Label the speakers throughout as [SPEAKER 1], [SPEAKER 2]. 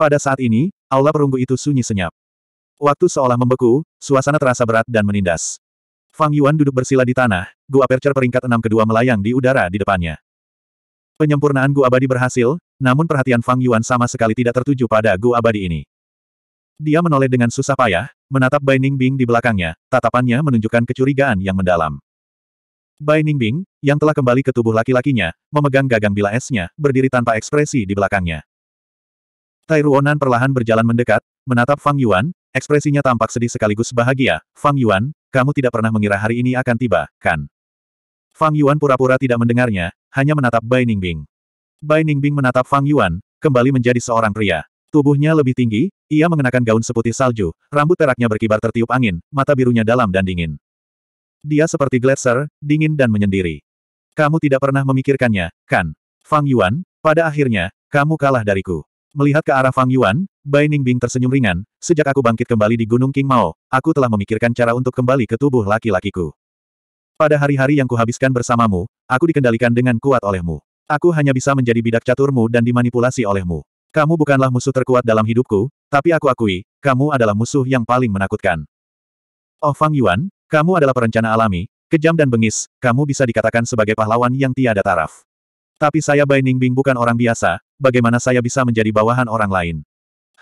[SPEAKER 1] Pada saat ini, aula perunggu itu sunyi senyap. Waktu seolah membeku, suasana terasa berat dan menindas. Fang Yuan duduk bersila di tanah, gua percer peringkat enam kedua melayang di udara di depannya. Penyempurnaan gua abadi berhasil, namun perhatian Fang Yuan sama sekali tidak tertuju pada gua abadi ini. Dia menoleh dengan susah payah, menatap Bai Ningbing di belakangnya, tatapannya menunjukkan kecurigaan yang mendalam. Bai Ningbing, yang telah kembali ke tubuh laki-lakinya, memegang gagang bila esnya, berdiri tanpa ekspresi di belakangnya. Tai Ruonan perlahan berjalan mendekat, menatap Fang Yuan, ekspresinya tampak sedih sekaligus bahagia. Fang Yuan, kamu tidak pernah mengira hari ini akan tiba, kan? Fang Yuan pura-pura tidak mendengarnya, hanya menatap Bai Ningbing. Bai Ningbing menatap Fang Yuan, kembali menjadi seorang pria. Tubuhnya lebih tinggi, ia mengenakan gaun seputih salju, rambut peraknya berkibar tertiup angin, mata birunya dalam dan dingin. Dia seperti gletser, dingin dan menyendiri. Kamu tidak pernah memikirkannya, kan? Fang Yuan, pada akhirnya, kamu kalah dariku. Melihat ke arah Fang Yuan, Bai Ningbing tersenyum ringan, sejak aku bangkit kembali di Gunung King Mao, aku telah memikirkan cara untuk kembali ke tubuh laki-lakiku. Pada hari-hari yang kuhabiskan bersamamu, aku dikendalikan dengan kuat olehmu. Aku hanya bisa menjadi bidak caturmu dan dimanipulasi olehmu. Kamu bukanlah musuh terkuat dalam hidupku, tapi aku akui, kamu adalah musuh yang paling menakutkan. Oh Fang Yuan, kamu adalah perencana alami, kejam dan bengis, kamu bisa dikatakan sebagai pahlawan yang tiada taraf. Tapi saya Bai Ningbing bukan orang biasa, bagaimana saya bisa menjadi bawahan orang lain?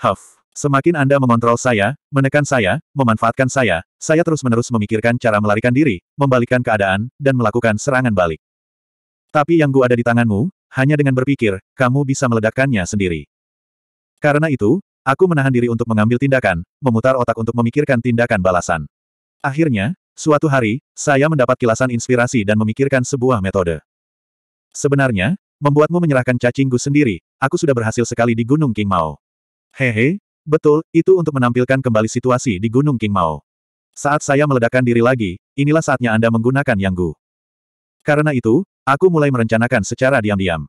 [SPEAKER 1] Huff. Semakin Anda mengontrol saya, menekan saya, memanfaatkan saya, saya terus-menerus memikirkan cara melarikan diri, membalikkan keadaan, dan melakukan serangan balik. Tapi yang gua ada di tanganmu, hanya dengan berpikir, kamu bisa meledakkannya sendiri. Karena itu, aku menahan diri untuk mengambil tindakan, memutar otak untuk memikirkan tindakan balasan. Akhirnya, suatu hari, saya mendapat kilasan inspirasi dan memikirkan sebuah metode. Sebenarnya, membuatmu menyerahkan cacingku sendiri, aku sudah berhasil sekali di Gunung King Mao. Hehe, betul, itu untuk menampilkan kembali situasi di Gunung King Mao. Saat saya meledakkan diri lagi, inilah saatnya Anda menggunakan Yang Gu. Karena itu, aku mulai merencanakan secara diam-diam.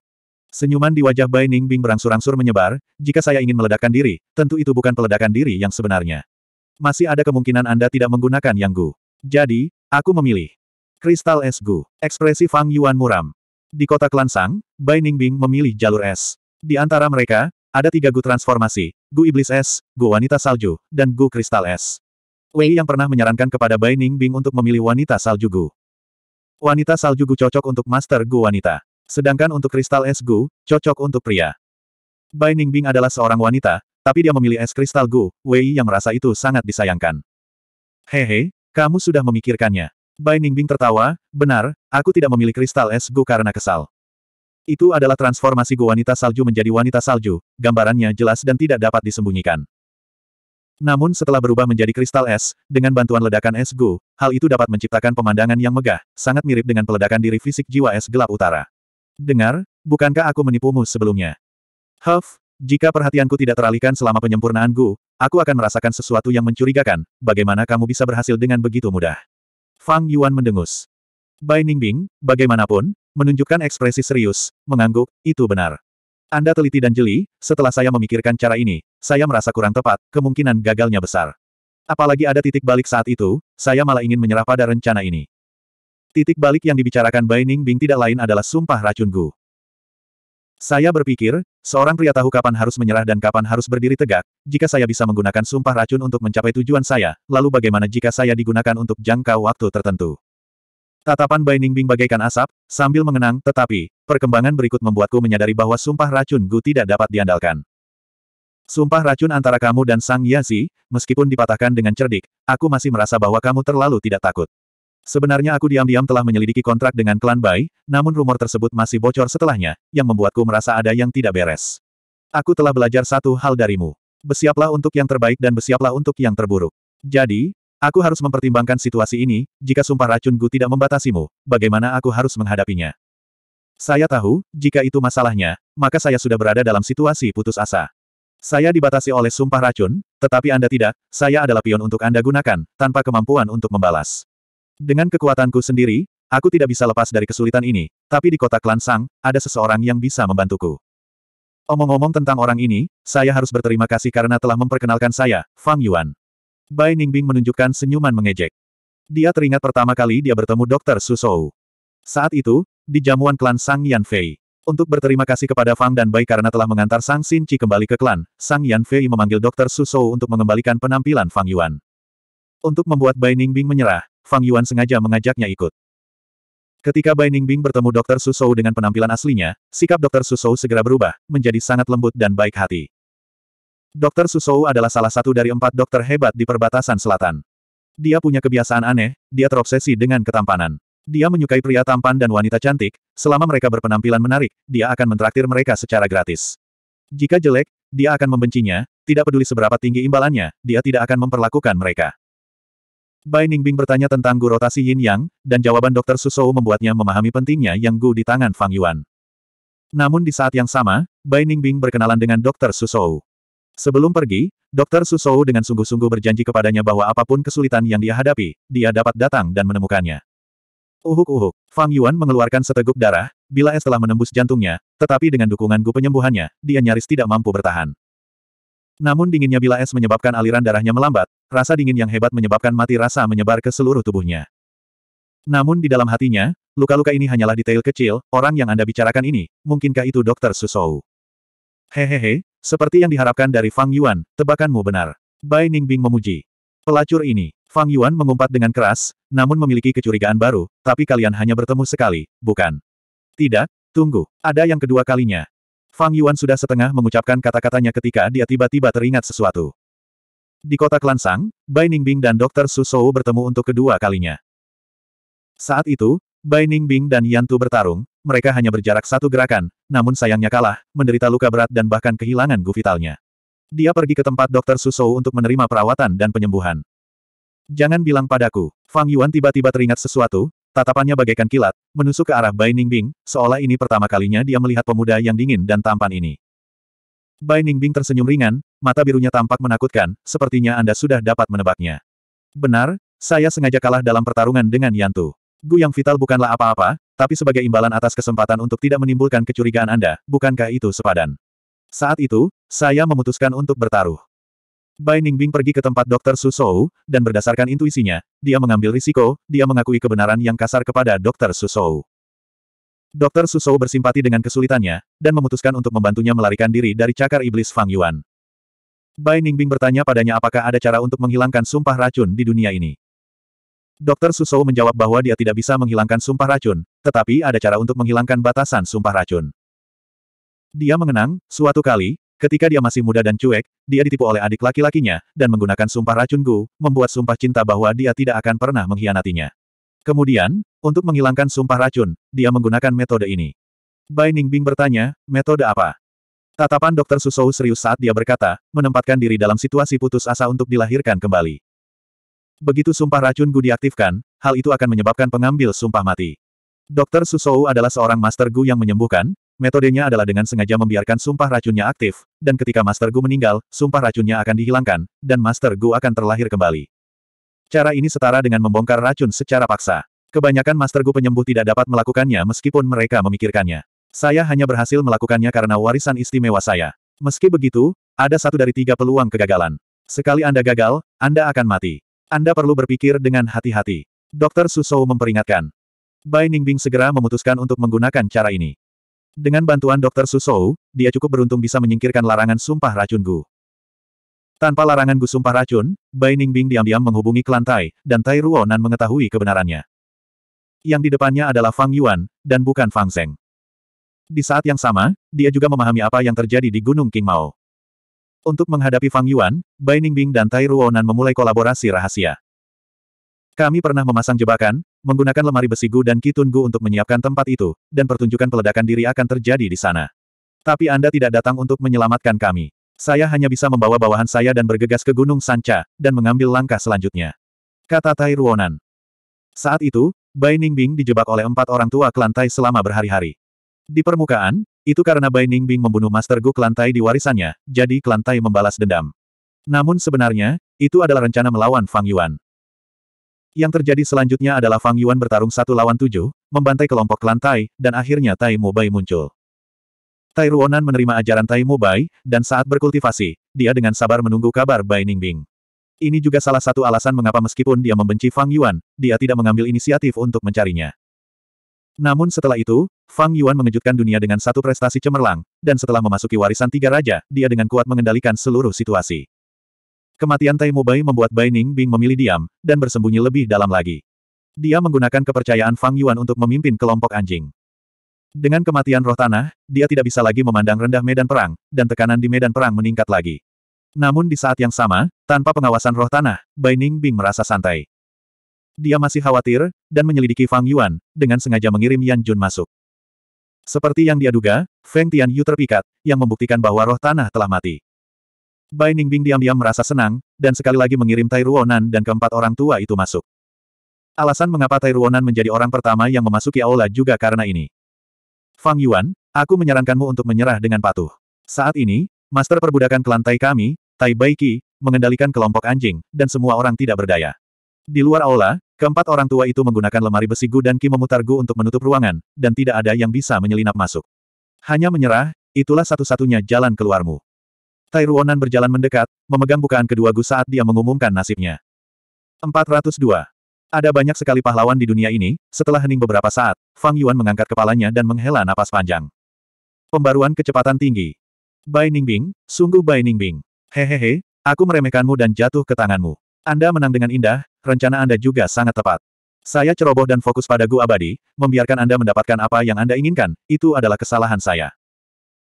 [SPEAKER 1] Senyuman di wajah Bai Ning Bing berangsur-angsur menyebar, jika saya ingin meledakkan diri, tentu itu bukan peledakan diri yang sebenarnya. Masih ada kemungkinan Anda tidak menggunakan Yang Gu. Jadi, aku memilih. Kristal Es Gu. Ekspresi Fang Yuan muram. Di kota Klansang, Bai Ning Bing memilih jalur es. Di antara mereka, ada tiga Gu transformasi, Gu Iblis Es, Gu Wanita Salju, dan Gu Kristal Es. Wei yang pernah menyarankan kepada Bai Ning Bing untuk memilih Wanita Salju Gu. Wanita Salju Gu cocok untuk Master Gu Wanita. Sedangkan untuk Kristal Es Gu, cocok untuk pria. Bai Ning Bing adalah seorang wanita, tapi dia memilih es kristal Gu, Wei yang merasa itu sangat disayangkan. Hehe, kamu sudah memikirkannya. Bai Ning Bing tertawa, benar, aku tidak memilih kristal es Gu karena kesal. Itu adalah transformasi gua wanita salju menjadi wanita salju, gambarannya jelas dan tidak dapat disembunyikan. Namun setelah berubah menjadi kristal es, dengan bantuan ledakan es Gu, hal itu dapat menciptakan pemandangan yang megah, sangat mirip dengan peledakan diri fisik jiwa es gelap utara. Dengar, bukankah aku menipumu sebelumnya? Huff, jika perhatianku tidak teralihkan selama penyempurnaan Gu, aku akan merasakan sesuatu yang mencurigakan, bagaimana kamu bisa berhasil dengan begitu mudah. Fang Yuan mendengus. Bai Ningbing, bagaimanapun, menunjukkan ekspresi serius, mengangguk, itu benar. Anda teliti dan jeli, setelah saya memikirkan cara ini, saya merasa kurang tepat, kemungkinan gagalnya besar. Apalagi ada titik balik saat itu, saya malah ingin menyerah pada rencana ini. Titik balik yang dibicarakan Bai Bing tidak lain adalah sumpah racun Gu. Saya berpikir, seorang pria tahu kapan harus menyerah dan kapan harus berdiri tegak, jika saya bisa menggunakan sumpah racun untuk mencapai tujuan saya, lalu bagaimana jika saya digunakan untuk jangka waktu tertentu. Tatapan Bai Ningbing bagaikan asap, sambil mengenang, tetapi, perkembangan berikut membuatku menyadari bahwa sumpah racun Gu tidak dapat diandalkan. Sumpah racun antara kamu dan Sang Yasi, meskipun dipatahkan dengan cerdik, aku masih merasa bahwa kamu terlalu tidak takut. Sebenarnya aku diam-diam telah menyelidiki kontrak dengan klan Bai, namun rumor tersebut masih bocor setelahnya, yang membuatku merasa ada yang tidak beres. Aku telah belajar satu hal darimu. Bersiaplah untuk yang terbaik dan bersiaplah untuk yang terburuk. Jadi, Aku harus mempertimbangkan situasi ini, jika sumpah racun Gu tidak membatasimu, bagaimana aku harus menghadapinya? Saya tahu, jika itu masalahnya, maka saya sudah berada dalam situasi putus asa. Saya dibatasi oleh sumpah racun, tetapi Anda tidak, saya adalah pion untuk Anda gunakan, tanpa kemampuan untuk membalas. Dengan kekuatanku sendiri, aku tidak bisa lepas dari kesulitan ini, tapi di kota Klansang, ada seseorang yang bisa membantuku. Omong-omong tentang orang ini, saya harus berterima kasih karena telah memperkenalkan saya, Fang Yuan. Bai Ningbing menunjukkan senyuman mengejek. Dia teringat pertama kali dia bertemu Dr. Susou. Saat itu, di jamuan klan Sang Yan Fei. Untuk berterima kasih kepada Fang dan Bai karena telah mengantar Sang Xin Qi kembali ke klan, Sang Yan Fei memanggil Dr. Susou untuk mengembalikan penampilan Fang Yuan. Untuk membuat Bai Ningbing menyerah, Fang Yuan sengaja mengajaknya ikut. Ketika Bai Ningbing bertemu Dr. Susou dengan penampilan aslinya, sikap Dr. Susou segera berubah, menjadi sangat lembut dan baik hati. Dr. Susou adalah salah satu dari empat dokter hebat di perbatasan selatan. Dia punya kebiasaan aneh, dia terobsesi dengan ketampanan. Dia menyukai pria tampan dan wanita cantik, selama mereka berpenampilan menarik, dia akan mentraktir mereka secara gratis. Jika jelek, dia akan membencinya, tidak peduli seberapa tinggi imbalannya, dia tidak akan memperlakukan mereka. Bai Ningbing bertanya tentang Gu rotasi Yin Yang, dan jawaban Dr. Susou membuatnya memahami pentingnya Yang Gu di tangan Fang Yuan. Namun di saat yang sama, Bai Ningbing berkenalan dengan Dr. Susou. Sebelum pergi, Dr. Susou dengan sungguh-sungguh berjanji kepadanya bahwa apapun kesulitan yang dia hadapi, dia dapat datang dan menemukannya. Uhuk-uhuk, Fang Yuan mengeluarkan seteguk darah, bila es telah menembus jantungnya, tetapi dengan dukungan Gu penyembuhannya, dia nyaris tidak mampu bertahan. Namun dinginnya bila es menyebabkan aliran darahnya melambat, rasa dingin yang hebat menyebabkan mati rasa menyebar ke seluruh tubuhnya. Namun di dalam hatinya, luka-luka ini hanyalah detail kecil, orang yang Anda bicarakan ini, mungkinkah itu Dr. Susou? Hehehe, seperti yang diharapkan dari Fang Yuan, tebakanmu benar. Bai Ningbing memuji. Pelacur ini, Fang Yuan mengumpat dengan keras, namun memiliki kecurigaan baru, tapi kalian hanya bertemu sekali, bukan? Tidak, tunggu, ada yang kedua kalinya. Fang Yuan sudah setengah mengucapkan kata-katanya ketika dia tiba-tiba teringat sesuatu. Di kota Klansang, Bai Ningbing dan Dr. Su Shou bertemu untuk kedua kalinya. Saat itu, Bai Ningbing dan Yantu bertarung, mereka hanya berjarak satu gerakan, namun sayangnya kalah, menderita luka berat dan bahkan kehilangan gu vitalnya. Dia pergi ke tempat dokter Susou untuk menerima perawatan dan penyembuhan. Jangan bilang padaku. Fang Yuan tiba-tiba teringat sesuatu, tatapannya bagaikan kilat, menusuk ke arah Bai Ningbing, seolah ini pertama kalinya dia melihat pemuda yang dingin dan tampan ini. Bai Ningbing tersenyum ringan, mata birunya tampak menakutkan, sepertinya Anda sudah dapat menebaknya. Benar, saya sengaja kalah dalam pertarungan dengan Yantu. Gu yang vital bukanlah apa-apa, tapi sebagai imbalan atas kesempatan untuk tidak menimbulkan kecurigaan Anda, bukankah itu sepadan? Saat itu, saya memutuskan untuk bertaruh. Bai Ningbing pergi ke tempat Dr. Susou, dan berdasarkan intuisinya, dia mengambil risiko, dia mengakui kebenaran yang kasar kepada Dr. Susou. Dr. Susou bersimpati dengan kesulitannya, dan memutuskan untuk membantunya melarikan diri dari cakar iblis Fang Yuan. Bai Ningbing bertanya padanya apakah ada cara untuk menghilangkan sumpah racun di dunia ini. Dr. Susou menjawab bahwa dia tidak bisa menghilangkan sumpah racun, tetapi ada cara untuk menghilangkan batasan sumpah racun. Dia mengenang, suatu kali, ketika dia masih muda dan cuek, dia ditipu oleh adik laki-lakinya, dan menggunakan sumpah racun Gu, membuat sumpah cinta bahwa dia tidak akan pernah mengkhianatinya. Kemudian, untuk menghilangkan sumpah racun, dia menggunakan metode ini. Bai Ningbing bertanya, metode apa? Tatapan Dr. Susou serius saat dia berkata, menempatkan diri dalam situasi putus asa untuk dilahirkan kembali. Begitu sumpah racun Gu diaktifkan, hal itu akan menyebabkan pengambil sumpah mati. Dokter Susou adalah seorang Master Gu yang menyembuhkan, metodenya adalah dengan sengaja membiarkan sumpah racunnya aktif, dan ketika Master Gu meninggal, sumpah racunnya akan dihilangkan, dan Master Gu akan terlahir kembali. Cara ini setara dengan membongkar racun secara paksa. Kebanyakan Master Gu penyembuh tidak dapat melakukannya meskipun mereka memikirkannya. Saya hanya berhasil melakukannya karena warisan istimewa saya. Meski begitu, ada satu dari tiga peluang kegagalan. Sekali Anda gagal, Anda akan mati. Anda perlu berpikir dengan hati-hati. Dr. Susou memperingatkan. Bai Ningbing segera memutuskan untuk menggunakan cara ini. Dengan bantuan Dr. Susou, dia cukup beruntung bisa menyingkirkan larangan sumpah racun Gu. Tanpa larangan Gu sumpah racun, Bai Ningbing diam-diam menghubungi klan Tai, dan Tai Ruonan mengetahui kebenarannya. Yang di depannya adalah Fang Yuan, dan bukan Fang Zeng. Di saat yang sama, dia juga memahami apa yang terjadi di Gunung King Mao. Untuk menghadapi Fang Yuan, Bai Ningbing dan Tai Ruonan memulai kolaborasi rahasia. Kami pernah memasang jebakan, menggunakan lemari besi Gu dan Kitun Gu untuk menyiapkan tempat itu, dan pertunjukan peledakan diri akan terjadi di sana. Tapi Anda tidak datang untuk menyelamatkan kami. Saya hanya bisa membawa bawahan saya dan bergegas ke Gunung Sanca, dan mengambil langkah selanjutnya. Kata Tai Ruonan. Saat itu, Bai Ningbing dijebak oleh empat orang tua ke lantai selama berhari-hari. Di permukaan, itu karena Bai Ningbing membunuh Master Gu Kelantai di warisannya, jadi Kelantai membalas dendam. Namun sebenarnya, itu adalah rencana melawan Fang Yuan. Yang terjadi selanjutnya adalah Fang Yuan bertarung satu lawan tujuh, membantai kelompok Kelantai, dan akhirnya Tai Mu Bai muncul. Tai Ruonan menerima ajaran Tai Mu Bai, dan saat berkultivasi, dia dengan sabar menunggu kabar Bai Ningbing. Ini juga salah satu alasan mengapa meskipun dia membenci Fang Yuan, dia tidak mengambil inisiatif untuk mencarinya. Namun setelah itu, Fang Yuan mengejutkan dunia dengan satu prestasi cemerlang, dan setelah memasuki warisan tiga raja, dia dengan kuat mengendalikan seluruh situasi. Kematian Tai Mubai membuat Bai Ning Bing memilih diam, dan bersembunyi lebih dalam lagi. Dia menggunakan kepercayaan Fang Yuan untuk memimpin kelompok anjing. Dengan kematian roh tanah, dia tidak bisa lagi memandang rendah medan perang, dan tekanan di medan perang meningkat lagi. Namun di saat yang sama, tanpa pengawasan roh tanah, Bai Ning Bing merasa santai. Dia masih khawatir, dan menyelidiki Fang Yuan, dengan sengaja mengirim Yan Jun masuk. Seperti yang dia duga, Feng Tian Yu terpikat, yang membuktikan bahwa roh tanah telah mati. Bai Ningbing diam-diam merasa senang, dan sekali lagi mengirim Tai Ruonan dan keempat orang tua itu masuk. Alasan mengapa Tai Ruonan menjadi orang pertama yang memasuki aula juga karena ini. Fang Yuan, aku menyarankanmu untuk menyerah dengan patuh. Saat ini, master perbudakan kelantai kami, Tai Baiki, mengendalikan kelompok anjing, dan semua orang tidak berdaya. Di luar aula, Keempat orang tua itu menggunakan lemari besi Gu dan Ki memutar Gu untuk menutup ruangan, dan tidak ada yang bisa menyelinap masuk. Hanya menyerah, itulah satu-satunya jalan keluarmu. Tai Ruonan berjalan mendekat, memegang bukaan kedua Gu saat dia mengumumkan nasibnya. 402. Ada banyak sekali pahlawan di dunia ini, setelah hening beberapa saat, Fang Yuan mengangkat kepalanya dan menghela napas panjang. Pembaruan kecepatan tinggi. Bai Ningbing, sungguh Bai Ningbing. Hehehe, aku meremehkanmu dan jatuh ke tanganmu. Anda menang dengan indah, rencana Anda juga sangat tepat. Saya ceroboh dan fokus pada Gu Abadi, membiarkan Anda mendapatkan apa yang Anda inginkan, itu adalah kesalahan saya.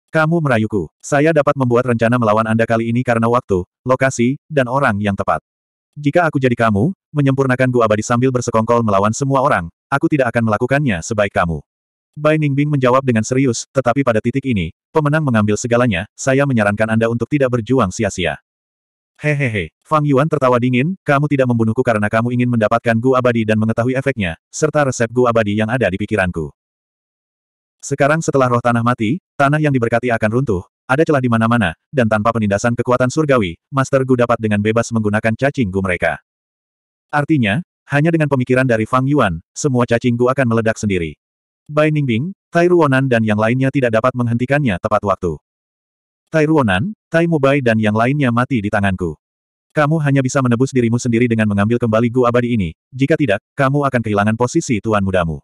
[SPEAKER 1] Kamu merayuku. Saya dapat membuat rencana melawan Anda kali ini karena waktu, lokasi, dan orang yang tepat. Jika aku jadi kamu, menyempurnakan Gu Abadi sambil bersekongkol melawan semua orang, aku tidak akan melakukannya sebaik kamu. Bai Ningbing menjawab dengan serius, tetapi pada titik ini, pemenang mengambil segalanya, saya menyarankan Anda untuk tidak berjuang sia-sia. Hehehe, Fang Yuan tertawa dingin, kamu tidak membunuhku karena kamu ingin mendapatkan Gu Abadi dan mengetahui efeknya, serta resep Gu Abadi yang ada di pikiranku. Sekarang setelah roh tanah mati, tanah yang diberkati akan runtuh, ada celah di mana-mana, dan tanpa penindasan kekuatan surgawi, Master Gu dapat dengan bebas menggunakan cacing Gu mereka. Artinya, hanya dengan pemikiran dari Fang Yuan, semua cacing Gu akan meledak sendiri. Bai Ningbing, Tai Ruonan dan yang lainnya tidak dapat menghentikannya tepat waktu. Tai Ruonan, Tai Mubai dan yang lainnya mati di tanganku. Kamu hanya bisa menebus dirimu sendiri dengan mengambil kembali gua abadi ini, jika tidak, kamu akan kehilangan posisi tuan mudamu.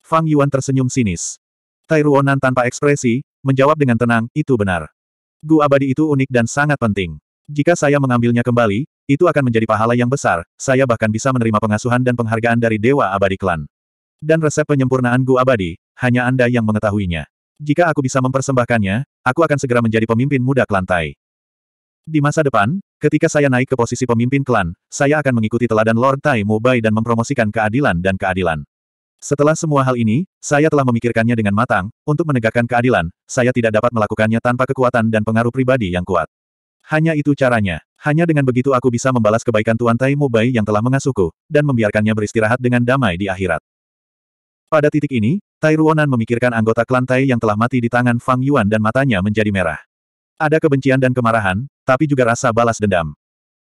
[SPEAKER 1] Fang Yuan tersenyum sinis. Tai Ruonan tanpa ekspresi, menjawab dengan tenang, itu benar. Gua abadi itu unik dan sangat penting. Jika saya mengambilnya kembali, itu akan menjadi pahala yang besar, saya bahkan bisa menerima pengasuhan dan penghargaan dari Dewa Abadi Klan. Dan resep penyempurnaan gua Abadi, hanya Anda yang mengetahuinya. Jika aku bisa mempersembahkannya, aku akan segera menjadi pemimpin muda klan Tai. Di masa depan, ketika saya naik ke posisi pemimpin klan, saya akan mengikuti teladan Lord Tai Mubai dan mempromosikan keadilan dan keadilan. Setelah semua hal ini, saya telah memikirkannya dengan matang, untuk menegakkan keadilan, saya tidak dapat melakukannya tanpa kekuatan dan pengaruh pribadi yang kuat. Hanya itu caranya. Hanya dengan begitu aku bisa membalas kebaikan Tuan Tai Mubai yang telah mengasuhku, dan membiarkannya beristirahat dengan damai di akhirat. Pada titik ini, Tai Ruonan memikirkan anggota klan Tai yang telah mati di tangan Fang Yuan dan matanya menjadi merah. Ada kebencian dan kemarahan, tapi juga rasa balas dendam.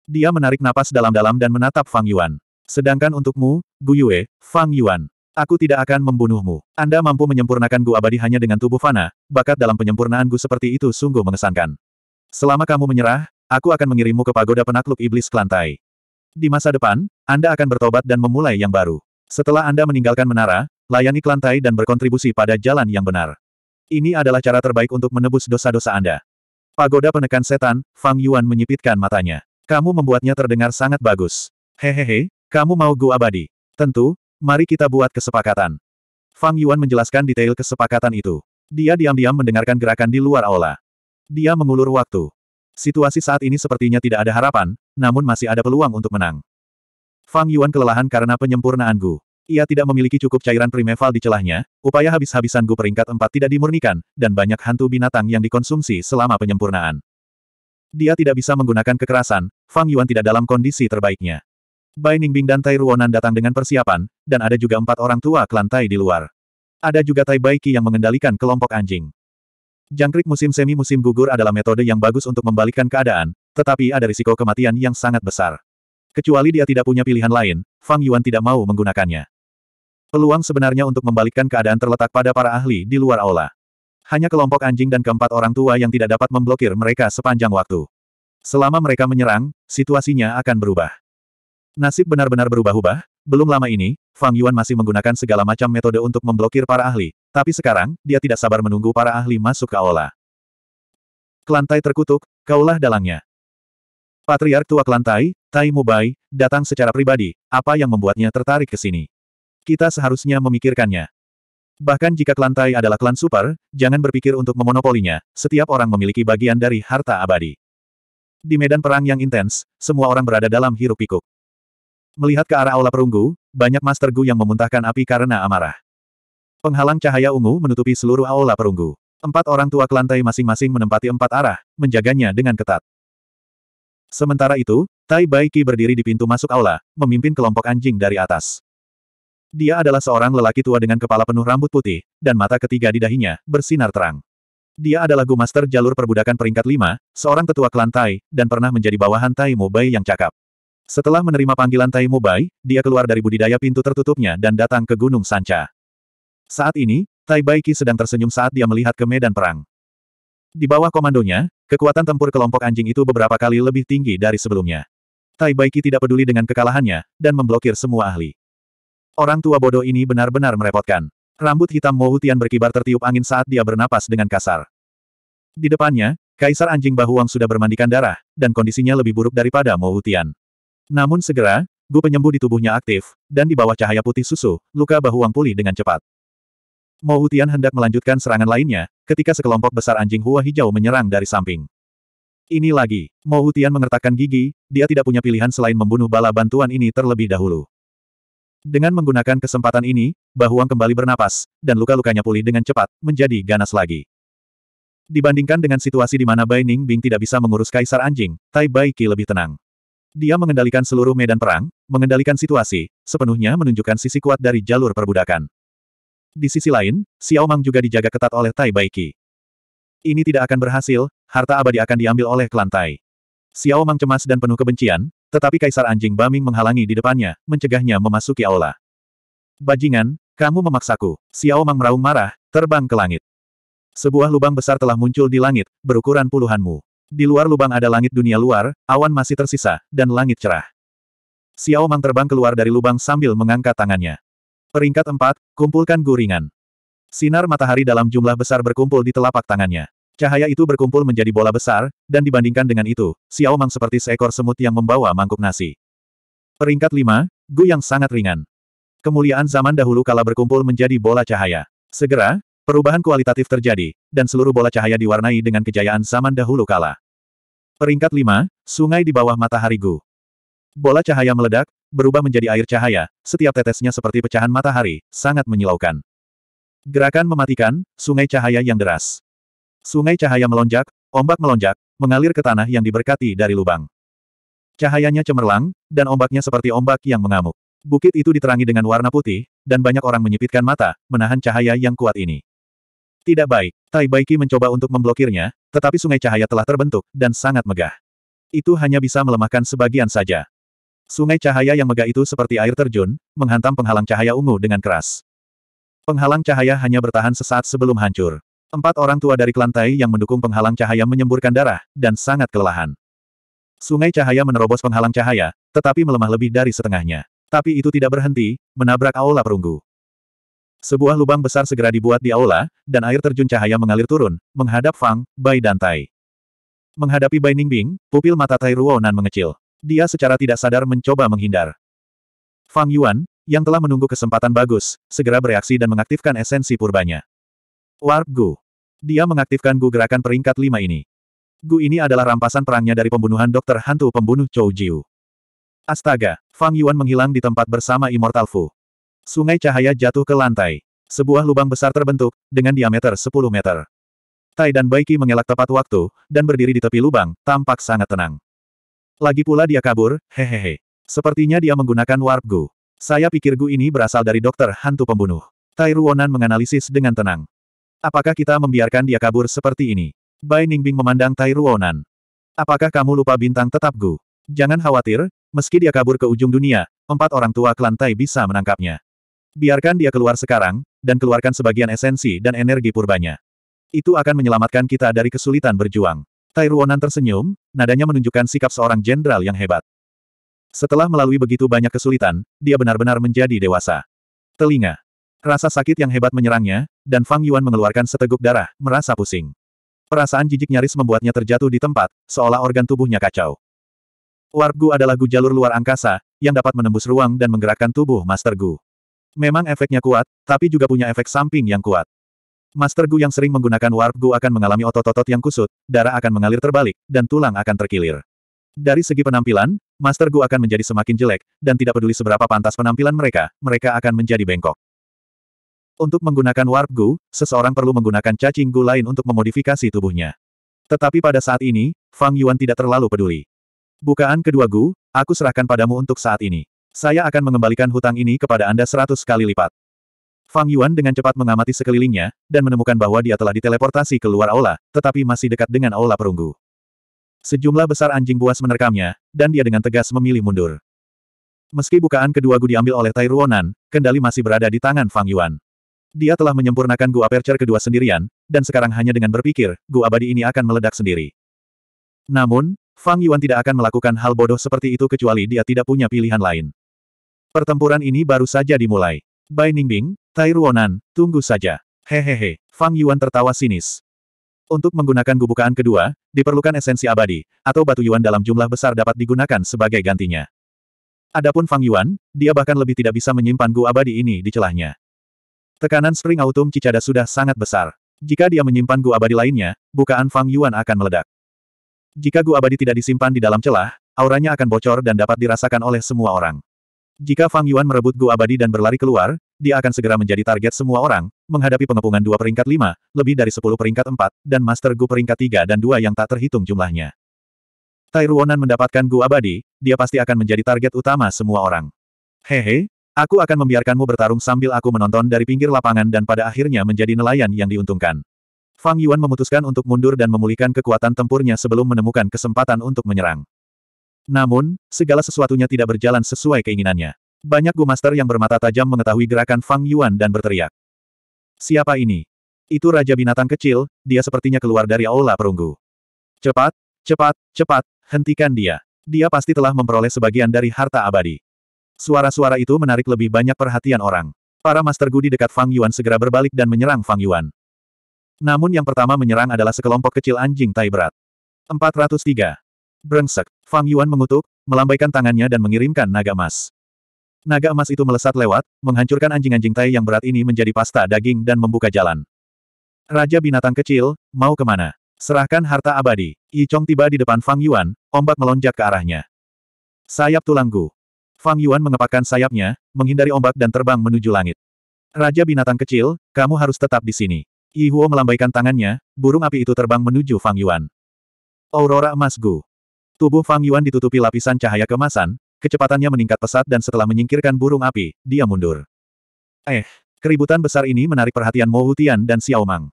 [SPEAKER 1] Dia menarik napas dalam-dalam dan menatap Fang Yuan. Sedangkan untukmu, Gu Yue, Fang Yuan, aku tidak akan membunuhmu. Anda mampu menyempurnakan Gu abadi hanya dengan tubuh fana, bakat dalam penyempurnaan Gu seperti itu sungguh mengesankan. Selama kamu menyerah, aku akan mengirimmu ke pagoda penakluk iblis klan Tai. Di masa depan, Anda akan bertobat dan memulai yang baru. Setelah Anda meninggalkan menara, Layani Kelantai dan berkontribusi pada jalan yang benar. Ini adalah cara terbaik untuk menebus dosa-dosa Anda. Pagoda penekan setan, Fang Yuan menyipitkan matanya. Kamu membuatnya terdengar sangat bagus. Hehehe, kamu mau gua abadi? Tentu, mari kita buat kesepakatan. Fang Yuan menjelaskan detail kesepakatan itu. Dia diam-diam mendengarkan gerakan di luar aula. Dia mengulur waktu. Situasi saat ini sepertinya tidak ada harapan, namun masih ada peluang untuk menang. Fang Yuan kelelahan karena penyempurnaan Gu. Ia tidak memiliki cukup cairan primeval di celahnya, upaya habis-habisan Gu peringkat empat tidak dimurnikan, dan banyak hantu binatang yang dikonsumsi selama penyempurnaan. Dia tidak bisa menggunakan kekerasan, Fang Yuan tidak dalam kondisi terbaiknya. Bai Ningbing dan Tai Ruonan datang dengan persiapan, dan ada juga empat orang tua kelantai di luar. Ada juga Tai Baiki yang mengendalikan kelompok anjing. Jangkrik musim semi-musim gugur adalah metode yang bagus untuk membalikkan keadaan, tetapi ada risiko kematian yang sangat besar. Kecuali dia tidak punya pilihan lain, Fang Yuan tidak mau menggunakannya. Peluang sebenarnya untuk membalikkan keadaan terletak pada para ahli di luar aula. Hanya kelompok anjing dan keempat orang tua yang tidak dapat memblokir mereka sepanjang waktu. Selama mereka menyerang, situasinya akan berubah. Nasib benar-benar berubah-ubah, belum lama ini, Fang Yuan masih menggunakan segala macam metode untuk memblokir para ahli, tapi sekarang, dia tidak sabar menunggu para ahli masuk ke aula. Kelantai terkutuk, kaulah dalangnya. Patriark tua Kelantai, Tai Mubai, datang secara pribadi, apa yang membuatnya tertarik ke sini? kita seharusnya memikirkannya. Bahkan jika klan Tai adalah klan super, jangan berpikir untuk memonopolinya, setiap orang memiliki bagian dari harta abadi. Di medan perang yang intens, semua orang berada dalam hirup pikuk Melihat ke arah aula perunggu, banyak Master Gu yang memuntahkan api karena amarah. Penghalang cahaya ungu menutupi seluruh aula perunggu. Empat orang tua kelantai masing-masing menempati empat arah, menjaganya dengan ketat. Sementara itu, Tai Baiki berdiri di pintu masuk aula, memimpin kelompok anjing dari atas. Dia adalah seorang lelaki tua dengan kepala penuh rambut putih, dan mata ketiga di dahinya, bersinar terang. Dia adalah Gu Master jalur perbudakan peringkat 5, seorang tetua klan Tai, dan pernah menjadi bawahan Tai Mubai yang cakap. Setelah menerima panggilan Tai Mubai, dia keluar dari budidaya pintu tertutupnya dan datang ke Gunung Sanca. Saat ini, Tai Baiki sedang tersenyum saat dia melihat ke medan perang. Di bawah komandonya, kekuatan tempur kelompok anjing itu beberapa kali lebih tinggi dari sebelumnya. Tai Baiki tidak peduli dengan kekalahannya, dan memblokir semua ahli. Orang tua bodoh ini benar-benar merepotkan. Rambut hitam Mo Tian berkibar tertiup angin saat dia bernapas dengan kasar. Di depannya, Kaisar Anjing Bahuang sudah bermandikan darah, dan kondisinya lebih buruk daripada Mo Tian. Namun segera, gu penyembuh di tubuhnya aktif, dan di bawah cahaya putih susu, luka Bahuang pulih dengan cepat. Mo Tian hendak melanjutkan serangan lainnya, ketika sekelompok besar anjing hua hijau menyerang dari samping. Ini lagi, Mo Tian mengertakkan gigi, dia tidak punya pilihan selain membunuh bala bantuan ini terlebih dahulu. Dengan menggunakan kesempatan ini, Bahuang kembali bernapas, dan luka-lukanya pulih dengan cepat, menjadi ganas lagi. Dibandingkan dengan situasi di mana Bai Ning Bing tidak bisa mengurus kaisar anjing, Tai Bai Qi lebih tenang. Dia mengendalikan seluruh medan perang, mengendalikan situasi, sepenuhnya menunjukkan sisi kuat dari jalur perbudakan. Di sisi lain, Xiao Mang juga dijaga ketat oleh Tai Bai Qi. Ini tidak akan berhasil, harta abadi akan diambil oleh klan Tai. Xiao Mang cemas dan penuh kebencian, tetapi Kaisar Anjing Baming menghalangi di depannya, mencegahnya memasuki aula. Bajingan, kamu memaksaku. Xiao Mang meraung marah, terbang ke langit. Sebuah lubang besar telah muncul di langit, berukuran puluhan mu. Di luar lubang ada langit dunia luar, awan masih tersisa, dan langit cerah. Xiao Mang terbang keluar dari lubang sambil mengangkat tangannya. Peringkat 4, kumpulkan guringan. Sinar matahari dalam jumlah besar berkumpul di telapak tangannya. Cahaya itu berkumpul menjadi bola besar, dan dibandingkan dengan itu, Xiao Mang seperti seekor semut yang membawa mangkuk nasi. Peringkat 5, Gu yang sangat ringan. Kemuliaan zaman dahulu kala berkumpul menjadi bola cahaya. Segera, perubahan kualitatif terjadi, dan seluruh bola cahaya diwarnai dengan kejayaan zaman dahulu kala. Peringkat 5, Sungai di bawah matahari Gu. Bola cahaya meledak, berubah menjadi air cahaya, setiap tetesnya seperti pecahan matahari, sangat menyilaukan. Gerakan mematikan, sungai cahaya yang deras. Sungai cahaya melonjak, ombak melonjak, mengalir ke tanah yang diberkati dari lubang. Cahayanya cemerlang, dan ombaknya seperti ombak yang mengamuk. Bukit itu diterangi dengan warna putih, dan banyak orang menyipitkan mata, menahan cahaya yang kuat ini. Tidak baik, Tai Baiki mencoba untuk memblokirnya, tetapi sungai cahaya telah terbentuk, dan sangat megah. Itu hanya bisa melemahkan sebagian saja. Sungai cahaya yang megah itu seperti air terjun, menghantam penghalang cahaya ungu dengan keras. Penghalang cahaya hanya bertahan sesaat sebelum hancur. Empat orang tua dari kelantai yang mendukung penghalang cahaya menyemburkan darah, dan sangat kelelahan. Sungai cahaya menerobos penghalang cahaya, tetapi melemah lebih dari setengahnya. Tapi itu tidak berhenti, menabrak aula perunggu. Sebuah lubang besar segera dibuat di aula, dan air terjun cahaya mengalir turun, menghadap Fang, Bai dan Tai. Menghadapi Bai Ningbing, pupil mata Tai Ruonan mengecil. Dia secara tidak sadar mencoba menghindar. Fang Yuan, yang telah menunggu kesempatan bagus, segera bereaksi dan mengaktifkan esensi purbanya. Warp Gu. Dia mengaktifkan Gu gerakan peringkat Lima ini. Gu ini adalah rampasan perangnya dari pembunuhan dokter hantu pembunuh Chou Jiu. Astaga, Fang Yuan menghilang di tempat bersama Immortal Fu. Sungai cahaya jatuh ke lantai. Sebuah lubang besar terbentuk, dengan diameter 10 meter. Tai dan Baiki mengelak tepat waktu, dan berdiri di tepi lubang, tampak sangat tenang. Lagi pula dia kabur, hehehe. Sepertinya dia menggunakan warp Gu. Saya pikir Gu ini berasal dari dokter hantu pembunuh. Tai Ruonan menganalisis dengan tenang. Apakah kita membiarkan dia kabur seperti ini? Bai Ningbing memandang Tai Ruonan. Apakah kamu lupa bintang tetap Gu? Jangan khawatir, meski dia kabur ke ujung dunia, empat orang tua klan Tai bisa menangkapnya. Biarkan dia keluar sekarang, dan keluarkan sebagian esensi dan energi purbanya. Itu akan menyelamatkan kita dari kesulitan berjuang. Tai Ruonan tersenyum, nadanya menunjukkan sikap seorang jenderal yang hebat. Setelah melalui begitu banyak kesulitan, dia benar-benar menjadi dewasa. Telinga. Rasa sakit yang hebat menyerangnya, dan Fang Yuan mengeluarkan seteguk darah, merasa pusing. Perasaan jijik nyaris membuatnya terjatuh di tempat, seolah organ tubuhnya kacau. Warp Gu adalah Gu jalur luar angkasa, yang dapat menembus ruang dan menggerakkan tubuh Master Gu. Memang efeknya kuat, tapi juga punya efek samping yang kuat. Master Gu yang sering menggunakan Warp Gu akan mengalami otot-otot yang kusut, darah akan mengalir terbalik, dan tulang akan terkilir. Dari segi penampilan, Master Gu akan menjadi semakin jelek, dan tidak peduli seberapa pantas penampilan mereka, mereka akan menjadi bengkok. Untuk menggunakan warp Gu, seseorang perlu menggunakan cacing Gu lain untuk memodifikasi tubuhnya. Tetapi pada saat ini, Fang Yuan tidak terlalu peduli. Bukaan kedua Gu, aku serahkan padamu untuk saat ini. Saya akan mengembalikan hutang ini kepada Anda seratus kali lipat. Fang Yuan dengan cepat mengamati sekelilingnya, dan menemukan bahwa dia telah diteleportasi keluar aula, tetapi masih dekat dengan aula perunggu. Sejumlah besar anjing buas menerkamnya, dan dia dengan tegas memilih mundur. Meski bukaan kedua Gu diambil oleh Tai Ruonan, kendali masih berada di tangan Fang Yuan. Dia telah menyempurnakan gua Percer kedua sendirian, dan sekarang hanya dengan berpikir, gua abadi ini akan meledak sendiri. Namun, Fang Yuan tidak akan melakukan hal bodoh seperti itu kecuali dia tidak punya pilihan lain. Pertempuran ini baru saja dimulai. Bai Ningbing, Tai Ruonan, tunggu saja. Hehehe, Fang Yuan tertawa sinis. Untuk menggunakan gubukaan kedua, diperlukan esensi abadi, atau batu yuan dalam jumlah besar dapat digunakan sebagai gantinya. Adapun Fang Yuan, dia bahkan lebih tidak bisa menyimpan Gua abadi ini di celahnya. Tekanan spring autumn Cicada sudah sangat besar. Jika dia menyimpan gua abadi lainnya, bukaan Fang Yuan akan meledak. Jika gua abadi tidak disimpan di dalam celah, auranya akan bocor dan dapat dirasakan oleh semua orang. Jika Fang Yuan merebut gua abadi dan berlari keluar, dia akan segera menjadi target semua orang, menghadapi pengepungan dua peringkat lima, lebih dari sepuluh peringkat empat, dan Master Gu peringkat tiga dan dua yang tak terhitung jumlahnya. Tai Ruonan mendapatkan gua Abadi, dia pasti akan menjadi target utama semua orang. Hehe, Aku akan membiarkanmu bertarung sambil aku menonton dari pinggir lapangan dan pada akhirnya menjadi nelayan yang diuntungkan. Fang Yuan memutuskan untuk mundur dan memulihkan kekuatan tempurnya sebelum menemukan kesempatan untuk menyerang. Namun, segala sesuatunya tidak berjalan sesuai keinginannya. Banyak Gu Master yang bermata tajam mengetahui gerakan Fang Yuan dan berteriak. Siapa ini? Itu Raja Binatang kecil, dia sepertinya keluar dari aula perunggu. Cepat, cepat, cepat, hentikan dia. Dia pasti telah memperoleh sebagian dari harta abadi. Suara-suara itu menarik lebih banyak perhatian orang. Para Master Gu di dekat Fang Yuan segera berbalik dan menyerang Fang Yuan. Namun yang pertama menyerang adalah sekelompok kecil anjing tai berat. 403. Brengsek. Fang Yuan mengutuk, melambaikan tangannya dan mengirimkan naga emas. Naga emas itu melesat lewat, menghancurkan anjing-anjing tai yang berat ini menjadi pasta daging dan membuka jalan. Raja binatang kecil, mau kemana? Serahkan harta abadi. Yi Chong tiba di depan Fang Yuan, ombak melonjak ke arahnya. Sayap tulangku. Fang Yuan mengepakkan sayapnya, menghindari ombak dan terbang menuju langit. Raja binatang kecil, kamu harus tetap di sini. Yi Huo melambaikan tangannya, burung api itu terbang menuju Fang Yuan. Aurora emas Gu. Tubuh Fang Yuan ditutupi lapisan cahaya kemasan, kecepatannya meningkat pesat dan setelah menyingkirkan burung api, dia mundur. Eh, keributan besar ini menarik perhatian Mo Hutian dan Xiao Mang.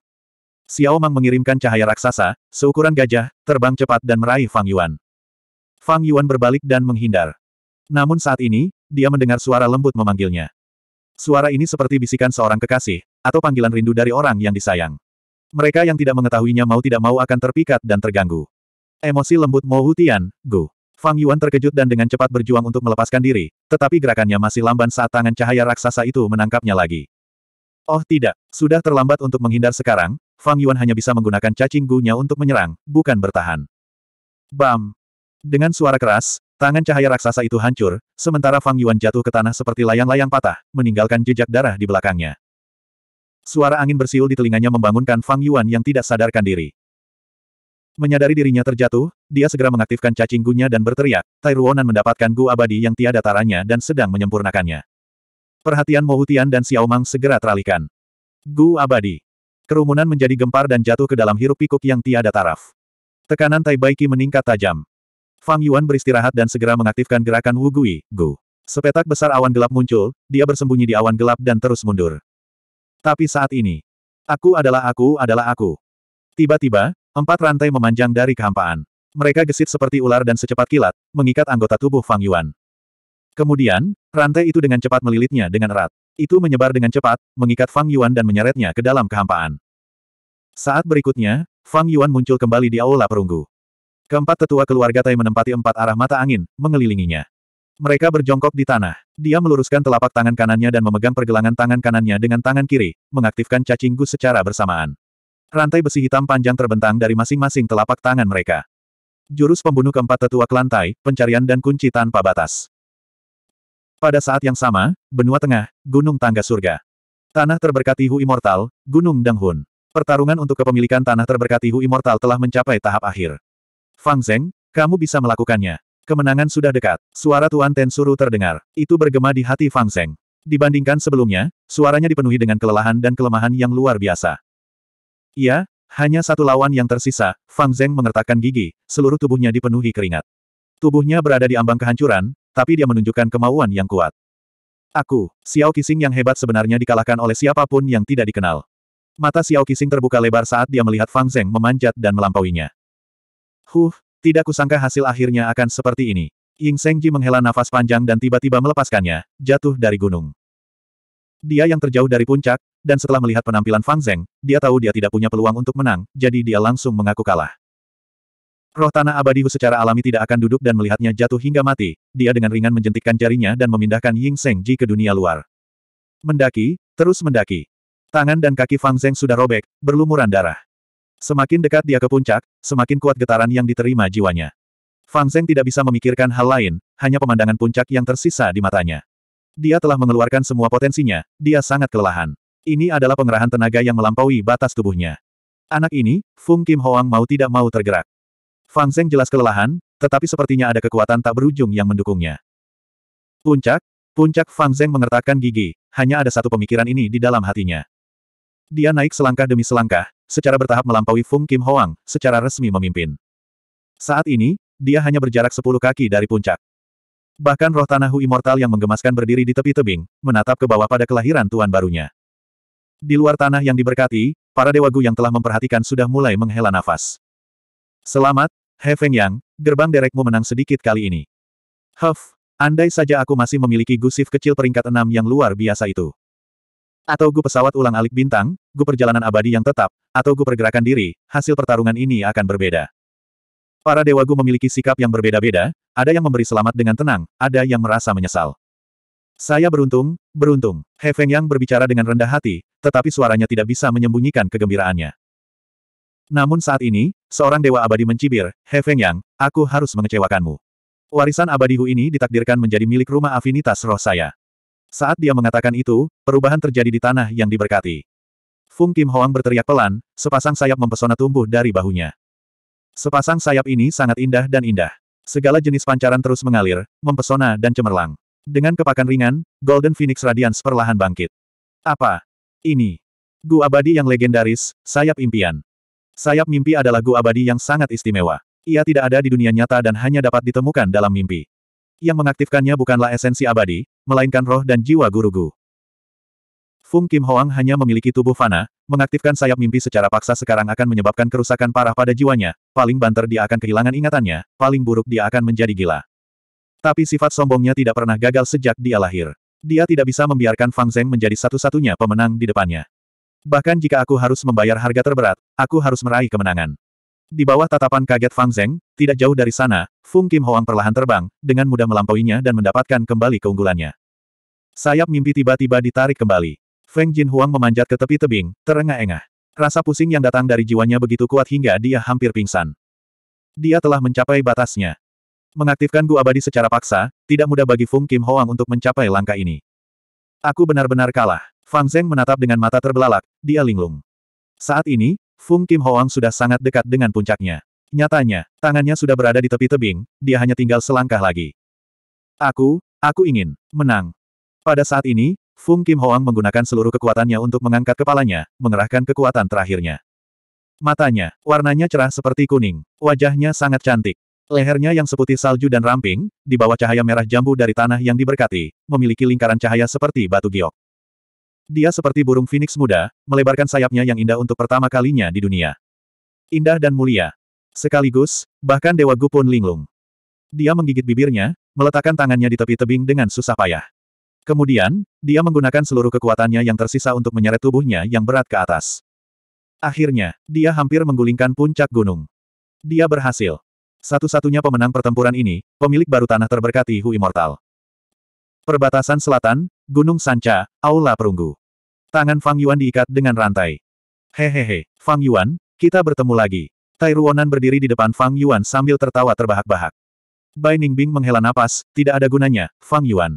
[SPEAKER 1] Xiao Mang mengirimkan cahaya raksasa, seukuran gajah, terbang cepat dan meraih Fang Yuan. Fang Yuan berbalik dan menghindar. Namun saat ini, dia mendengar suara lembut memanggilnya. Suara ini seperti bisikan seorang kekasih, atau panggilan rindu dari orang yang disayang. Mereka yang tidak mengetahuinya mau tidak mau akan terpikat dan terganggu. Emosi lembut Mo Hutian, Gu. Fang Yuan terkejut dan dengan cepat berjuang untuk melepaskan diri, tetapi gerakannya masih lamban saat tangan cahaya raksasa itu menangkapnya lagi. Oh tidak, sudah terlambat untuk menghindar sekarang, Fang Yuan hanya bisa menggunakan cacing gunya untuk menyerang, bukan bertahan. Bam! Dengan suara keras, Tangan cahaya raksasa itu hancur, sementara Fang Yuan jatuh ke tanah seperti layang-layang patah, meninggalkan jejak darah di belakangnya. Suara angin bersiul di telinganya membangunkan Fang Yuan yang tidak sadarkan diri. Menyadari dirinya terjatuh, dia segera mengaktifkan cacing gunya dan berteriak, Tai Ruonan mendapatkan gu abadi yang tiada taranya dan sedang menyempurnakannya. Perhatian Mo Hutian dan Xiao Mang segera teralihkan. Gu abadi. Kerumunan menjadi gempar dan jatuh ke dalam hirup pikuk yang tiada taraf. Tekanan Tai Baiki meningkat tajam. Fang Yuan beristirahat dan segera mengaktifkan gerakan Wu Gui, Gu. Sepetak besar awan gelap muncul, dia bersembunyi di awan gelap dan terus mundur. Tapi saat ini, aku adalah aku adalah aku. Tiba-tiba, empat rantai memanjang dari kehampaan. Mereka gesit seperti ular dan secepat kilat, mengikat anggota tubuh Fang Yuan. Kemudian, rantai itu dengan cepat melilitnya dengan erat. Itu menyebar dengan cepat, mengikat Fang Yuan dan menyeretnya ke dalam kehampaan. Saat berikutnya, Fang Yuan muncul kembali di aula perunggu. Keempat tetua keluarga Tai menempati empat arah mata angin, mengelilinginya. Mereka berjongkok di tanah. Dia meluruskan telapak tangan kanannya dan memegang pergelangan tangan kanannya dengan tangan kiri, mengaktifkan cacing gus secara bersamaan. Rantai besi hitam panjang terbentang dari masing-masing telapak tangan mereka. Jurus pembunuh keempat tetua kelantai, pencarian dan kunci tanpa batas. Pada saat yang sama, benua tengah, gunung tangga surga. Tanah terberkati Hu Immortal, Gunung Danghun. Pertarungan untuk kepemilikan tanah terberkati Hu Immortal telah mencapai tahap akhir. Fang Zeng, kamu bisa melakukannya. Kemenangan sudah dekat. Suara Tuan Tensuru terdengar. Itu bergema di hati Fang Zeng. Dibandingkan sebelumnya, suaranya dipenuhi dengan kelelahan dan kelemahan yang luar biasa. Iya, hanya satu lawan yang tersisa, Fang Zeng mengertakkan gigi, seluruh tubuhnya dipenuhi keringat. Tubuhnya berada di ambang kehancuran, tapi dia menunjukkan kemauan yang kuat. Aku, Xiao Qixing yang hebat sebenarnya dikalahkan oleh siapapun yang tidak dikenal. Mata Xiao Qixing terbuka lebar saat dia melihat Fang Zeng memanjat dan melampauinya. Huh, tidak kusangka hasil akhirnya akan seperti ini. Ying Sengji menghela nafas panjang dan tiba-tiba melepaskannya, jatuh dari gunung. Dia yang terjauh dari puncak, dan setelah melihat penampilan Fang Zeng, dia tahu dia tidak punya peluang untuk menang, jadi dia langsung mengaku kalah. Roh tanah abadi Hu secara alami tidak akan duduk dan melihatnya jatuh hingga mati, dia dengan ringan menjentikkan jarinya dan memindahkan Ying Ji ke dunia luar. Mendaki, terus mendaki. Tangan dan kaki Fang Zeng sudah robek, berlumuran darah. Semakin dekat dia ke puncak, semakin kuat getaran yang diterima jiwanya. Fang Zeng tidak bisa memikirkan hal lain, hanya pemandangan puncak yang tersisa di matanya. Dia telah mengeluarkan semua potensinya, dia sangat kelelahan. Ini adalah pengerahan tenaga yang melampaui batas tubuhnya. Anak ini, Fung Kim Hoang mau tidak mau tergerak. Fang Zeng jelas kelelahan, tetapi sepertinya ada kekuatan tak berujung yang mendukungnya. Puncak, puncak Fang Zeng mengertakkan gigi, hanya ada satu pemikiran ini di dalam hatinya. Dia naik selangkah demi selangkah, secara bertahap melampaui Fung Kim Hoang, secara resmi memimpin. Saat ini, dia hanya berjarak sepuluh kaki dari puncak. Bahkan roh tanah Hu Immortal yang menggemaskan berdiri di tepi tebing, menatap ke bawah pada kelahiran tuan barunya. Di luar tanah yang diberkati, para dewa Gu yang telah memperhatikan sudah mulai menghela nafas. Selamat, He Feng Yang, gerbang derekmu menang sedikit kali ini. Huff, andai saja aku masih memiliki gusif kecil peringkat enam yang luar biasa itu. Atau gu pesawat ulang-alik bintang, gu perjalanan abadi yang tetap, atau gu pergerakan diri, hasil pertarungan ini akan berbeda. Para dewa gu memiliki sikap yang berbeda-beda, ada yang memberi selamat dengan tenang, ada yang merasa menyesal. Saya beruntung, beruntung. He Feng Yang berbicara dengan rendah hati, tetapi suaranya tidak bisa menyembunyikan kegembiraannya. Namun saat ini, seorang dewa abadi mencibir, He Feng Yang, aku harus mengecewakanmu. Warisan abadi ini ditakdirkan menjadi milik rumah afinitas roh saya. Saat dia mengatakan itu, perubahan terjadi di tanah yang diberkati. Fung Kim Hoang berteriak pelan, sepasang sayap mempesona tumbuh dari bahunya. Sepasang sayap ini sangat indah dan indah. Segala jenis pancaran terus mengalir, mempesona dan cemerlang. Dengan kepakan ringan, Golden Phoenix Radiance perlahan bangkit. Apa? Ini. Gu abadi yang legendaris, sayap impian. Sayap mimpi adalah gu abadi yang sangat istimewa. Ia tidak ada di dunia nyata dan hanya dapat ditemukan dalam mimpi. Yang mengaktifkannya bukanlah esensi abadi, melainkan roh dan jiwa gurugu. Fung Kim Hoang hanya memiliki tubuh fana, mengaktifkan sayap mimpi secara paksa sekarang akan menyebabkan kerusakan parah pada jiwanya, paling banter dia akan kehilangan ingatannya, paling buruk dia akan menjadi gila. Tapi sifat sombongnya tidak pernah gagal sejak dia lahir. Dia tidak bisa membiarkan Fang Zeng menjadi satu-satunya pemenang di depannya. Bahkan jika aku harus membayar harga terberat, aku harus meraih kemenangan. Di bawah tatapan kaget Fang Zeng, tidak jauh dari sana, Fung Kim Hoang perlahan terbang, dengan mudah melampauinya dan mendapatkan kembali keunggulannya. Sayap mimpi tiba-tiba ditarik kembali. Feng Jin Huang memanjat ke tepi tebing, terengah-engah. Rasa pusing yang datang dari jiwanya begitu kuat hingga dia hampir pingsan. Dia telah mencapai batasnya. Mengaktifkan Gu Abadi secara paksa, tidak mudah bagi Fung Kim Hoang untuk mencapai langkah ini. Aku benar-benar kalah. Fang Zeng menatap dengan mata terbelalak, dia linglung. Saat ini, Fung Kim Hoang sudah sangat dekat dengan puncaknya. Nyatanya, tangannya sudah berada di tepi tebing, dia hanya tinggal selangkah lagi. Aku, aku ingin menang. Pada saat ini, Fung Kim Hoang menggunakan seluruh kekuatannya untuk mengangkat kepalanya, mengerahkan kekuatan terakhirnya. Matanya, warnanya cerah seperti kuning, wajahnya sangat cantik. Lehernya yang seputih salju dan ramping, di bawah cahaya merah jambu dari tanah yang diberkati, memiliki lingkaran cahaya seperti batu giok. Dia seperti burung Phoenix muda, melebarkan sayapnya yang indah untuk pertama kalinya di dunia. Indah dan mulia. Sekaligus, bahkan Dewa Gu pun linglung. Dia menggigit bibirnya, meletakkan tangannya di tepi tebing dengan susah payah. Kemudian, dia menggunakan seluruh kekuatannya yang tersisa untuk menyeret tubuhnya yang berat ke atas. Akhirnya, dia hampir menggulingkan puncak gunung. Dia berhasil. Satu-satunya pemenang pertempuran ini, pemilik baru tanah terberkati Hu Immortal. Perbatasan selatan, Gunung Sanca, Aula Perunggu. Tangan Fang Yuan diikat dengan rantai. Hehehe, Fang Yuan, kita bertemu lagi. Tai Ruonan berdiri di depan Fang Yuan sambil tertawa terbahak-bahak. Bai Ningbing menghela napas, tidak ada gunanya, Fang Yuan.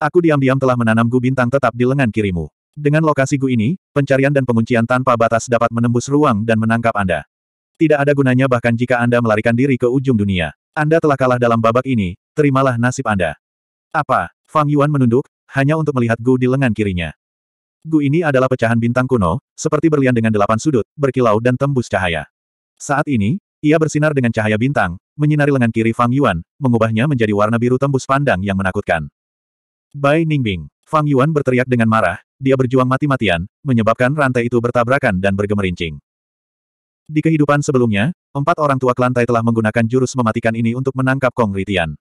[SPEAKER 1] Aku diam-diam telah menanam gu bintang tetap di lengan kirimu. Dengan lokasi gu ini, pencarian dan penguncian tanpa batas dapat menembus ruang dan menangkap Anda. Tidak ada gunanya bahkan jika Anda melarikan diri ke ujung dunia. Anda telah kalah dalam babak ini, terimalah nasib Anda. Apa? Fang Yuan menunduk, hanya untuk melihat Gu di lengan kirinya. Gu ini adalah pecahan bintang kuno, seperti berlian dengan delapan sudut, berkilau dan tembus cahaya. Saat ini, ia bersinar dengan cahaya bintang, menyinari lengan kiri Fang Yuan, mengubahnya menjadi warna biru tembus pandang yang menakutkan. Bai Ningbing, Fang Yuan berteriak dengan marah, dia berjuang mati-matian, menyebabkan rantai itu bertabrakan dan bergemerincing. Di kehidupan sebelumnya, empat orang tua kelantai telah menggunakan jurus mematikan ini untuk menangkap Kong Ritian.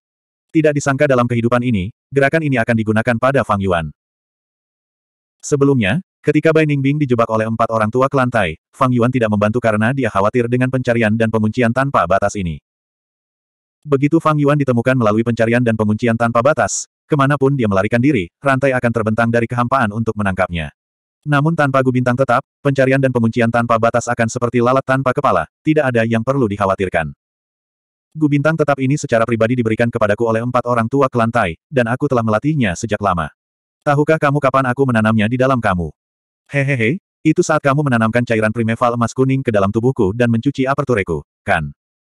[SPEAKER 1] Tidak disangka dalam kehidupan ini, gerakan ini akan digunakan pada Fang Yuan. Sebelumnya, ketika Bai Ningbing dijebak oleh empat orang tua kelantai, Fang Yuan tidak membantu karena dia khawatir dengan pencarian dan penguncian tanpa batas ini. Begitu Fang Yuan ditemukan melalui pencarian dan penguncian tanpa batas, kemanapun dia melarikan diri, rantai akan terbentang dari kehampaan untuk menangkapnya. Namun tanpa gubintang tetap, pencarian dan penguncian tanpa batas akan seperti lalat tanpa kepala, tidak ada yang perlu dikhawatirkan. Gu Bintang tetap ini secara pribadi diberikan kepadaku oleh empat orang tua kelantai, dan aku telah melatihnya sejak lama. Tahukah kamu kapan aku menanamnya di dalam kamu? Hehehe, itu saat kamu menanamkan cairan primeval emas kuning ke dalam tubuhku dan mencuci apertureku, kan?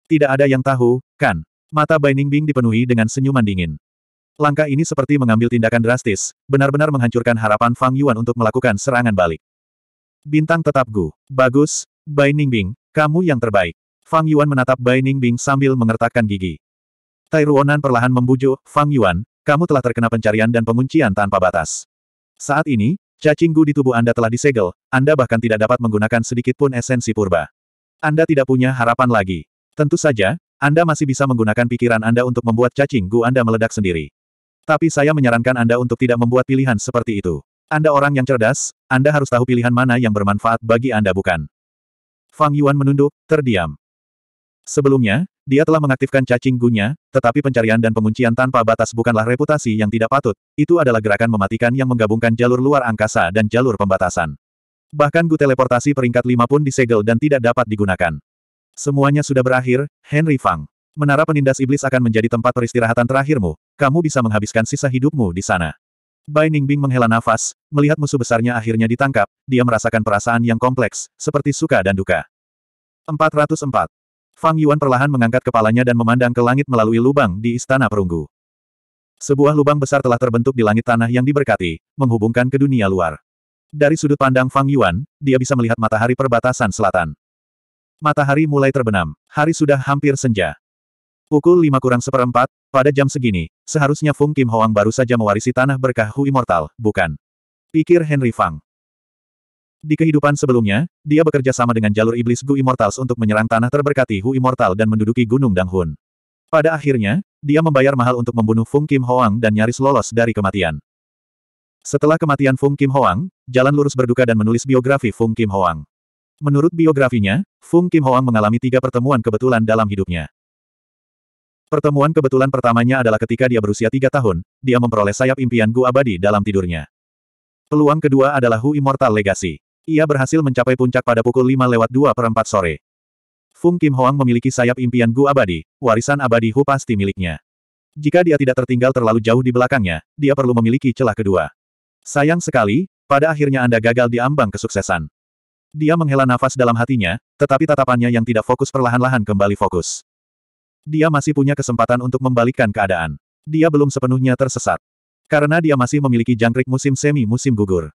[SPEAKER 1] Tidak ada yang tahu, kan? Mata Bai Bing dipenuhi dengan senyuman dingin. Langkah ini seperti mengambil tindakan drastis, benar-benar menghancurkan harapan Fang Yuan untuk melakukan serangan balik. Bintang tetap Gu. Bagus, Bai Bing, kamu yang terbaik. Fang Yuan menatap Bai Ningbing sambil mengertakkan gigi. Tai Ruonan perlahan membujuk, Fang Yuan, kamu telah terkena pencarian dan penguncian tanpa batas. Saat ini, cacing gu di tubuh Anda telah disegel, Anda bahkan tidak dapat menggunakan sedikit pun esensi purba. Anda tidak punya harapan lagi. Tentu saja, Anda masih bisa menggunakan pikiran Anda untuk membuat cacing gu Anda meledak sendiri. Tapi saya menyarankan Anda untuk tidak membuat pilihan seperti itu. Anda orang yang cerdas, Anda harus tahu pilihan mana yang bermanfaat bagi Anda bukan. Fang Yuan menunduk, terdiam. Sebelumnya, dia telah mengaktifkan cacing gunya, tetapi pencarian dan penguncian tanpa batas bukanlah reputasi yang tidak patut, itu adalah gerakan mematikan yang menggabungkan jalur luar angkasa dan jalur pembatasan. Bahkan gu teleportasi peringkat lima pun disegel dan tidak dapat digunakan. Semuanya sudah berakhir, Henry Fang. Menara penindas iblis akan menjadi tempat peristirahatan terakhirmu, kamu bisa menghabiskan sisa hidupmu di sana. Bai Ningbing menghela nafas, melihat musuh besarnya akhirnya ditangkap, dia merasakan perasaan yang kompleks, seperti suka dan duka. 404. Fang Yuan perlahan mengangkat kepalanya dan memandang ke langit melalui lubang di Istana Perunggu. Sebuah lubang besar telah terbentuk di langit tanah yang diberkati, menghubungkan ke dunia luar. Dari sudut pandang Fang Yuan, dia bisa melihat matahari perbatasan selatan. Matahari mulai terbenam. Hari sudah hampir senja. Pukul lima kurang seperempat, pada jam segini, seharusnya Fung Kim Hoang baru saja mewarisi tanah berkah Hu Immortal, bukan? Pikir Henry Fang. Di kehidupan sebelumnya, dia bekerja sama dengan jalur iblis Gu Immortals untuk menyerang tanah terberkati Hu Immortal dan menduduki Gunung Danghun. Pada akhirnya, dia membayar mahal untuk membunuh Fung Kim Hoang dan nyaris lolos dari kematian. Setelah kematian Fung Kim Hoang, jalan lurus berduka dan menulis biografi Fung Kim Hoang. Menurut biografinya, Fung Kim Hoang mengalami tiga pertemuan kebetulan dalam hidupnya. Pertemuan kebetulan pertamanya adalah ketika dia berusia tiga tahun, dia memperoleh sayap impian Gu Abadi dalam tidurnya. Peluang kedua adalah Hu Immortal Legacy. Ia berhasil mencapai puncak pada pukul 5 lewat 2 per 4 sore. Fung Kim Hoang memiliki sayap impian Gu Abadi, warisan abadi Hu pasti miliknya. Jika dia tidak tertinggal terlalu jauh di belakangnya, dia perlu memiliki celah kedua. Sayang sekali, pada akhirnya Anda gagal di ambang kesuksesan. Dia menghela nafas dalam hatinya, tetapi tatapannya yang tidak fokus perlahan-lahan kembali fokus. Dia masih punya kesempatan untuk membalikkan keadaan. Dia belum sepenuhnya tersesat. Karena dia masih memiliki jangkrik musim semi musim gugur.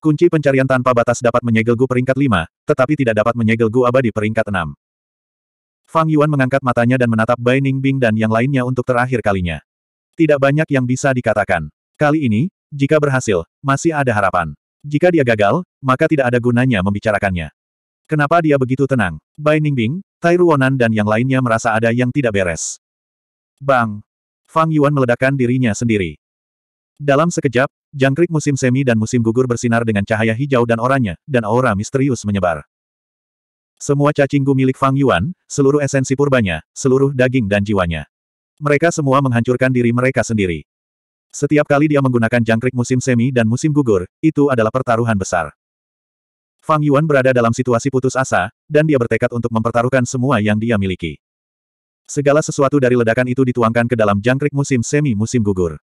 [SPEAKER 1] Kunci pencarian tanpa batas dapat menyegel Gu peringkat 5, tetapi tidak dapat menyegel Gu abadi peringkat 6. Fang Yuan mengangkat matanya dan menatap Bai Ningbing dan yang lainnya untuk terakhir kalinya. Tidak banyak yang bisa dikatakan. Kali ini, jika berhasil, masih ada harapan. Jika dia gagal, maka tidak ada gunanya membicarakannya. Kenapa dia begitu tenang? Bai Ningbing, Tai Ruonan dan yang lainnya merasa ada yang tidak beres. Bang! Fang Yuan meledakkan dirinya sendiri. Dalam sekejap, Jangkrik musim semi dan musim gugur bersinar dengan cahaya hijau dan oranye, dan aura misterius menyebar. Semua cacing gu milik Fang Yuan, seluruh esensi purbanya, seluruh daging dan jiwanya. Mereka semua menghancurkan diri mereka sendiri. Setiap kali dia menggunakan jangkrik musim semi dan musim gugur, itu adalah pertaruhan besar. Fang Yuan berada dalam situasi putus asa, dan dia bertekad untuk mempertaruhkan semua yang dia miliki. Segala sesuatu dari ledakan itu dituangkan ke dalam jangkrik musim semi musim gugur.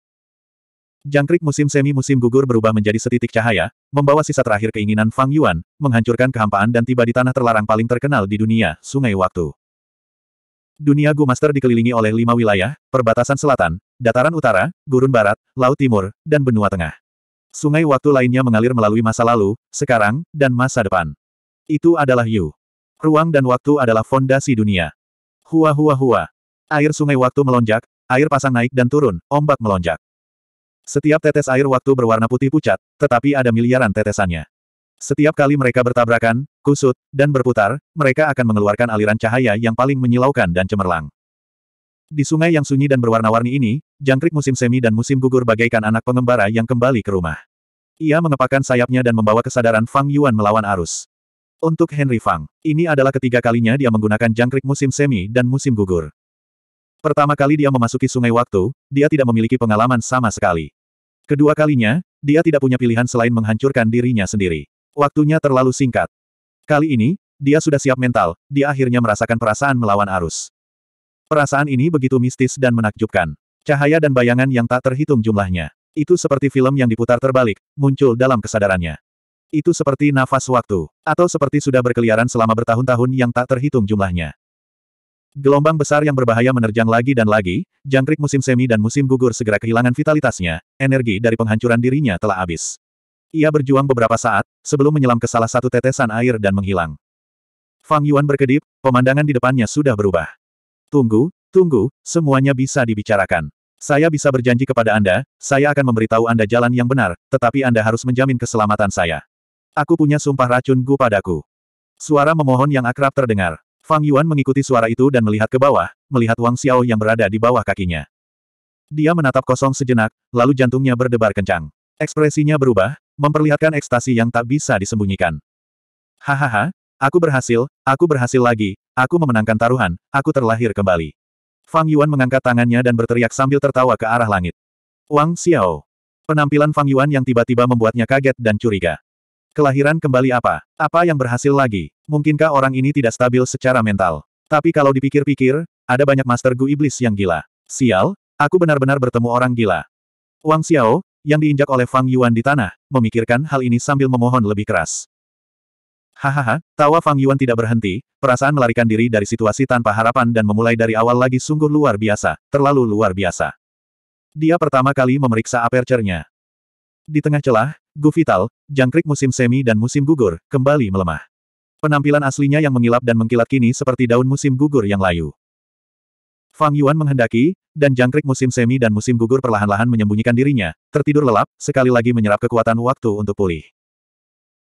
[SPEAKER 1] Jangkrik musim semi-musim gugur berubah menjadi setitik cahaya, membawa sisa terakhir keinginan Fang Yuan, menghancurkan kehampaan dan tiba di tanah terlarang paling terkenal di dunia, Sungai Waktu. Dunia Gu Master dikelilingi oleh lima wilayah, perbatasan selatan, dataran utara, gurun barat, laut timur, dan benua tengah. Sungai Waktu lainnya mengalir melalui masa lalu, sekarang, dan masa depan. Itu adalah Yu. Ruang dan waktu adalah fondasi dunia. Hua hua hua. Air sungai waktu melonjak, air pasang naik dan turun, ombak melonjak. Setiap tetes air waktu berwarna putih pucat, tetapi ada miliaran tetesannya. Setiap kali mereka bertabrakan, kusut, dan berputar, mereka akan mengeluarkan aliran cahaya yang paling menyilaukan dan cemerlang. Di sungai yang sunyi dan berwarna-warni ini, jangkrik musim semi dan musim gugur bagaikan anak pengembara yang kembali ke rumah. Ia mengepakkan sayapnya dan membawa kesadaran Fang Yuan melawan arus. Untuk Henry Fang, ini adalah ketiga kalinya dia menggunakan jangkrik musim semi dan musim gugur. Pertama kali dia memasuki sungai waktu, dia tidak memiliki pengalaman sama sekali. Kedua kalinya, dia tidak punya pilihan selain menghancurkan dirinya sendiri. Waktunya terlalu singkat. Kali ini, dia sudah siap mental, dia akhirnya merasakan perasaan melawan arus. Perasaan ini begitu mistis dan menakjubkan. Cahaya dan bayangan yang tak terhitung jumlahnya. Itu seperti film yang diputar terbalik, muncul dalam kesadarannya. Itu seperti nafas waktu, atau seperti sudah berkeliaran selama bertahun-tahun yang tak terhitung jumlahnya. Gelombang besar yang berbahaya menerjang lagi dan lagi, jangkrik musim semi dan musim gugur segera kehilangan vitalitasnya, energi dari penghancuran dirinya telah habis. Ia berjuang beberapa saat, sebelum menyelam ke salah satu tetesan air dan menghilang. Fang Yuan berkedip, pemandangan di depannya sudah berubah. Tunggu, tunggu, semuanya bisa dibicarakan. Saya bisa berjanji kepada Anda, saya akan memberitahu Anda jalan yang benar, tetapi Anda harus menjamin keselamatan saya. Aku punya sumpah racun Gu padaku. Suara memohon yang akrab terdengar. Fang Yuan mengikuti suara itu dan melihat ke bawah, melihat Wang Xiao yang berada di bawah kakinya. Dia menatap kosong sejenak, lalu jantungnya berdebar kencang. Ekspresinya berubah, memperlihatkan ekstasi yang tak bisa disembunyikan. Hahaha, aku berhasil, aku berhasil lagi, aku memenangkan taruhan, aku terlahir kembali. Fang Yuan mengangkat tangannya dan berteriak sambil tertawa ke arah langit. Wang Xiao. Penampilan Fang Yuan yang tiba-tiba membuatnya kaget dan curiga. Kelahiran kembali apa? Apa yang berhasil lagi? Mungkinkah orang ini tidak stabil secara mental? Tapi kalau dipikir-pikir, ada banyak master Gu Iblis yang gila. Sial, aku benar-benar bertemu orang gila. Wang Xiao, yang diinjak oleh Fang Yuan di tanah, memikirkan hal ini sambil memohon lebih keras. Hahaha, tawa Fang Yuan tidak berhenti, perasaan melarikan diri dari situasi tanpa harapan dan memulai dari awal lagi sungguh luar biasa, terlalu luar biasa. Dia pertama kali memeriksa apercernya. Di tengah celah, Gu Vital, jangkrik musim semi dan musim gugur, kembali melemah. Penampilan aslinya yang mengilap dan mengkilat kini seperti daun musim gugur yang layu. Fang Yuan menghendaki, dan jangkrik musim semi dan musim gugur perlahan-lahan menyembunyikan dirinya, tertidur lelap, sekali lagi menyerap kekuatan waktu untuk pulih.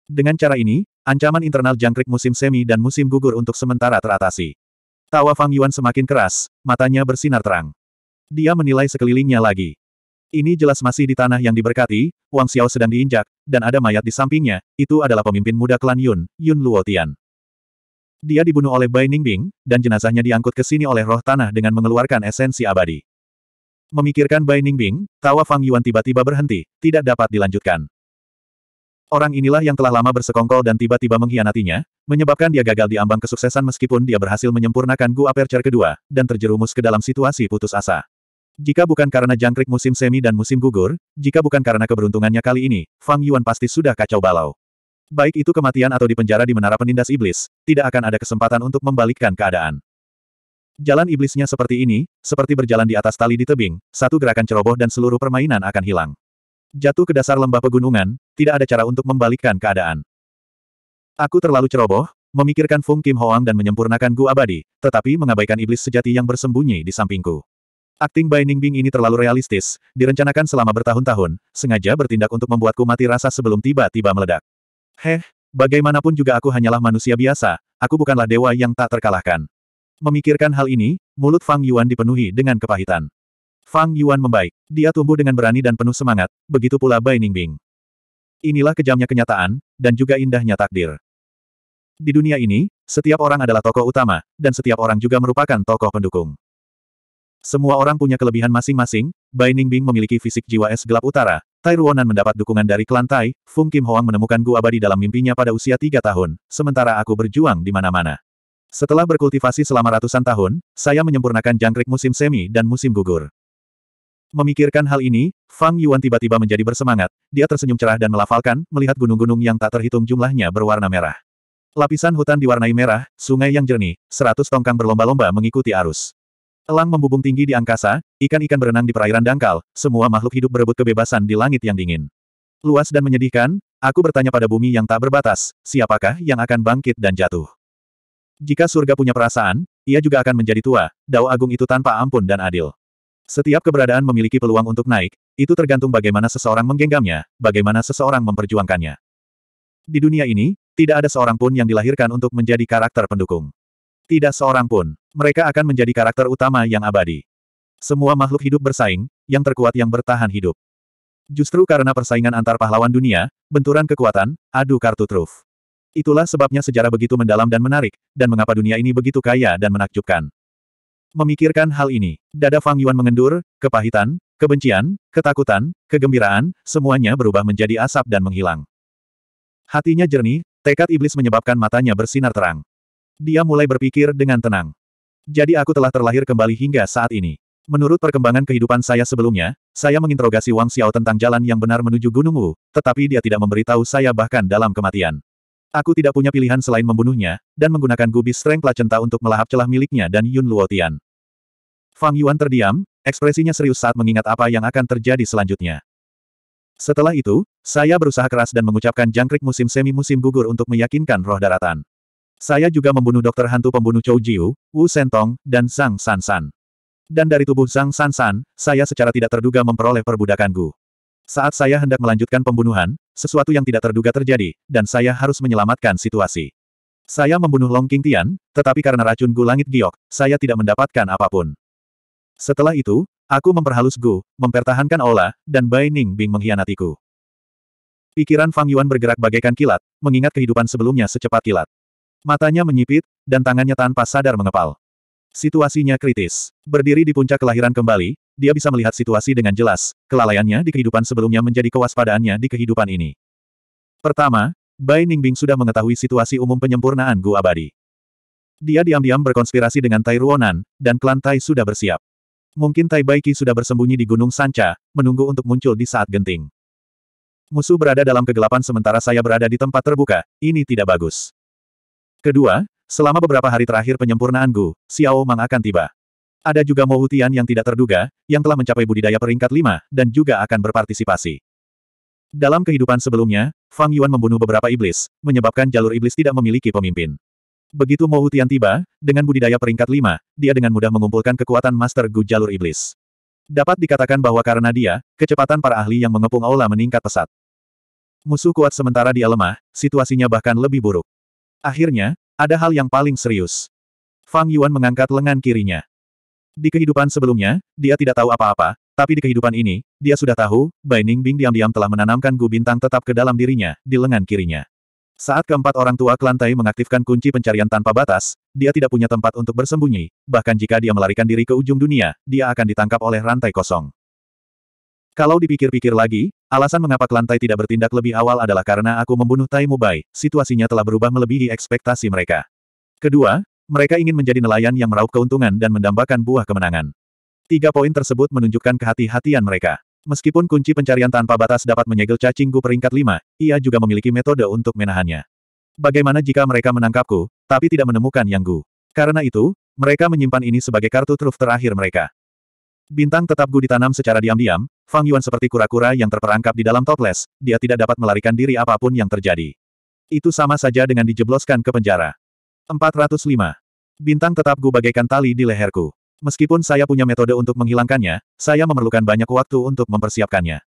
[SPEAKER 1] Dengan cara ini, ancaman internal jangkrik musim semi dan musim gugur untuk sementara teratasi. Tawa Fang Yuan semakin keras, matanya bersinar terang. Dia menilai sekelilingnya lagi. Ini jelas masih di tanah yang diberkati, Wang Xiao sedang diinjak, dan ada mayat di sampingnya, itu adalah pemimpin muda klan Yun, Yun Luotian. Dia dibunuh oleh Bai Ningbing, dan jenazahnya diangkut ke sini oleh roh tanah dengan mengeluarkan esensi abadi. Memikirkan Bai Ningbing, tawa Fang Yuan tiba-tiba berhenti, tidak dapat dilanjutkan. Orang inilah yang telah lama bersekongkol dan tiba-tiba mengkhianatinya, menyebabkan dia gagal di ambang kesuksesan meskipun dia berhasil menyempurnakan Gu Aperture kedua, dan terjerumus ke dalam situasi putus asa. Jika bukan karena jangkrik musim semi dan musim gugur, jika bukan karena keberuntungannya kali ini, Fang Yuan pasti sudah kacau balau. Baik itu kematian atau dipenjara di menara penindas iblis, tidak akan ada kesempatan untuk membalikkan keadaan. Jalan iblisnya seperti ini, seperti berjalan di atas tali di tebing, satu gerakan ceroboh dan seluruh permainan akan hilang. Jatuh ke dasar lembah pegunungan, tidak ada cara untuk membalikkan keadaan. Aku terlalu ceroboh, memikirkan Fung Kim Hoang dan menyempurnakan Gu Abadi, tetapi mengabaikan iblis sejati yang bersembunyi di sampingku. Akting Bai Ningbing ini terlalu realistis, direncanakan selama bertahun-tahun, sengaja bertindak untuk membuatku mati rasa sebelum tiba-tiba meledak. Heh, bagaimanapun juga aku hanyalah manusia biasa, aku bukanlah dewa yang tak terkalahkan. Memikirkan hal ini, mulut Fang Yuan dipenuhi dengan kepahitan. Fang Yuan membaik. Dia tumbuh dengan berani dan penuh semangat, begitu pula Bai Ningbing. Inilah kejamnya kenyataan, dan juga indahnya takdir. Di dunia ini, setiap orang adalah tokoh utama, dan setiap orang juga merupakan tokoh pendukung. Semua orang punya kelebihan masing-masing, Bai Ningbing memiliki fisik jiwa es gelap utara, Tai Ruonan mendapat dukungan dari klan Tai, Fung Kim Hoang menemukan gua abadi dalam mimpinya pada usia tiga tahun, sementara aku berjuang di mana-mana. Setelah berkultivasi selama ratusan tahun, saya menyempurnakan jangkrik musim semi dan musim gugur. Memikirkan hal ini, Fang Yuan tiba-tiba menjadi bersemangat, dia tersenyum cerah dan melafalkan, melihat gunung-gunung yang tak terhitung jumlahnya berwarna merah. Lapisan hutan diwarnai merah, sungai yang jernih, seratus tongkang berlomba-lomba mengikuti arus. Elang membubung tinggi di angkasa, ikan-ikan berenang di perairan dangkal, semua makhluk hidup berebut kebebasan di langit yang dingin. Luas dan menyedihkan, aku bertanya pada bumi yang tak berbatas, siapakah yang akan bangkit dan jatuh? Jika surga punya perasaan, ia juga akan menjadi tua, dao agung itu tanpa ampun dan adil. Setiap keberadaan memiliki peluang untuk naik, itu tergantung bagaimana seseorang menggenggamnya, bagaimana seseorang memperjuangkannya. Di dunia ini, tidak ada seorang pun yang dilahirkan untuk menjadi karakter pendukung. Tidak seorang pun. Mereka akan menjadi karakter utama yang abadi. Semua makhluk hidup bersaing, yang terkuat yang bertahan hidup. Justru karena persaingan antar pahlawan dunia, benturan kekuatan, adu kartu truf. Itulah sebabnya sejarah begitu mendalam dan menarik, dan mengapa dunia ini begitu kaya dan menakjubkan. Memikirkan hal ini, dada Fang Yuan mengendur, kepahitan, kebencian, ketakutan, kegembiraan, semuanya berubah menjadi asap dan menghilang. Hatinya jernih, tekad iblis menyebabkan matanya bersinar terang. Dia mulai berpikir dengan tenang. Jadi aku telah terlahir kembali hingga saat ini. Menurut perkembangan kehidupan saya sebelumnya, saya menginterogasi Wang Xiao tentang jalan yang benar menuju Gunung Wu, tetapi dia tidak memberitahu saya bahkan dalam kematian. Aku tidak punya pilihan selain membunuhnya, dan menggunakan gubis strength placenta untuk melahap celah miliknya dan Yun Luotian. Fang Yuan terdiam, ekspresinya serius saat mengingat apa yang akan terjadi selanjutnya. Setelah itu, saya berusaha keras dan mengucapkan jangkrik musim semi musim gugur untuk meyakinkan roh daratan. Saya juga membunuh dokter hantu pembunuh Chou Jiu, Wu Sentong, dan Zhang San. Dan dari tubuh Zhang San San, saya secara tidak terduga memperoleh perbudakan Gu. Saat saya hendak melanjutkan pembunuhan, sesuatu yang tidak terduga terjadi, dan saya harus menyelamatkan situasi. Saya membunuh Long King Tian, tetapi karena racun Gu Langit Giok, saya tidak mendapatkan apapun. Setelah itu, aku memperhalus Gu, mempertahankan Ola, dan Bai Ning Bing mengkhianatiku. Pikiran Fang Yuan bergerak bagaikan kilat, mengingat kehidupan sebelumnya secepat kilat. Matanya menyipit, dan tangannya tanpa sadar mengepal. Situasinya kritis. Berdiri di puncak kelahiran kembali, dia bisa melihat situasi dengan jelas, kelalaiannya di kehidupan sebelumnya menjadi kewaspadaannya di kehidupan ini. Pertama, Bai Ningbing sudah mengetahui situasi umum penyempurnaan Gu Abadi. Dia diam-diam berkonspirasi dengan Tai Ruonan, dan klan Tai sudah bersiap. Mungkin Tai Baiki sudah bersembunyi di Gunung Sanca, menunggu untuk muncul di saat genting. Musuh berada dalam kegelapan sementara saya berada di tempat terbuka, ini tidak bagus. Kedua, selama beberapa hari terakhir penyempurnaan Gu, Xiao Mang akan tiba. Ada juga Mo Hutian yang tidak terduga, yang telah mencapai budidaya peringkat lima dan juga akan berpartisipasi. Dalam kehidupan sebelumnya, Fang Yuan membunuh beberapa iblis, menyebabkan jalur iblis tidak memiliki pemimpin. Begitu Mo Hutian tiba, dengan budidaya peringkat lima, dia dengan mudah mengumpulkan kekuatan Master Gu jalur iblis. Dapat dikatakan bahwa karena dia, kecepatan para ahli yang mengepung aula meningkat pesat. Musuh kuat sementara dia lemah, situasinya bahkan lebih buruk. Akhirnya, ada hal yang paling serius. Fang Yuan mengangkat lengan kirinya. Di kehidupan sebelumnya, dia tidak tahu apa-apa, tapi di kehidupan ini, dia sudah tahu, Bai Ningbing diam-diam telah menanamkan Gu Bintang tetap ke dalam dirinya, di lengan kirinya. Saat keempat orang tua kelantai mengaktifkan kunci pencarian tanpa batas, dia tidak punya tempat untuk bersembunyi, bahkan jika dia melarikan diri ke ujung dunia, dia akan ditangkap oleh rantai kosong. Kalau dipikir-pikir lagi, alasan mengapa Klantai tidak bertindak lebih awal adalah karena aku membunuh Tai Mubai. situasinya telah berubah melebihi ekspektasi mereka. Kedua, mereka ingin menjadi nelayan yang meraup keuntungan dan mendambakan buah kemenangan. Tiga poin tersebut menunjukkan kehati-hatian mereka. Meskipun kunci pencarian tanpa batas dapat menyegel cacing peringkat lima, ia juga memiliki metode untuk menahannya. Bagaimana jika mereka menangkapku, tapi tidak menemukan Yang Gu? Karena itu, mereka menyimpan ini sebagai kartu truf terakhir mereka. Bintang tetap Gu ditanam secara diam-diam, Fang Yuan seperti kura-kura yang terperangkap di dalam toples, dia tidak dapat melarikan diri apapun yang terjadi. Itu sama saja dengan dijebloskan ke penjara. 405. Bintang tetap Gu bagaikan tali di leherku. Meskipun saya punya metode untuk menghilangkannya, saya memerlukan banyak waktu untuk mempersiapkannya.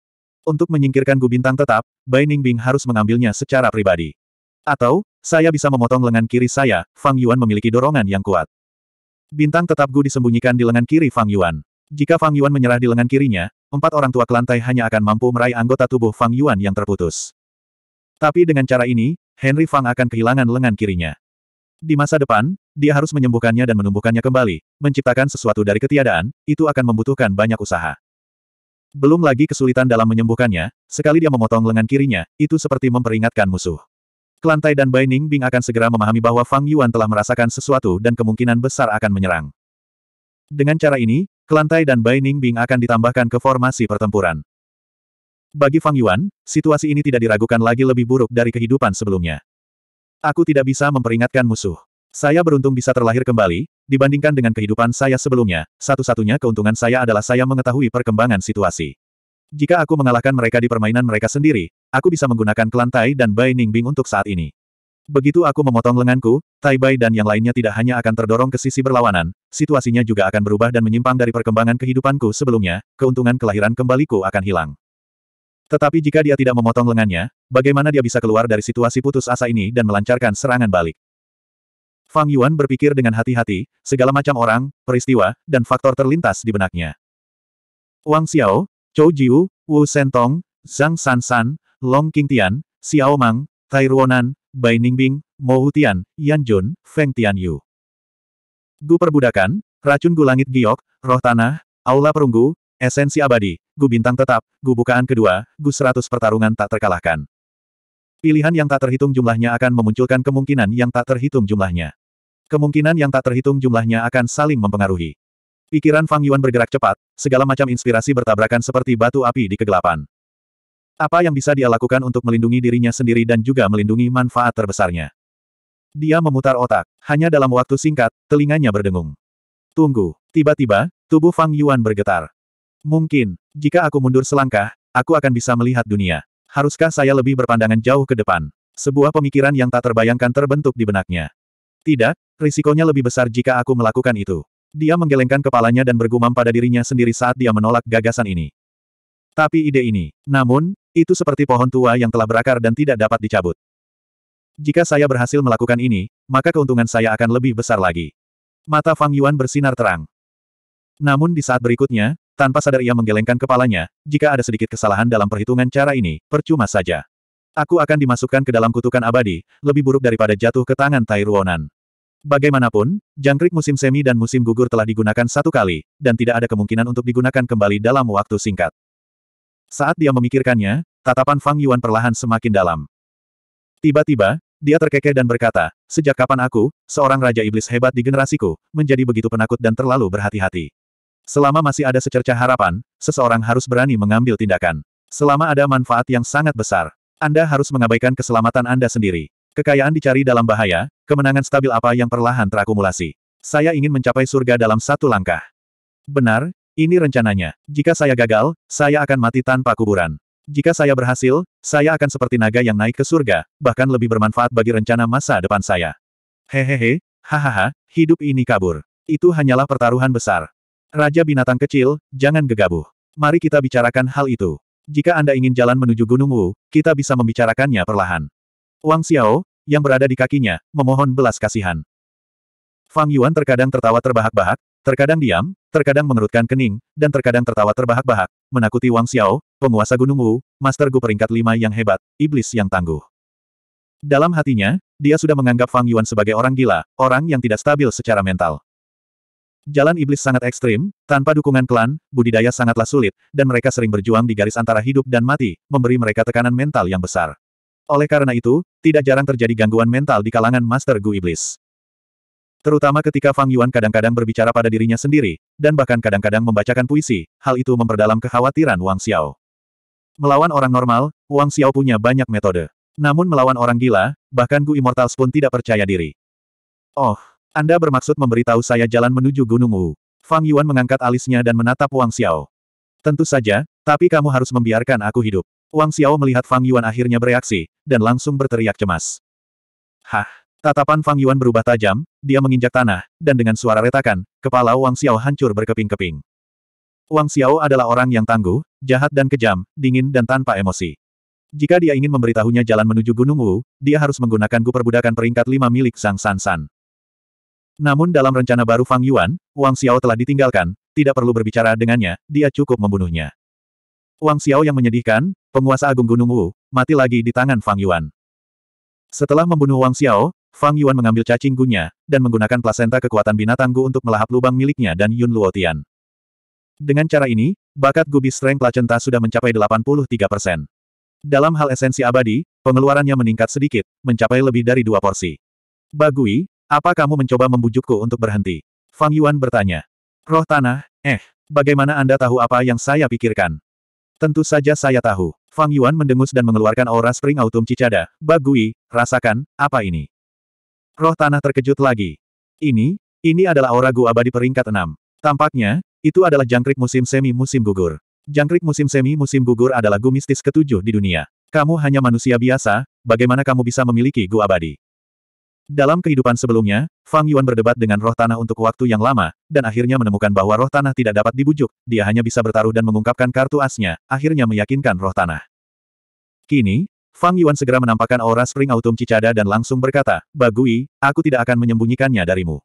[SPEAKER 1] Untuk menyingkirkan Gu Bintang tetap, Bai Ningbing harus mengambilnya secara pribadi. Atau, saya bisa memotong lengan kiri saya, Fang Yuan memiliki dorongan yang kuat. Bintang tetap Gu disembunyikan di lengan kiri Fang Yuan. Jika Fang Yuan menyerah di lengan kirinya, empat orang tua kelantai hanya akan mampu meraih anggota tubuh Fang Yuan yang terputus. Tapi dengan cara ini, Henry Fang akan kehilangan lengan kirinya. Di masa depan, dia harus menyembuhkannya dan menumbuhkannya kembali, menciptakan sesuatu dari ketiadaan, itu akan membutuhkan banyak usaha. Belum lagi kesulitan dalam menyembuhkannya, sekali dia memotong lengan kirinya, itu seperti memperingatkan musuh. Kelantai dan Bai Bing akan segera memahami bahwa Fang Yuan telah merasakan sesuatu dan kemungkinan besar akan menyerang. Dengan cara ini, Kelantai dan Bai Ningbing akan ditambahkan ke formasi pertempuran. Bagi Fang Yuan, situasi ini tidak diragukan lagi lebih buruk dari kehidupan sebelumnya. Aku tidak bisa memperingatkan musuh. Saya beruntung bisa terlahir kembali, dibandingkan dengan kehidupan saya sebelumnya, satu-satunya keuntungan saya adalah saya mengetahui perkembangan situasi. Jika aku mengalahkan mereka di permainan mereka sendiri, aku bisa menggunakan kelantai dan Bai Ningbing untuk saat ini. Begitu aku memotong lenganku, Tai Bai dan yang lainnya tidak hanya akan terdorong ke sisi berlawanan, situasinya juga akan berubah dan menyimpang dari perkembangan kehidupanku sebelumnya, keuntungan kelahiran kembaliku akan hilang. Tetapi jika dia tidak memotong lengannya, bagaimana dia bisa keluar dari situasi putus asa ini dan melancarkan serangan balik? Fang Yuan berpikir dengan hati-hati, segala macam orang, peristiwa, dan faktor terlintas di benaknya. Wang Xiao, Chou Jiu, Wu Sentong, Zhang San San, Long Tian, Xiao Mang, Tai Ruonan, Bai Ningbing, Mo Utian, Yan Jun, Feng Tianyu. Gu perbudakan, racun gu langit giok, roh tanah, aula perunggu, esensi abadi, gu bintang tetap, gu bukaan kedua, gu seratus pertarungan tak terkalahkan. Pilihan yang tak terhitung jumlahnya akan memunculkan kemungkinan yang tak terhitung jumlahnya. Kemungkinan yang tak terhitung jumlahnya akan saling mempengaruhi. Pikiran Fang Yuan bergerak cepat, segala macam inspirasi bertabrakan seperti batu api di kegelapan. Apa yang bisa dia lakukan untuk melindungi dirinya sendiri dan juga melindungi manfaat terbesarnya? Dia memutar otak. Hanya dalam waktu singkat, telinganya berdengung. Tunggu. Tiba-tiba, tubuh Fang Yuan bergetar. Mungkin, jika aku mundur selangkah, aku akan bisa melihat dunia. Haruskah saya lebih berpandangan jauh ke depan? Sebuah pemikiran yang tak terbayangkan terbentuk di benaknya. Tidak, risikonya lebih besar jika aku melakukan itu. Dia menggelengkan kepalanya dan bergumam pada dirinya sendiri saat dia menolak gagasan ini. Tapi ide ini, namun, itu seperti pohon tua yang telah berakar dan tidak dapat dicabut. Jika saya berhasil melakukan ini, maka keuntungan saya akan lebih besar lagi. Mata Fang Yuan bersinar terang. Namun di saat berikutnya, tanpa sadar ia menggelengkan kepalanya, jika ada sedikit kesalahan dalam perhitungan cara ini, percuma saja. Aku akan dimasukkan ke dalam kutukan abadi, lebih buruk daripada jatuh ke tangan Tai Ruonan. Bagaimanapun, jangkrik musim semi dan musim gugur telah digunakan satu kali, dan tidak ada kemungkinan untuk digunakan kembali dalam waktu singkat. Saat dia memikirkannya, tatapan Fang Yuan perlahan semakin dalam. Tiba-tiba, dia terkekeh dan berkata, sejak kapan aku, seorang Raja Iblis hebat di generasiku, menjadi begitu penakut dan terlalu berhati-hati. Selama masih ada secerca harapan, seseorang harus berani mengambil tindakan. Selama ada manfaat yang sangat besar, Anda harus mengabaikan keselamatan Anda sendiri. Kekayaan dicari dalam bahaya, kemenangan stabil apa yang perlahan terakumulasi. Saya ingin mencapai surga dalam satu langkah. Benar, ini rencananya. Jika saya gagal, saya akan mati tanpa kuburan. Jika saya berhasil, saya akan seperti naga yang naik ke surga, bahkan lebih bermanfaat bagi rencana masa depan saya. Hehehe, hahaha, hidup ini kabur. Itu hanyalah pertaruhan besar. Raja binatang kecil, jangan gegabah. Mari kita bicarakan hal itu. Jika Anda ingin jalan menuju Gunung Wu, kita bisa membicarakannya perlahan. Wang Xiao, yang berada di kakinya, memohon belas kasihan. Fang Yuan terkadang tertawa terbahak-bahak, terkadang diam, terkadang mengerutkan kening, dan terkadang tertawa terbahak-bahak, menakuti Wang Xiao, penguasa Gunung Wu, Master Gu peringkat lima yang hebat, iblis yang tangguh. Dalam hatinya, dia sudah menganggap Fang Yuan sebagai orang gila, orang yang tidak stabil secara mental. Jalan iblis sangat ekstrim, tanpa dukungan klan, budidaya sangatlah sulit, dan mereka sering berjuang di garis antara hidup dan mati, memberi mereka tekanan mental yang besar. Oleh karena itu, tidak jarang terjadi gangguan mental di kalangan Master Gu Iblis. Terutama ketika Fang Yuan kadang-kadang berbicara pada dirinya sendiri, dan bahkan kadang-kadang membacakan puisi, hal itu memperdalam kekhawatiran Wang Xiao. Melawan orang normal, Wang Xiao punya banyak metode. Namun melawan orang gila, bahkan Gu Immortals pun tidak percaya diri. Oh, Anda bermaksud memberitahu saya jalan menuju Gunung Wu. Fang Yuan mengangkat alisnya dan menatap Wang Xiao. Tentu saja, tapi kamu harus membiarkan aku hidup. Wang Xiao melihat Fang Yuan akhirnya bereaksi, dan langsung berteriak cemas. Hah? Tatapan Fang Yuan berubah tajam, dia menginjak tanah, dan dengan suara retakan, kepala Wang Xiao hancur berkeping-keping. Wang Xiao adalah orang yang tangguh, jahat dan kejam, dingin dan tanpa emosi. Jika dia ingin memberitahunya jalan menuju Gunung Wu, dia harus menggunakan gu perbudakan peringkat lima milik Sang San San. Namun dalam rencana baru Fang Yuan, Wang Xiao telah ditinggalkan, tidak perlu berbicara dengannya, dia cukup membunuhnya. Wang Xiao yang menyedihkan, penguasa agung Gunung Wu, mati lagi di tangan Fang Yuan. Setelah membunuh Wang Xiao, Fang Yuan mengambil cacing gunya, dan menggunakan plasenta kekuatan binatang gu untuk melahap lubang miliknya dan Yun Luotian. Dengan cara ini, bakat gu Strength Placenta sudah mencapai 83 persen. Dalam hal esensi abadi, pengeluarannya meningkat sedikit, mencapai lebih dari dua porsi. Bagui, apa kamu mencoba membujukku untuk berhenti? Fang Yuan bertanya. Roh tanah, eh, bagaimana Anda tahu apa yang saya pikirkan? Tentu saja saya tahu. Fang Yuan mendengus dan mengeluarkan aura Spring Autumn Cicada. Bagui, rasakan, apa ini? Roh tanah terkejut lagi. Ini, ini adalah aura gua abadi peringkat 6. Tampaknya, itu adalah jangkrik musim semi musim gugur. Jangkrik musim semi musim gugur adalah gu mistis ketujuh di dunia. Kamu hanya manusia biasa, bagaimana kamu bisa memiliki gua abadi? Dalam kehidupan sebelumnya, Fang Yuan berdebat dengan roh tanah untuk waktu yang lama, dan akhirnya menemukan bahwa roh tanah tidak dapat dibujuk, dia hanya bisa bertaruh dan mengungkapkan kartu asnya, akhirnya meyakinkan roh tanah. Kini, Fang Yuan segera menampakkan aura Spring Autumn Cicada dan langsung berkata, Bagui, aku tidak akan menyembunyikannya darimu.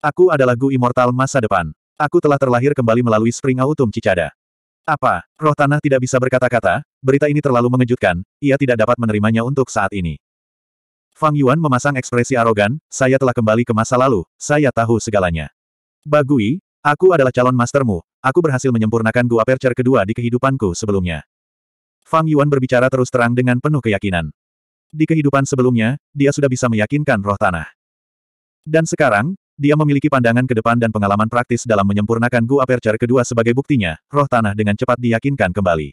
[SPEAKER 1] Aku adalah Gu Immortal masa depan. Aku telah terlahir kembali melalui Spring Autumn Cicada. Apa, roh tanah tidak bisa berkata-kata, berita ini terlalu mengejutkan, ia tidak dapat menerimanya untuk saat ini. Fang Yuan memasang ekspresi arogan, saya telah kembali ke masa lalu, saya tahu segalanya. Bagui, aku adalah calon mastermu, aku berhasil menyempurnakan Gu Aperture kedua di kehidupanku sebelumnya. Fang Yuan berbicara terus terang dengan penuh keyakinan. Di kehidupan sebelumnya, dia sudah bisa meyakinkan roh tanah. Dan sekarang, dia memiliki pandangan ke depan dan pengalaman praktis dalam menyempurnakan Gu Aperture kedua sebagai buktinya, roh tanah dengan cepat diyakinkan kembali.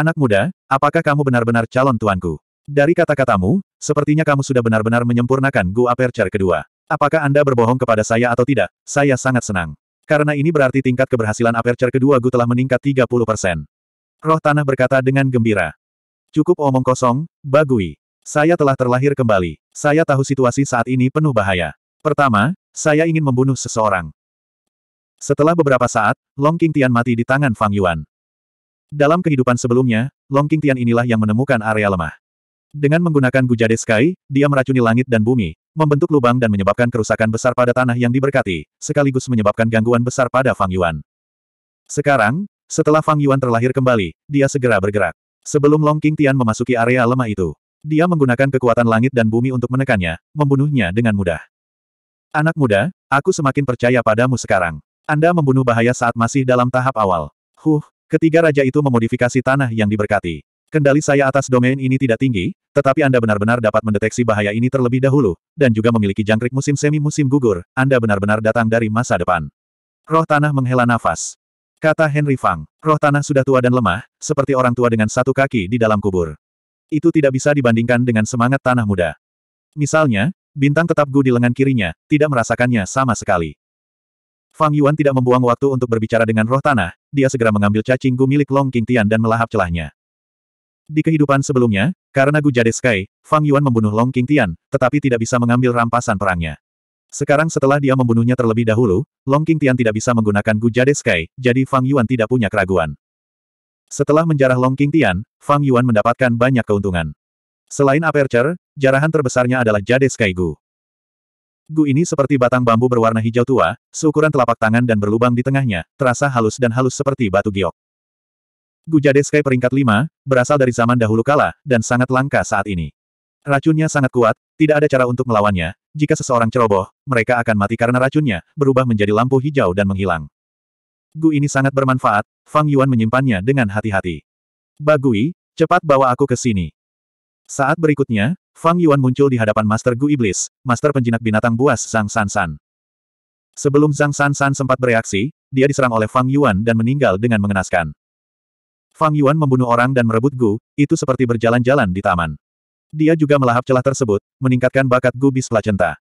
[SPEAKER 1] Anak muda, apakah kamu benar-benar calon tuanku? Dari kata-katamu, sepertinya kamu sudah benar-benar menyempurnakan Gu Aperture kedua. Apakah Anda berbohong kepada saya atau tidak? Saya sangat senang. Karena ini berarti tingkat keberhasilan Aperture kedua Gu telah meningkat 30%. Roh tanah berkata dengan gembira. Cukup omong kosong, bagui. Saya telah terlahir kembali. Saya tahu situasi saat ini penuh bahaya. Pertama, saya ingin membunuh seseorang. Setelah beberapa saat, Long King Tian mati di tangan Fang Yuan. Dalam kehidupan sebelumnya, Long King Tian inilah yang menemukan area lemah. Dengan menggunakan Gujade Sky, dia meracuni langit dan bumi, membentuk lubang dan menyebabkan kerusakan besar pada tanah yang diberkati, sekaligus menyebabkan gangguan besar pada Fang Yuan. Sekarang, setelah Fang Yuan terlahir kembali, dia segera bergerak. Sebelum Long King Tian memasuki area lemah itu, dia menggunakan kekuatan langit dan bumi untuk menekannya, membunuhnya dengan mudah. Anak muda, aku semakin percaya padamu sekarang. Anda membunuh bahaya saat masih dalam tahap awal. Huh, ketiga raja itu memodifikasi tanah yang diberkati. Kendali saya atas domain ini tidak tinggi, tetapi Anda benar-benar dapat mendeteksi bahaya ini terlebih dahulu, dan juga memiliki jangkrik musim semi-musim gugur, Anda benar-benar datang dari masa depan. Roh tanah menghela nafas. Kata Henry Fang, roh tanah sudah tua dan lemah, seperti orang tua dengan satu kaki di dalam kubur. Itu tidak bisa dibandingkan dengan semangat tanah muda. Misalnya, bintang tetap Gu di lengan kirinya, tidak merasakannya sama sekali. Fang Yuan tidak membuang waktu untuk berbicara dengan roh tanah, dia segera mengambil cacing Gu milik Long King Tian dan melahap celahnya. Di kehidupan sebelumnya, karena Gu Jade Sky, Fang Yuan membunuh Long King Tian, tetapi tidak bisa mengambil rampasan perangnya. Sekarang setelah dia membunuhnya terlebih dahulu, Long King Tian tidak bisa menggunakan Gu Jade Sky, jadi Fang Yuan tidak punya keraguan. Setelah menjarah Long King Tian, Fang Yuan mendapatkan banyak keuntungan. Selain Aperture, jarahan terbesarnya adalah Jade Sky Gu. Gu ini seperti batang bambu berwarna hijau tua, seukuran telapak tangan dan berlubang di tengahnya, terasa halus dan halus seperti batu giok. Gu Jade Sky peringkat 5, berasal dari zaman dahulu kala, dan sangat langka saat ini. Racunnya sangat kuat, tidak ada cara untuk melawannya, jika seseorang ceroboh, mereka akan mati karena racunnya, berubah menjadi lampu hijau dan menghilang. Gu ini sangat bermanfaat, Fang Yuan menyimpannya dengan hati-hati. Bagui, cepat bawa aku ke sini. Saat berikutnya, Fang Yuan muncul di hadapan Master Gu Iblis, Master Penjinak Binatang Buas Zhang San. Sebelum Zhang San sempat bereaksi, dia diserang oleh Fang Yuan dan meninggal dengan mengenaskan. Fang Yuan membunuh orang dan merebut Gu, itu seperti berjalan-jalan di taman. Dia juga melahap celah tersebut, meningkatkan bakat Gu Bis Placenta.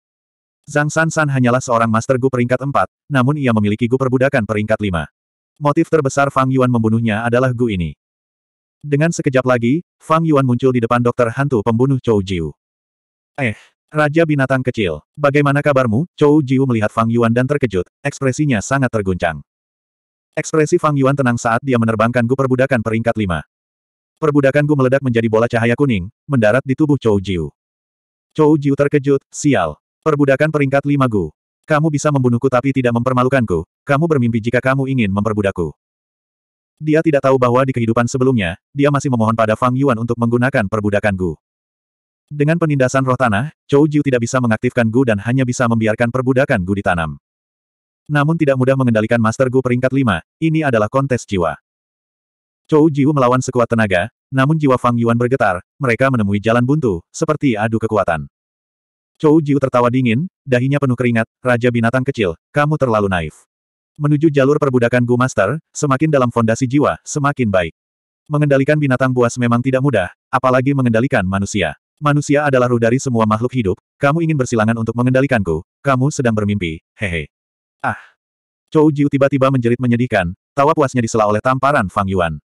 [SPEAKER 1] Zhang San San hanyalah seorang master Gu peringkat 4, namun ia memiliki Gu perbudakan peringkat 5. Motif terbesar Fang Yuan membunuhnya adalah Gu ini. Dengan sekejap lagi, Fang Yuan muncul di depan dokter hantu pembunuh Chou Jiu. Eh, Raja Binatang Kecil, bagaimana kabarmu? Chou Jiu melihat Fang Yuan dan terkejut, ekspresinya sangat terguncang. Ekspresi Fang Yuan tenang saat dia menerbangkan Gu perbudakan peringkat 5. Perbudakan Gu meledak menjadi bola cahaya kuning, mendarat di tubuh Chou Jiu. Chou Jiu terkejut, sial. Perbudakan peringkat lima Gu. Kamu bisa membunuhku tapi tidak mempermalukanku, kamu bermimpi jika kamu ingin memperbudakku. Dia tidak tahu bahwa di kehidupan sebelumnya, dia masih memohon pada Fang Yuan untuk menggunakan perbudakan Gu. Dengan penindasan roh tanah, Chou Jiu tidak bisa mengaktifkan Gu dan hanya bisa membiarkan perbudakan Gu ditanam. Namun tidak mudah mengendalikan Master Gu peringkat lima. ini adalah kontes jiwa. Chou Jiu melawan sekuat tenaga, namun jiwa Fang Yuan bergetar, mereka menemui jalan buntu, seperti adu kekuatan. Chou Jiu tertawa dingin, dahinya penuh keringat, Raja Binatang Kecil, kamu terlalu naif. Menuju jalur perbudakan Gu Master, semakin dalam fondasi jiwa, semakin baik. Mengendalikan binatang buas memang tidak mudah, apalagi mengendalikan manusia. Manusia adalah ruh dari semua makhluk hidup, kamu ingin bersilangan untuk mengendalikanku, kamu sedang bermimpi, hehe. Ah! Chou Jiu tiba-tiba menjerit menyedihkan, tawa puasnya disela oleh tamparan Fang Yuan.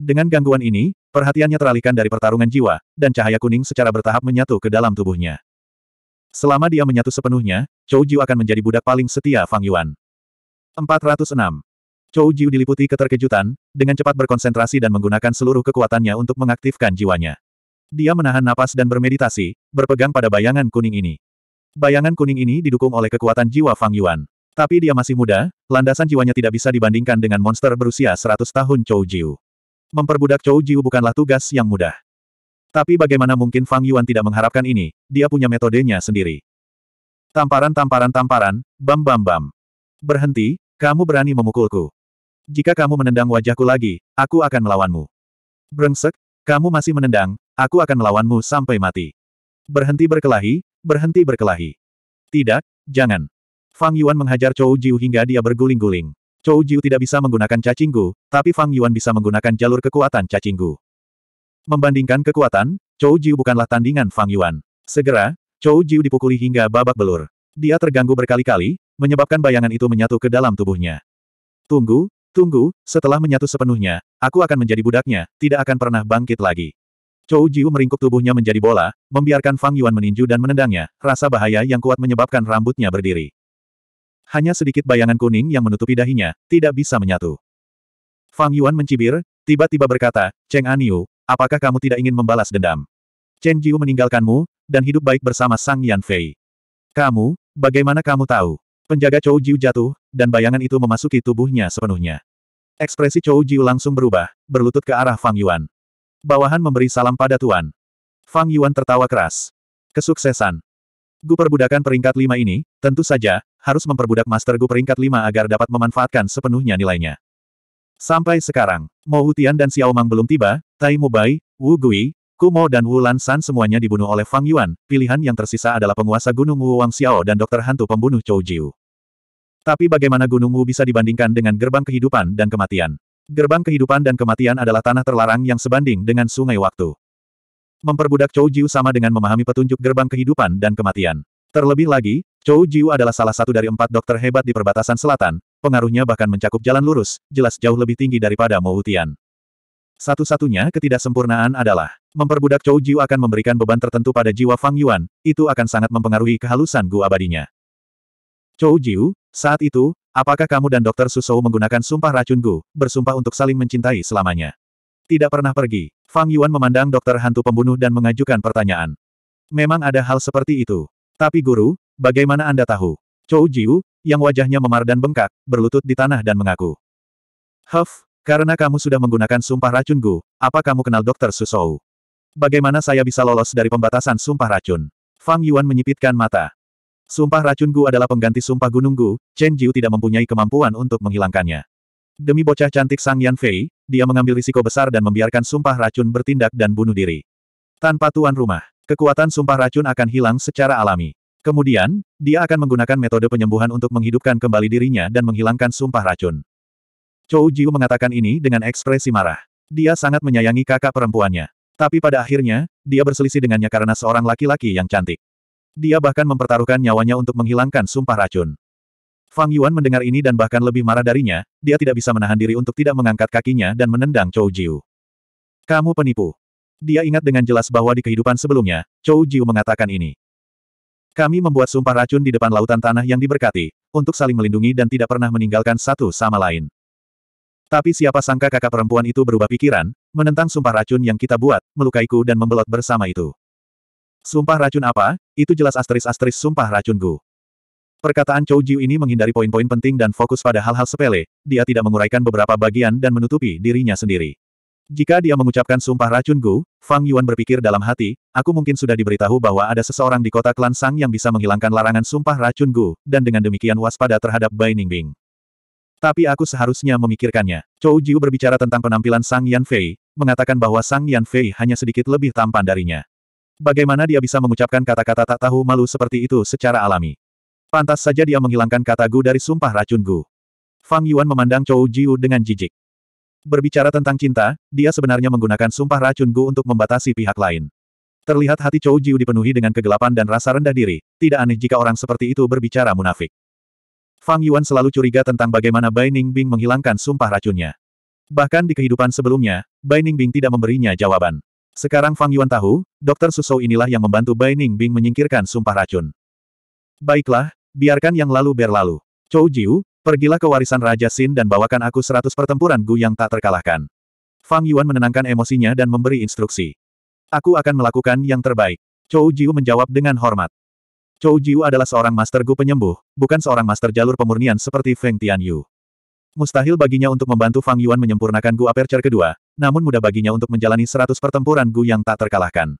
[SPEAKER 1] Dengan gangguan ini, perhatiannya teralihkan dari pertarungan jiwa, dan cahaya kuning secara bertahap menyatu ke dalam tubuhnya. Selama dia menyatu sepenuhnya, Chou Jiu akan menjadi budak paling setia Fang Yuan. 406. Chou Jiu diliputi keterkejutan, dengan cepat berkonsentrasi dan menggunakan seluruh kekuatannya untuk mengaktifkan jiwanya. Dia menahan napas dan bermeditasi, berpegang pada bayangan kuning ini. Bayangan kuning ini didukung oleh kekuatan jiwa Fang Yuan. Tapi dia masih muda, landasan jiwanya tidak bisa dibandingkan dengan monster berusia 100 tahun Chou Jiu. Memperbudak Chou Jiu bukanlah tugas yang mudah. Tapi bagaimana mungkin Fang Yuan tidak mengharapkan ini, dia punya metodenya sendiri. Tamparan-tamparan-tamparan, bam-bam-bam. Berhenti, kamu berani memukulku. Jika kamu menendang wajahku lagi, aku akan melawanmu. Brengsek, kamu masih menendang, aku akan melawanmu sampai mati. Berhenti berkelahi, berhenti berkelahi. Tidak, jangan. Fang Yuan menghajar Chou Jiu hingga dia berguling-guling. Chou Jiu tidak bisa menggunakan cacinggu, tapi Fang Yuan bisa menggunakan jalur kekuatan cacinggu. Membandingkan kekuatan, Chou Jiu bukanlah tandingan Fang Yuan. Segera, Chou Jiu dipukuli hingga babak belur. Dia terganggu berkali-kali, menyebabkan bayangan itu menyatu ke dalam tubuhnya. Tunggu, tunggu, setelah menyatu sepenuhnya, aku akan menjadi budaknya, tidak akan pernah bangkit lagi. Chou Jiu meringkuk tubuhnya menjadi bola, membiarkan Fang Yuan meninju dan menendangnya, rasa bahaya yang kuat menyebabkan rambutnya berdiri. Hanya sedikit bayangan kuning yang menutupi dahinya, tidak bisa menyatu. Fang Yuan mencibir, tiba-tiba berkata, Cheng Aniu, apakah kamu tidak ingin membalas dendam? Chen Jiu meninggalkanmu, dan hidup baik bersama Sang Yan Fei. Kamu, bagaimana kamu tahu? Penjaga Chou Jiu jatuh, dan bayangan itu memasuki tubuhnya sepenuhnya. Ekspresi Chou Jiu langsung berubah, berlutut ke arah Fang Yuan. Bawahan memberi salam pada Tuan. Fang Yuan tertawa keras. Kesuksesan. Gu perbudakan peringkat lima ini, tentu saja, harus memperbudak Master Gu peringkat 5 agar dapat memanfaatkan sepenuhnya nilainya. Sampai sekarang, Mo Hutian dan Xiao Mang belum tiba, Tai Mubai, Wu Gui, Kumo dan Wu Lan San semuanya dibunuh oleh Fang Yuan, pilihan yang tersisa adalah penguasa Gunung Wu Wang Xiao dan dokter hantu pembunuh Chou Jiu. Tapi bagaimana Gunung Wu bisa dibandingkan dengan gerbang kehidupan dan kematian? Gerbang kehidupan dan kematian adalah tanah terlarang yang sebanding dengan sungai waktu. Memperbudak Chou Jiu sama dengan memahami petunjuk gerbang kehidupan dan kematian. Terlebih lagi, Chou Jiu adalah salah satu dari empat dokter hebat di perbatasan selatan, pengaruhnya bahkan mencakup jalan lurus, jelas jauh lebih tinggi daripada Mo Tian. Satu-satunya ketidaksempurnaan adalah, memperbudak Chou Jiu akan memberikan beban tertentu pada jiwa Fang Yuan, itu akan sangat mempengaruhi kehalusan Gu abadinya. Chou Jiu, saat itu, apakah kamu dan Dokter Susou menggunakan sumpah racun Gu, bersumpah untuk saling mencintai selamanya? Tidak pernah pergi, Fang Yuan memandang dokter hantu pembunuh dan mengajukan pertanyaan. Memang ada hal seperti itu. Tapi guru, bagaimana Anda tahu? Chou Jiu, yang wajahnya memar dan bengkak, berlutut di tanah dan mengaku. Huff, karena kamu sudah menggunakan sumpah racun Gu, apa kamu kenal dokter Susou? Bagaimana saya bisa lolos dari pembatasan sumpah racun? Fang Yuan menyipitkan mata. Sumpah racun Gu adalah pengganti sumpah gunung Gu, Chen Jiu tidak mempunyai kemampuan untuk menghilangkannya. Demi bocah cantik Sang Yan Fei, dia mengambil risiko besar dan membiarkan sumpah racun bertindak dan bunuh diri. Tanpa tuan rumah, kekuatan sumpah racun akan hilang secara alami. Kemudian, dia akan menggunakan metode penyembuhan untuk menghidupkan kembali dirinya dan menghilangkan sumpah racun. Chou Jiu mengatakan ini dengan ekspresi marah. Dia sangat menyayangi kakak perempuannya. Tapi pada akhirnya, dia berselisih dengannya karena seorang laki-laki yang cantik. Dia bahkan mempertaruhkan nyawanya untuk menghilangkan sumpah racun. Fang Yuan mendengar ini dan bahkan lebih marah darinya, dia tidak bisa menahan diri untuk tidak mengangkat kakinya dan menendang Chou Jiu. Kamu penipu. Dia ingat dengan jelas bahwa di kehidupan sebelumnya, Chou Jiu mengatakan ini. Kami membuat sumpah racun di depan lautan tanah yang diberkati, untuk saling melindungi dan tidak pernah meninggalkan satu sama lain. Tapi siapa sangka kakak perempuan itu berubah pikiran, menentang sumpah racun yang kita buat, melukaiku dan membelot bersama itu. Sumpah racun apa? Itu jelas asteris-asteris sumpah racun Gu. Perkataan Chou Jiu ini menghindari poin-poin penting dan fokus pada hal-hal sepele, dia tidak menguraikan beberapa bagian dan menutupi dirinya sendiri. Jika dia mengucapkan sumpah racun Gu, Fang Yuan berpikir dalam hati, aku mungkin sudah diberitahu bahwa ada seseorang di kota klan Sang yang bisa menghilangkan larangan sumpah racun Gu, dan dengan demikian waspada terhadap Bai Ningbing. Tapi aku seharusnya memikirkannya. Chou Jiu berbicara tentang penampilan Sang Yan Fei, mengatakan bahwa Sang Yan Fei hanya sedikit lebih tampan darinya. Bagaimana dia bisa mengucapkan kata-kata tak tahu malu seperti itu secara alami? Pantas saja dia menghilangkan kata Gu dari sumpah racun Gu. Fang Yuan memandang Chou Jiu dengan jijik. Berbicara tentang cinta, dia sebenarnya menggunakan sumpah racun Gu untuk membatasi pihak lain. Terlihat hati Chou Jiu dipenuhi dengan kegelapan dan rasa rendah diri, tidak aneh jika orang seperti itu berbicara munafik. Fang Yuan selalu curiga tentang bagaimana Bai Ning Bing menghilangkan sumpah racunnya. Bahkan di kehidupan sebelumnya, Bai Ning Bing tidak memberinya jawaban. Sekarang Fang Yuan tahu, Dokter Susou inilah yang membantu Bai Ning Bing menyingkirkan sumpah racun. Baiklah, biarkan yang lalu berlalu. Chou Jiu, Pergilah ke warisan Raja Sin dan bawakan aku seratus pertempuran Gu yang tak terkalahkan. Fang Yuan menenangkan emosinya dan memberi instruksi. Aku akan melakukan yang terbaik. Chou Jiu menjawab dengan hormat. Chou Jiu adalah seorang master Gu penyembuh, bukan seorang master jalur pemurnian seperti Feng Tianyu. Mustahil baginya untuk membantu Fang Yuan menyempurnakan Gu Aperture kedua, namun mudah baginya untuk menjalani seratus pertempuran Gu yang tak terkalahkan.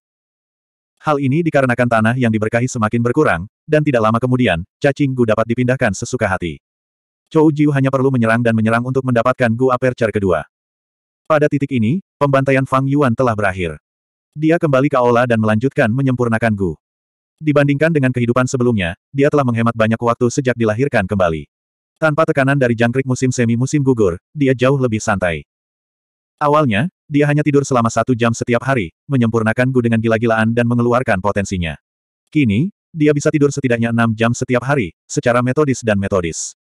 [SPEAKER 1] Hal ini dikarenakan tanah yang diberkahi semakin berkurang, dan tidak lama kemudian, cacing Gu dapat dipindahkan sesuka hati. Chou Jiu hanya perlu menyerang dan menyerang untuk mendapatkan Gu Aperture kedua. Pada titik ini, pembantaian Fang Yuan telah berakhir. Dia kembali ke aula dan melanjutkan menyempurnakan Gu. Dibandingkan dengan kehidupan sebelumnya, dia telah menghemat banyak waktu sejak dilahirkan kembali. Tanpa tekanan dari jangkrik musim semi-musim gugur, dia jauh lebih santai. Awalnya, dia hanya tidur selama satu jam setiap hari, menyempurnakan Gu dengan gila-gilaan dan mengeluarkan potensinya. Kini, dia bisa tidur setidaknya enam jam setiap hari, secara metodis dan metodis.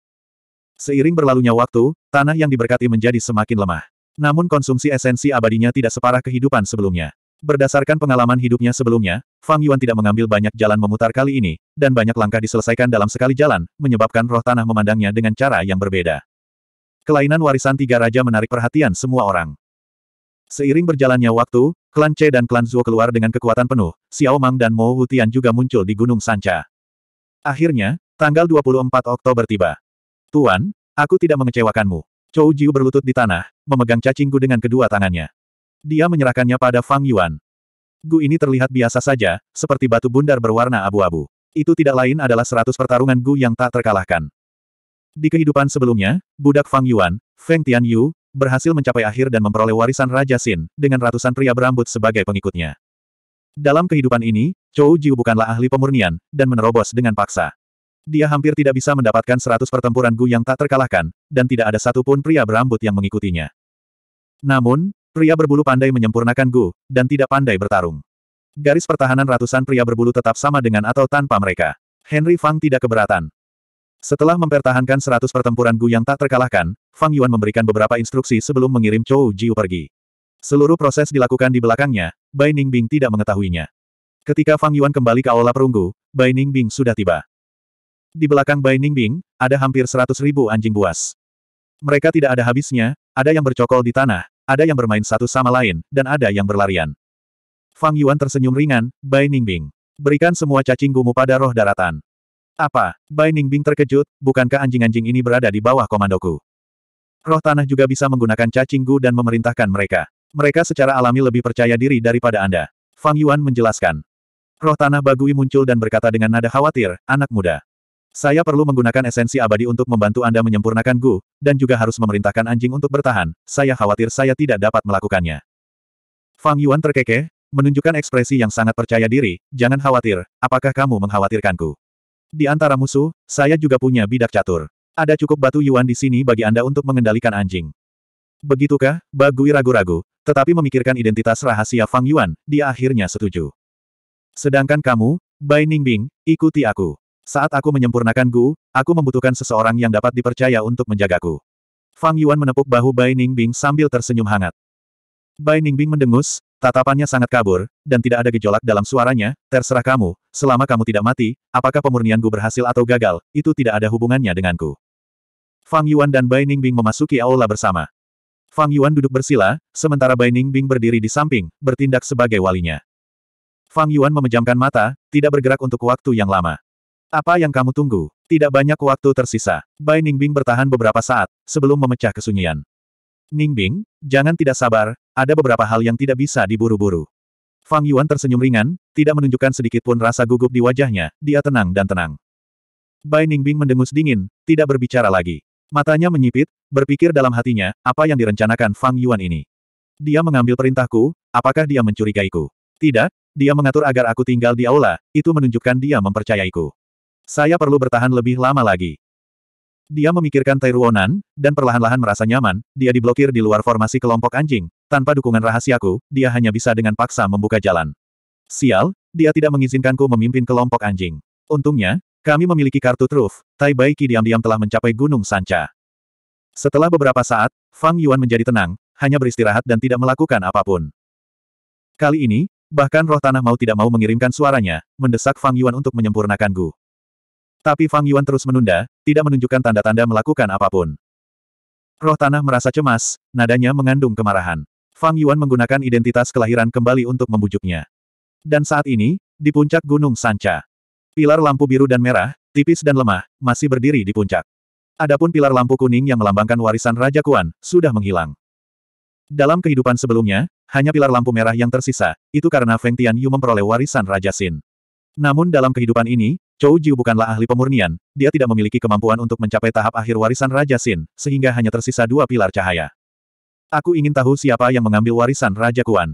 [SPEAKER 1] Seiring berlalunya waktu, tanah yang diberkati menjadi semakin lemah. Namun konsumsi esensi abadinya tidak separah kehidupan sebelumnya. Berdasarkan pengalaman hidupnya sebelumnya, Fang Yuan tidak mengambil banyak jalan memutar kali ini, dan banyak langkah diselesaikan dalam sekali jalan, menyebabkan roh tanah memandangnya dengan cara yang berbeda. Kelainan warisan tiga raja menarik perhatian semua orang. Seiring berjalannya waktu, klan Che dan klan Zuo keluar dengan kekuatan penuh, Xiao Mang dan Mo Hutian juga muncul di Gunung Sanca. Akhirnya, tanggal 24 Oktober tiba. Tuan, aku tidak mengecewakanmu. Chou Jiu berlutut di tanah, memegang cacingku dengan kedua tangannya. Dia menyerahkannya pada Fang Yuan. Gu ini terlihat biasa saja, seperti batu bundar berwarna abu-abu. Itu tidak lain adalah seratus pertarungan Gu yang tak terkalahkan. Di kehidupan sebelumnya, budak Fang Yuan, Feng Tian Yu, berhasil mencapai akhir dan memperoleh warisan Raja Xin dengan ratusan pria berambut sebagai pengikutnya. Dalam kehidupan ini, Chou Jiu bukanlah ahli pemurnian, dan menerobos dengan paksa. Dia hampir tidak bisa mendapatkan seratus pertempuran Gu yang tak terkalahkan, dan tidak ada satupun pria berambut yang mengikutinya. Namun, pria berbulu pandai menyempurnakan Gu, dan tidak pandai bertarung. Garis pertahanan ratusan pria berbulu tetap sama dengan atau tanpa mereka. Henry Fang tidak keberatan. Setelah mempertahankan seratus pertempuran Gu yang tak terkalahkan, Fang Yuan memberikan beberapa instruksi sebelum mengirim Chou Jiu pergi. Seluruh proses dilakukan di belakangnya, Bai Ningbing tidak mengetahuinya. Ketika Fang Yuan kembali ke Aula Perunggu, Bai Ningbing sudah tiba. Di belakang Bai Ningbing, ada hampir seratus ribu anjing buas. Mereka tidak ada habisnya, ada yang bercokol di tanah, ada yang bermain satu sama lain, dan ada yang berlarian. Fang Yuan tersenyum ringan, Bai Ningbing. Berikan semua cacing gumu pada roh daratan. Apa? Bai Ningbing terkejut, bukankah anjing-anjing ini berada di bawah komandoku? Roh tanah juga bisa menggunakan cacing gu dan memerintahkan mereka. Mereka secara alami lebih percaya diri daripada Anda. Fang Yuan menjelaskan. Roh tanah Bagui muncul dan berkata dengan nada khawatir, anak muda. Saya perlu menggunakan esensi abadi untuk membantu Anda menyempurnakan Gu, dan juga harus memerintahkan anjing untuk bertahan, saya khawatir saya tidak dapat melakukannya. Fang Yuan terkekeh, menunjukkan ekspresi yang sangat percaya diri, jangan khawatir, apakah kamu mengkhawatirkanku? Di antara musuh, saya juga punya bidak catur. Ada cukup batu Yuan di sini bagi Anda untuk mengendalikan anjing. Begitukah, Bagui ragu-ragu, tetapi memikirkan identitas rahasia Fang Yuan, dia akhirnya setuju. Sedangkan kamu, Bai Ningbing, ikuti aku. Saat aku menyempurnakan Gu, aku membutuhkan seseorang yang dapat dipercaya untuk menjagaku. Fang Yuan menepuk bahu Bai Ningbing sambil tersenyum hangat. Bai Ningbing mendengus, tatapannya sangat kabur, dan tidak ada gejolak dalam suaranya, terserah kamu, selama kamu tidak mati, apakah pemurnian Gu berhasil atau gagal, itu tidak ada hubungannya denganku. Fang Yuan dan Bai Ningbing memasuki aula bersama. Fang Yuan duduk bersila, sementara Bai Ningbing berdiri di samping, bertindak sebagai walinya. Fang Yuan memejamkan mata, tidak bergerak untuk waktu yang lama. Apa yang kamu tunggu? Tidak banyak waktu tersisa. Bai Ningbing bertahan beberapa saat, sebelum memecah kesunyian. Ningbing, jangan tidak sabar, ada beberapa hal yang tidak bisa diburu-buru. Fang Yuan tersenyum ringan, tidak menunjukkan sedikit pun rasa gugup di wajahnya, dia tenang dan tenang. Bai Ningbing mendengus dingin, tidak berbicara lagi. Matanya menyipit, berpikir dalam hatinya, apa yang direncanakan Fang Yuan ini. Dia mengambil perintahku, apakah dia mencurigaiku? Tidak, dia mengatur agar aku tinggal di aula, itu menunjukkan dia mempercayaiku. Saya perlu bertahan lebih lama lagi. Dia memikirkan Tairuonan, dan perlahan-lahan merasa nyaman, dia diblokir di luar formasi kelompok anjing. Tanpa dukungan rahasiaku, dia hanya bisa dengan paksa membuka jalan. Sial, dia tidak mengizinkanku memimpin kelompok anjing. Untungnya, kami memiliki kartu truf, Tai Baiki diam-diam telah mencapai Gunung Sanca. Setelah beberapa saat, Fang Yuan menjadi tenang, hanya beristirahat dan tidak melakukan apapun. Kali ini, bahkan roh tanah mau tidak mau mengirimkan suaranya, mendesak Fang Yuan untuk menyempurnakan Gu. Tapi Fang Yuan terus menunda, tidak menunjukkan tanda-tanda melakukan apapun. Roh tanah merasa cemas, nadanya mengandung kemarahan. Fang Yuan menggunakan identitas kelahiran kembali untuk membujuknya. Dan saat ini, di puncak Gunung Sanca. Pilar lampu biru dan merah, tipis dan lemah, masih berdiri di puncak. Adapun pilar lampu kuning yang melambangkan warisan Raja Kuan, sudah menghilang. Dalam kehidupan sebelumnya, hanya pilar lampu merah yang tersisa, itu karena Feng Tian Yu memperoleh warisan Raja Xin. Namun dalam kehidupan ini, Chou Jiu bukanlah ahli pemurnian, dia tidak memiliki kemampuan untuk mencapai tahap akhir warisan Raja Sin, sehingga hanya tersisa dua pilar cahaya. Aku ingin tahu siapa yang mengambil warisan Raja Kuan.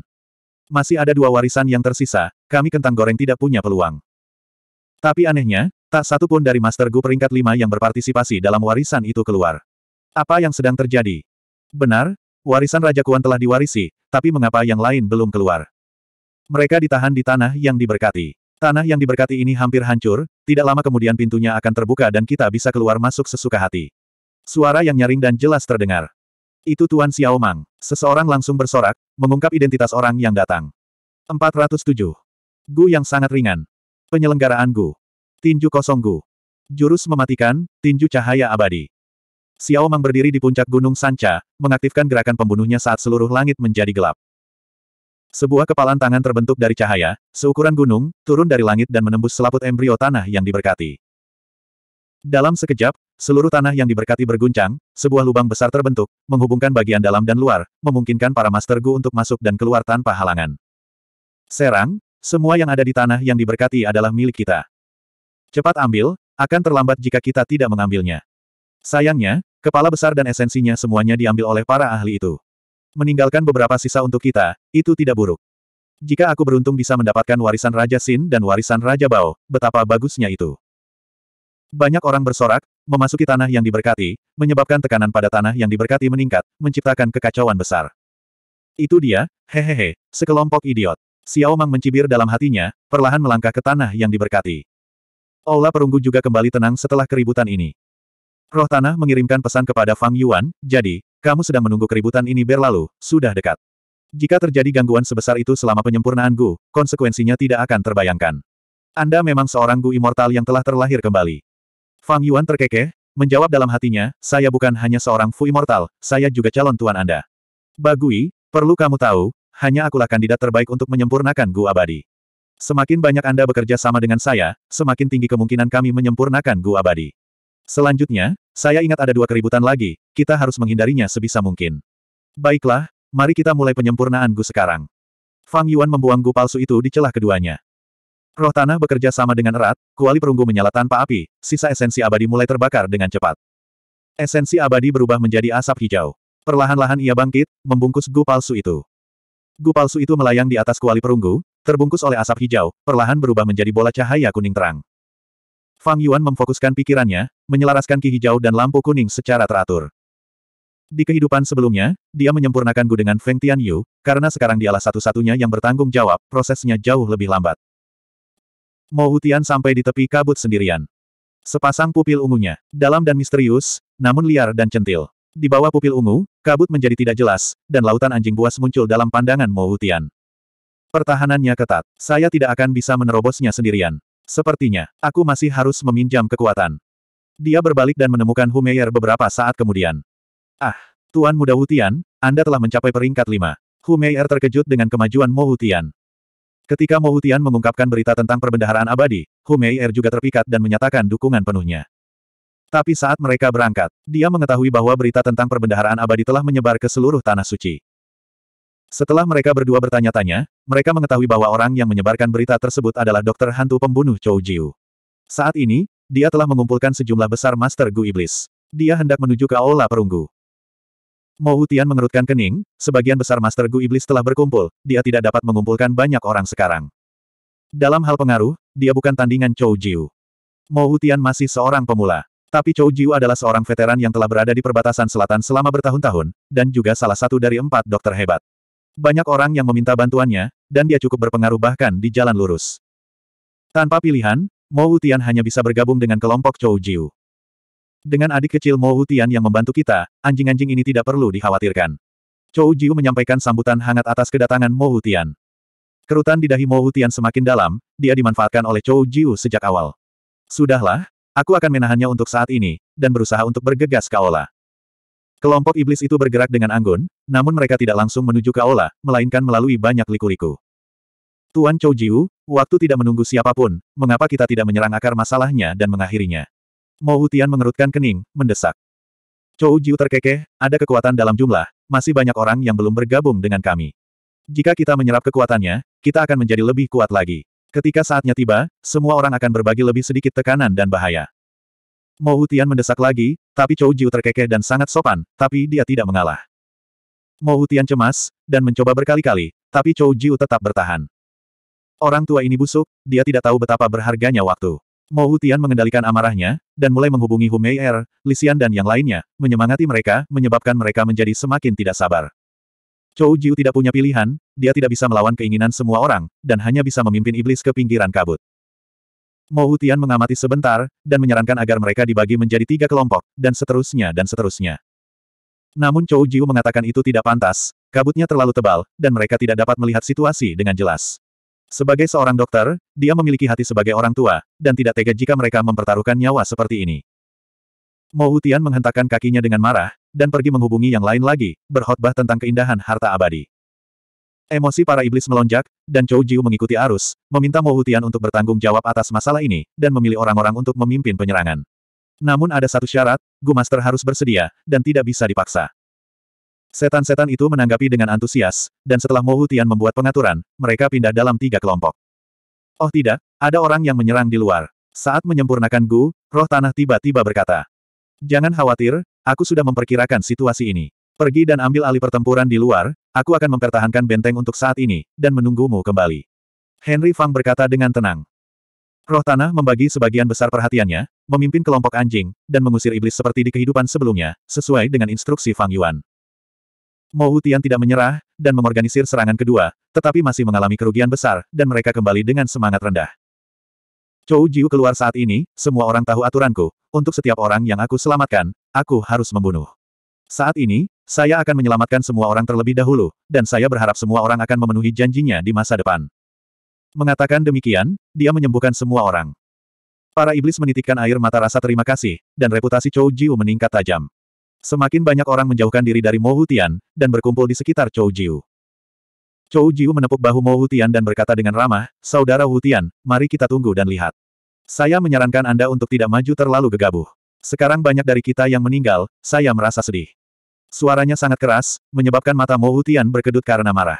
[SPEAKER 1] Masih ada dua warisan yang tersisa, kami kentang goreng tidak punya peluang. Tapi anehnya, tak satu pun dari Master Gu peringkat lima yang berpartisipasi dalam warisan itu keluar. Apa yang sedang terjadi? Benar, warisan Raja Kuan telah diwarisi, tapi mengapa yang lain belum keluar? Mereka ditahan di tanah yang diberkati. Tanah yang diberkati ini hampir hancur, tidak lama kemudian pintunya akan terbuka dan kita bisa keluar masuk sesuka hati. Suara yang nyaring dan jelas terdengar. Itu Tuan Xiao Xiaomang. Seseorang langsung bersorak, mengungkap identitas orang yang datang. 407. Gu yang sangat ringan. Penyelenggaraan Gu. Tinju kosong Gu. Jurus mematikan, tinju cahaya abadi. Xiao Xiaomang berdiri di puncak Gunung Sanca, mengaktifkan gerakan pembunuhnya saat seluruh langit menjadi gelap. Sebuah kepalan tangan terbentuk dari cahaya, seukuran gunung, turun dari langit dan menembus selaput embrio tanah yang diberkati. Dalam sekejap, seluruh tanah yang diberkati berguncang, sebuah lubang besar terbentuk, menghubungkan bagian dalam dan luar, memungkinkan para Master Gu untuk masuk dan keluar tanpa halangan. Serang, semua yang ada di tanah yang diberkati adalah milik kita. Cepat ambil, akan terlambat jika kita tidak mengambilnya. Sayangnya, kepala besar dan esensinya semuanya diambil oleh para ahli itu. Meninggalkan beberapa sisa untuk kita, itu tidak buruk. Jika aku beruntung bisa mendapatkan warisan Raja Sin dan warisan Raja Bao, betapa bagusnya itu. Banyak orang bersorak, memasuki tanah yang diberkati, menyebabkan tekanan pada tanah yang diberkati meningkat, menciptakan kekacauan besar. Itu dia, hehehe, sekelompok idiot. Xiao Mang mencibir dalam hatinya, perlahan melangkah ke tanah yang diberkati. Aula perunggu juga kembali tenang setelah keributan ini. Roh tanah mengirimkan pesan kepada Fang Yuan, jadi, kamu sedang menunggu keributan ini berlalu, sudah dekat. Jika terjadi gangguan sebesar itu selama penyempurnaan Gu, konsekuensinya tidak akan terbayangkan. Anda memang seorang Gu immortal yang telah terlahir kembali. Fang Yuan terkekeh, menjawab dalam hatinya, saya bukan hanya seorang Fu immortal, saya juga calon tuan Anda. Bagui, perlu kamu tahu, hanya akulah kandidat terbaik untuk menyempurnakan Gu abadi. Semakin banyak Anda bekerja sama dengan saya, semakin tinggi kemungkinan kami menyempurnakan Gu abadi. Selanjutnya, saya ingat ada dua keributan lagi, kita harus menghindarinya sebisa mungkin. Baiklah, mari kita mulai penyempurnaan Gu sekarang. Fang Yuan membuang Gu palsu itu di celah keduanya. Roh tanah bekerja sama dengan erat, kuali perunggu menyala tanpa api, sisa esensi abadi mulai terbakar dengan cepat. Esensi abadi berubah menjadi asap hijau. Perlahan-lahan ia bangkit, membungkus Gu palsu itu. Gu palsu itu melayang di atas kuali perunggu, terbungkus oleh asap hijau, perlahan berubah menjadi bola cahaya kuning terang. Fang Yuan memfokuskan pikirannya, menyelaraskan ki hijau dan lampu kuning secara teratur. Di kehidupan sebelumnya, dia menyempurnakan gu dengan Feng Tianyu, karena sekarang dialah satu-satunya yang bertanggung jawab, prosesnya jauh lebih lambat. Mo Hutian sampai di tepi kabut sendirian. Sepasang pupil ungunya, dalam dan misterius, namun liar dan centil. Di bawah pupil ungu, kabut menjadi tidak jelas, dan lautan anjing buas muncul dalam pandangan Mo Hutian. Pertahanannya ketat, saya tidak akan bisa menerobosnya sendirian. Sepertinya, aku masih harus meminjam kekuatan. Dia berbalik dan menemukan Humeyer beberapa saat kemudian. Ah, Tuan Muda Wutian, Anda telah mencapai peringkat lima. Humeyer terkejut dengan kemajuan Mo Wutian. Ketika Mo Wutian mengungkapkan berita tentang perbendaharaan abadi, Humeyer juga terpikat dan menyatakan dukungan penuhnya. Tapi saat mereka berangkat, dia mengetahui bahwa berita tentang perbendaharaan abadi telah menyebar ke seluruh tanah suci. Setelah mereka berdua bertanya-tanya, mereka mengetahui bahwa orang yang menyebarkan berita tersebut adalah dokter hantu pembunuh Chou Jiu. Saat ini, dia telah mengumpulkan sejumlah besar Master Gu Iblis. Dia hendak menuju ke Aula Perunggu. Mou Utian mengerutkan kening, sebagian besar Master Gu Iblis telah berkumpul, dia tidak dapat mengumpulkan banyak orang sekarang. Dalam hal pengaruh, dia bukan tandingan Chou Jiu. Mou Utian masih seorang pemula. Tapi Chou Jiu adalah seorang veteran yang telah berada di perbatasan selatan selama bertahun-tahun, dan juga salah satu dari empat dokter hebat. Banyak orang yang meminta bantuannya, dan dia cukup berpengaruh bahkan di jalan lurus. Tanpa pilihan, Mo Utian hanya bisa bergabung dengan kelompok Chou Jiu. Dengan adik kecil Mo Utian yang membantu kita, anjing-anjing ini tidak perlu dikhawatirkan. Chou Jiu menyampaikan sambutan hangat atas kedatangan Mo Utian. Kerutan di dahi Mo Utian semakin dalam, dia dimanfaatkan oleh Chou Jiu sejak awal. Sudahlah, aku akan menahannya untuk saat ini, dan berusaha untuk bergegas ke Aula. Kelompok iblis itu bergerak dengan anggun, namun mereka tidak langsung menuju ke aula, melainkan melalui banyak liku-liku. Tuan Chou Jiu, waktu tidak menunggu siapapun, mengapa kita tidak menyerang akar masalahnya dan mengakhirinya? Mo Utian mengerutkan kening, mendesak. Chou Jiu terkekeh, ada kekuatan dalam jumlah, masih banyak orang yang belum bergabung dengan kami. Jika kita menyerap kekuatannya, kita akan menjadi lebih kuat lagi. Ketika saatnya tiba, semua orang akan berbagi lebih sedikit tekanan dan bahaya. Mo Utian mendesak lagi, tapi Chou Jiu terkekeh dan sangat sopan, tapi dia tidak mengalah. Mo Utian cemas, dan mencoba berkali-kali, tapi Chou Jiu tetap bertahan. Orang tua ini busuk, dia tidak tahu betapa berharganya waktu. Mo Utian mengendalikan amarahnya, dan mulai menghubungi Humei Er, Lisian dan yang lainnya, menyemangati mereka, menyebabkan mereka menjadi semakin tidak sabar. Chou Jiu tidak punya pilihan, dia tidak bisa melawan keinginan semua orang, dan hanya bisa memimpin iblis ke pinggiran kabut. Mou Tian mengamati sebentar, dan menyarankan agar mereka dibagi menjadi tiga kelompok, dan seterusnya dan seterusnya. Namun Chou Jiu mengatakan itu tidak pantas, kabutnya terlalu tebal, dan mereka tidak dapat melihat situasi dengan jelas. Sebagai seorang dokter, dia memiliki hati sebagai orang tua, dan tidak tega jika mereka mempertaruhkan nyawa seperti ini. Mo Hutian menghentakkan kakinya dengan marah, dan pergi menghubungi yang lain lagi, berkhotbah tentang keindahan harta abadi. Emosi para iblis melonjak, dan Chou Jiu mengikuti arus, meminta Mo Hutian untuk bertanggung jawab atas masalah ini, dan memilih orang-orang untuk memimpin penyerangan. Namun ada satu syarat, Gu Master harus bersedia, dan tidak bisa dipaksa. Setan-setan itu menanggapi dengan antusias, dan setelah Mo Hutian membuat pengaturan, mereka pindah dalam tiga kelompok. Oh tidak, ada orang yang menyerang di luar. Saat menyempurnakan Gu, roh tanah tiba-tiba berkata. Jangan khawatir, aku sudah memperkirakan situasi ini. Pergi dan ambil alih pertempuran di luar, Aku akan mempertahankan benteng untuk saat ini, dan menunggumu kembali. Henry Fang berkata dengan tenang. Roh Tanah membagi sebagian besar perhatiannya, memimpin kelompok anjing, dan mengusir iblis seperti di kehidupan sebelumnya, sesuai dengan instruksi Fang Yuan. Mo Tian tidak menyerah, dan mengorganisir serangan kedua, tetapi masih mengalami kerugian besar, dan mereka kembali dengan semangat rendah. Chou Jiu keluar saat ini, semua orang tahu aturanku, untuk setiap orang yang aku selamatkan, aku harus membunuh. Saat ini, saya akan menyelamatkan semua orang terlebih dahulu, dan saya berharap semua orang akan memenuhi janjinya di masa depan. Mengatakan demikian, dia menyembuhkan semua orang. Para iblis menitikkan air mata rasa terima kasih, dan reputasi Chou Jiu meningkat tajam. Semakin banyak orang menjauhkan diri dari Mo Hutian, dan berkumpul di sekitar Chou Jiu. Chou Jiu menepuk bahu Mo Hutian dan berkata dengan ramah, Saudara Hutian, mari kita tunggu dan lihat. Saya menyarankan Anda untuk tidak maju terlalu gegabah. Sekarang banyak dari kita yang meninggal, saya merasa sedih. Suaranya sangat keras, menyebabkan mata Mo Utian berkedut karena marah.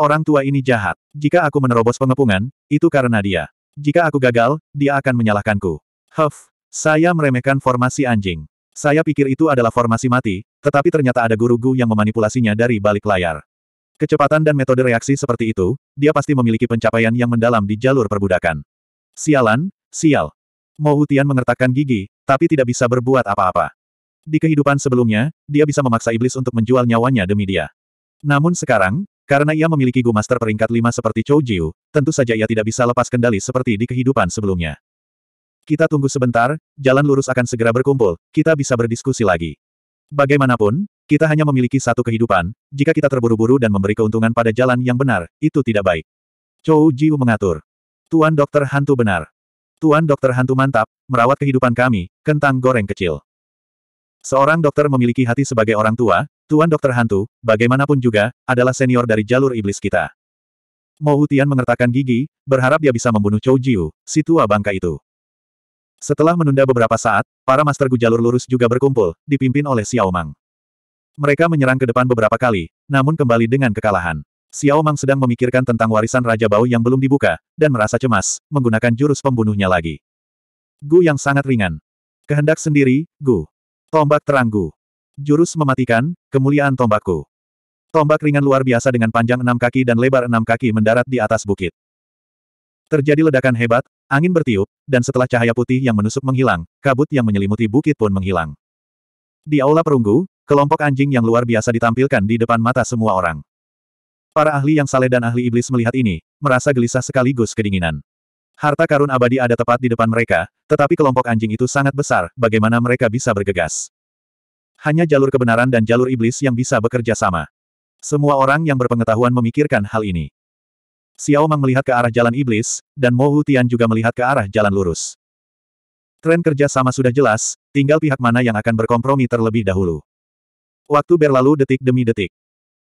[SPEAKER 1] Orang tua ini jahat. Jika aku menerobos pengepungan, itu karena dia. Jika aku gagal, dia akan menyalahkanku. Huff, saya meremehkan formasi anjing. Saya pikir itu adalah formasi mati, tetapi ternyata ada guru Gu yang memanipulasinya dari balik layar. Kecepatan dan metode reaksi seperti itu, dia pasti memiliki pencapaian yang mendalam di jalur perbudakan. Sialan, sial. Mo Hutian mengertakkan gigi, tapi tidak bisa berbuat apa-apa. Di kehidupan sebelumnya, dia bisa memaksa iblis untuk menjual nyawanya demi dia. Namun sekarang, karena ia memiliki Gu Master peringkat lima seperti Chou Jiu, tentu saja ia tidak bisa lepas kendali seperti di kehidupan sebelumnya. Kita tunggu sebentar, jalan lurus akan segera berkumpul, kita bisa berdiskusi lagi. Bagaimanapun, kita hanya memiliki satu kehidupan, jika kita terburu-buru dan memberi keuntungan pada jalan yang benar, itu tidak baik. Chou Jiu mengatur. Tuan Dokter Hantu benar. Tuan dokter hantu mantap, merawat kehidupan kami, kentang goreng kecil. Seorang dokter memiliki hati sebagai orang tua, Tuan dokter hantu, bagaimanapun juga, adalah senior dari jalur iblis kita. Mo Hutian mengertakkan gigi, berharap dia bisa membunuh Chou Jiu, si tua bangka itu. Setelah menunda beberapa saat, para master Gu jalur lurus juga berkumpul, dipimpin oleh Xiao Mang. Mereka menyerang ke depan beberapa kali, namun kembali dengan kekalahan. Xiao Mang sedang memikirkan tentang warisan Raja Bao yang belum dibuka, dan merasa cemas, menggunakan jurus pembunuhnya lagi. Gu yang sangat ringan. Kehendak sendiri, Gu. Tombak terang Gu. Jurus mematikan, kemuliaan tombakku. Tombak ringan luar biasa dengan panjang enam kaki dan lebar enam kaki mendarat di atas bukit. Terjadi ledakan hebat, angin bertiup, dan setelah cahaya putih yang menusuk menghilang, kabut yang menyelimuti bukit pun menghilang. Di aula perunggu, kelompok anjing yang luar biasa ditampilkan di depan mata semua orang. Para ahli yang saleh dan ahli iblis melihat ini, merasa gelisah sekaligus kedinginan. Harta karun abadi ada tepat di depan mereka, tetapi kelompok anjing itu sangat besar, bagaimana mereka bisa bergegas. Hanya jalur kebenaran dan jalur iblis yang bisa bekerja sama. Semua orang yang berpengetahuan memikirkan hal ini. Xiao Mang melihat ke arah jalan iblis, dan Mo Hu Tian juga melihat ke arah jalan lurus. Tren kerja sama sudah jelas, tinggal pihak mana yang akan berkompromi terlebih dahulu. Waktu berlalu detik demi detik.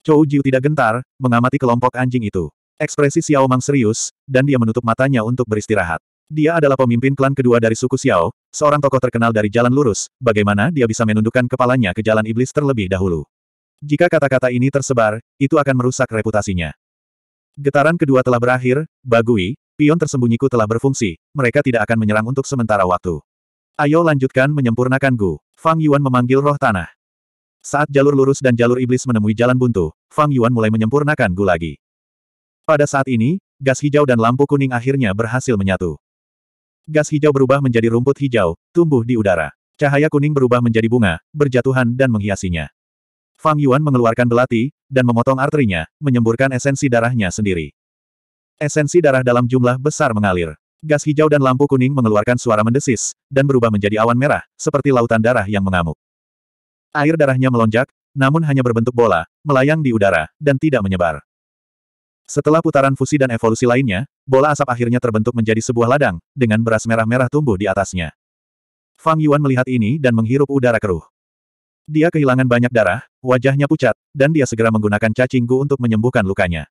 [SPEAKER 1] Chou Jiu tidak gentar, mengamati kelompok anjing itu. Ekspresi Xiao Mang serius, dan dia menutup matanya untuk beristirahat. Dia adalah pemimpin klan kedua dari suku Xiao, seorang tokoh terkenal dari jalan lurus, bagaimana dia bisa menundukkan kepalanya ke jalan iblis terlebih dahulu. Jika kata-kata ini tersebar, itu akan merusak reputasinya. Getaran kedua telah berakhir, Bagui, pion tersembunyiku telah berfungsi, mereka tidak akan menyerang untuk sementara waktu. Ayo lanjutkan menyempurnakan Gu. Fang Yuan memanggil roh tanah. Saat jalur lurus dan jalur iblis menemui jalan buntu, Fang Yuan mulai menyempurnakan Gu lagi. Pada saat ini, gas hijau dan lampu kuning akhirnya berhasil menyatu. Gas hijau berubah menjadi rumput hijau, tumbuh di udara. Cahaya kuning berubah menjadi bunga, berjatuhan dan menghiasinya. Fang Yuan mengeluarkan belati, dan memotong arterinya, menyemburkan esensi darahnya sendiri. Esensi darah dalam jumlah besar mengalir. Gas hijau dan lampu kuning mengeluarkan suara mendesis, dan berubah menjadi awan merah, seperti lautan darah yang mengamuk. Air darahnya melonjak, namun hanya berbentuk bola, melayang di udara, dan tidak menyebar. Setelah putaran fusi dan evolusi lainnya, bola asap akhirnya terbentuk menjadi sebuah ladang, dengan beras merah-merah tumbuh di atasnya. Fang Yuan melihat ini dan menghirup udara keruh. Dia kehilangan banyak darah, wajahnya pucat, dan dia segera menggunakan cacing gu untuk menyembuhkan lukanya.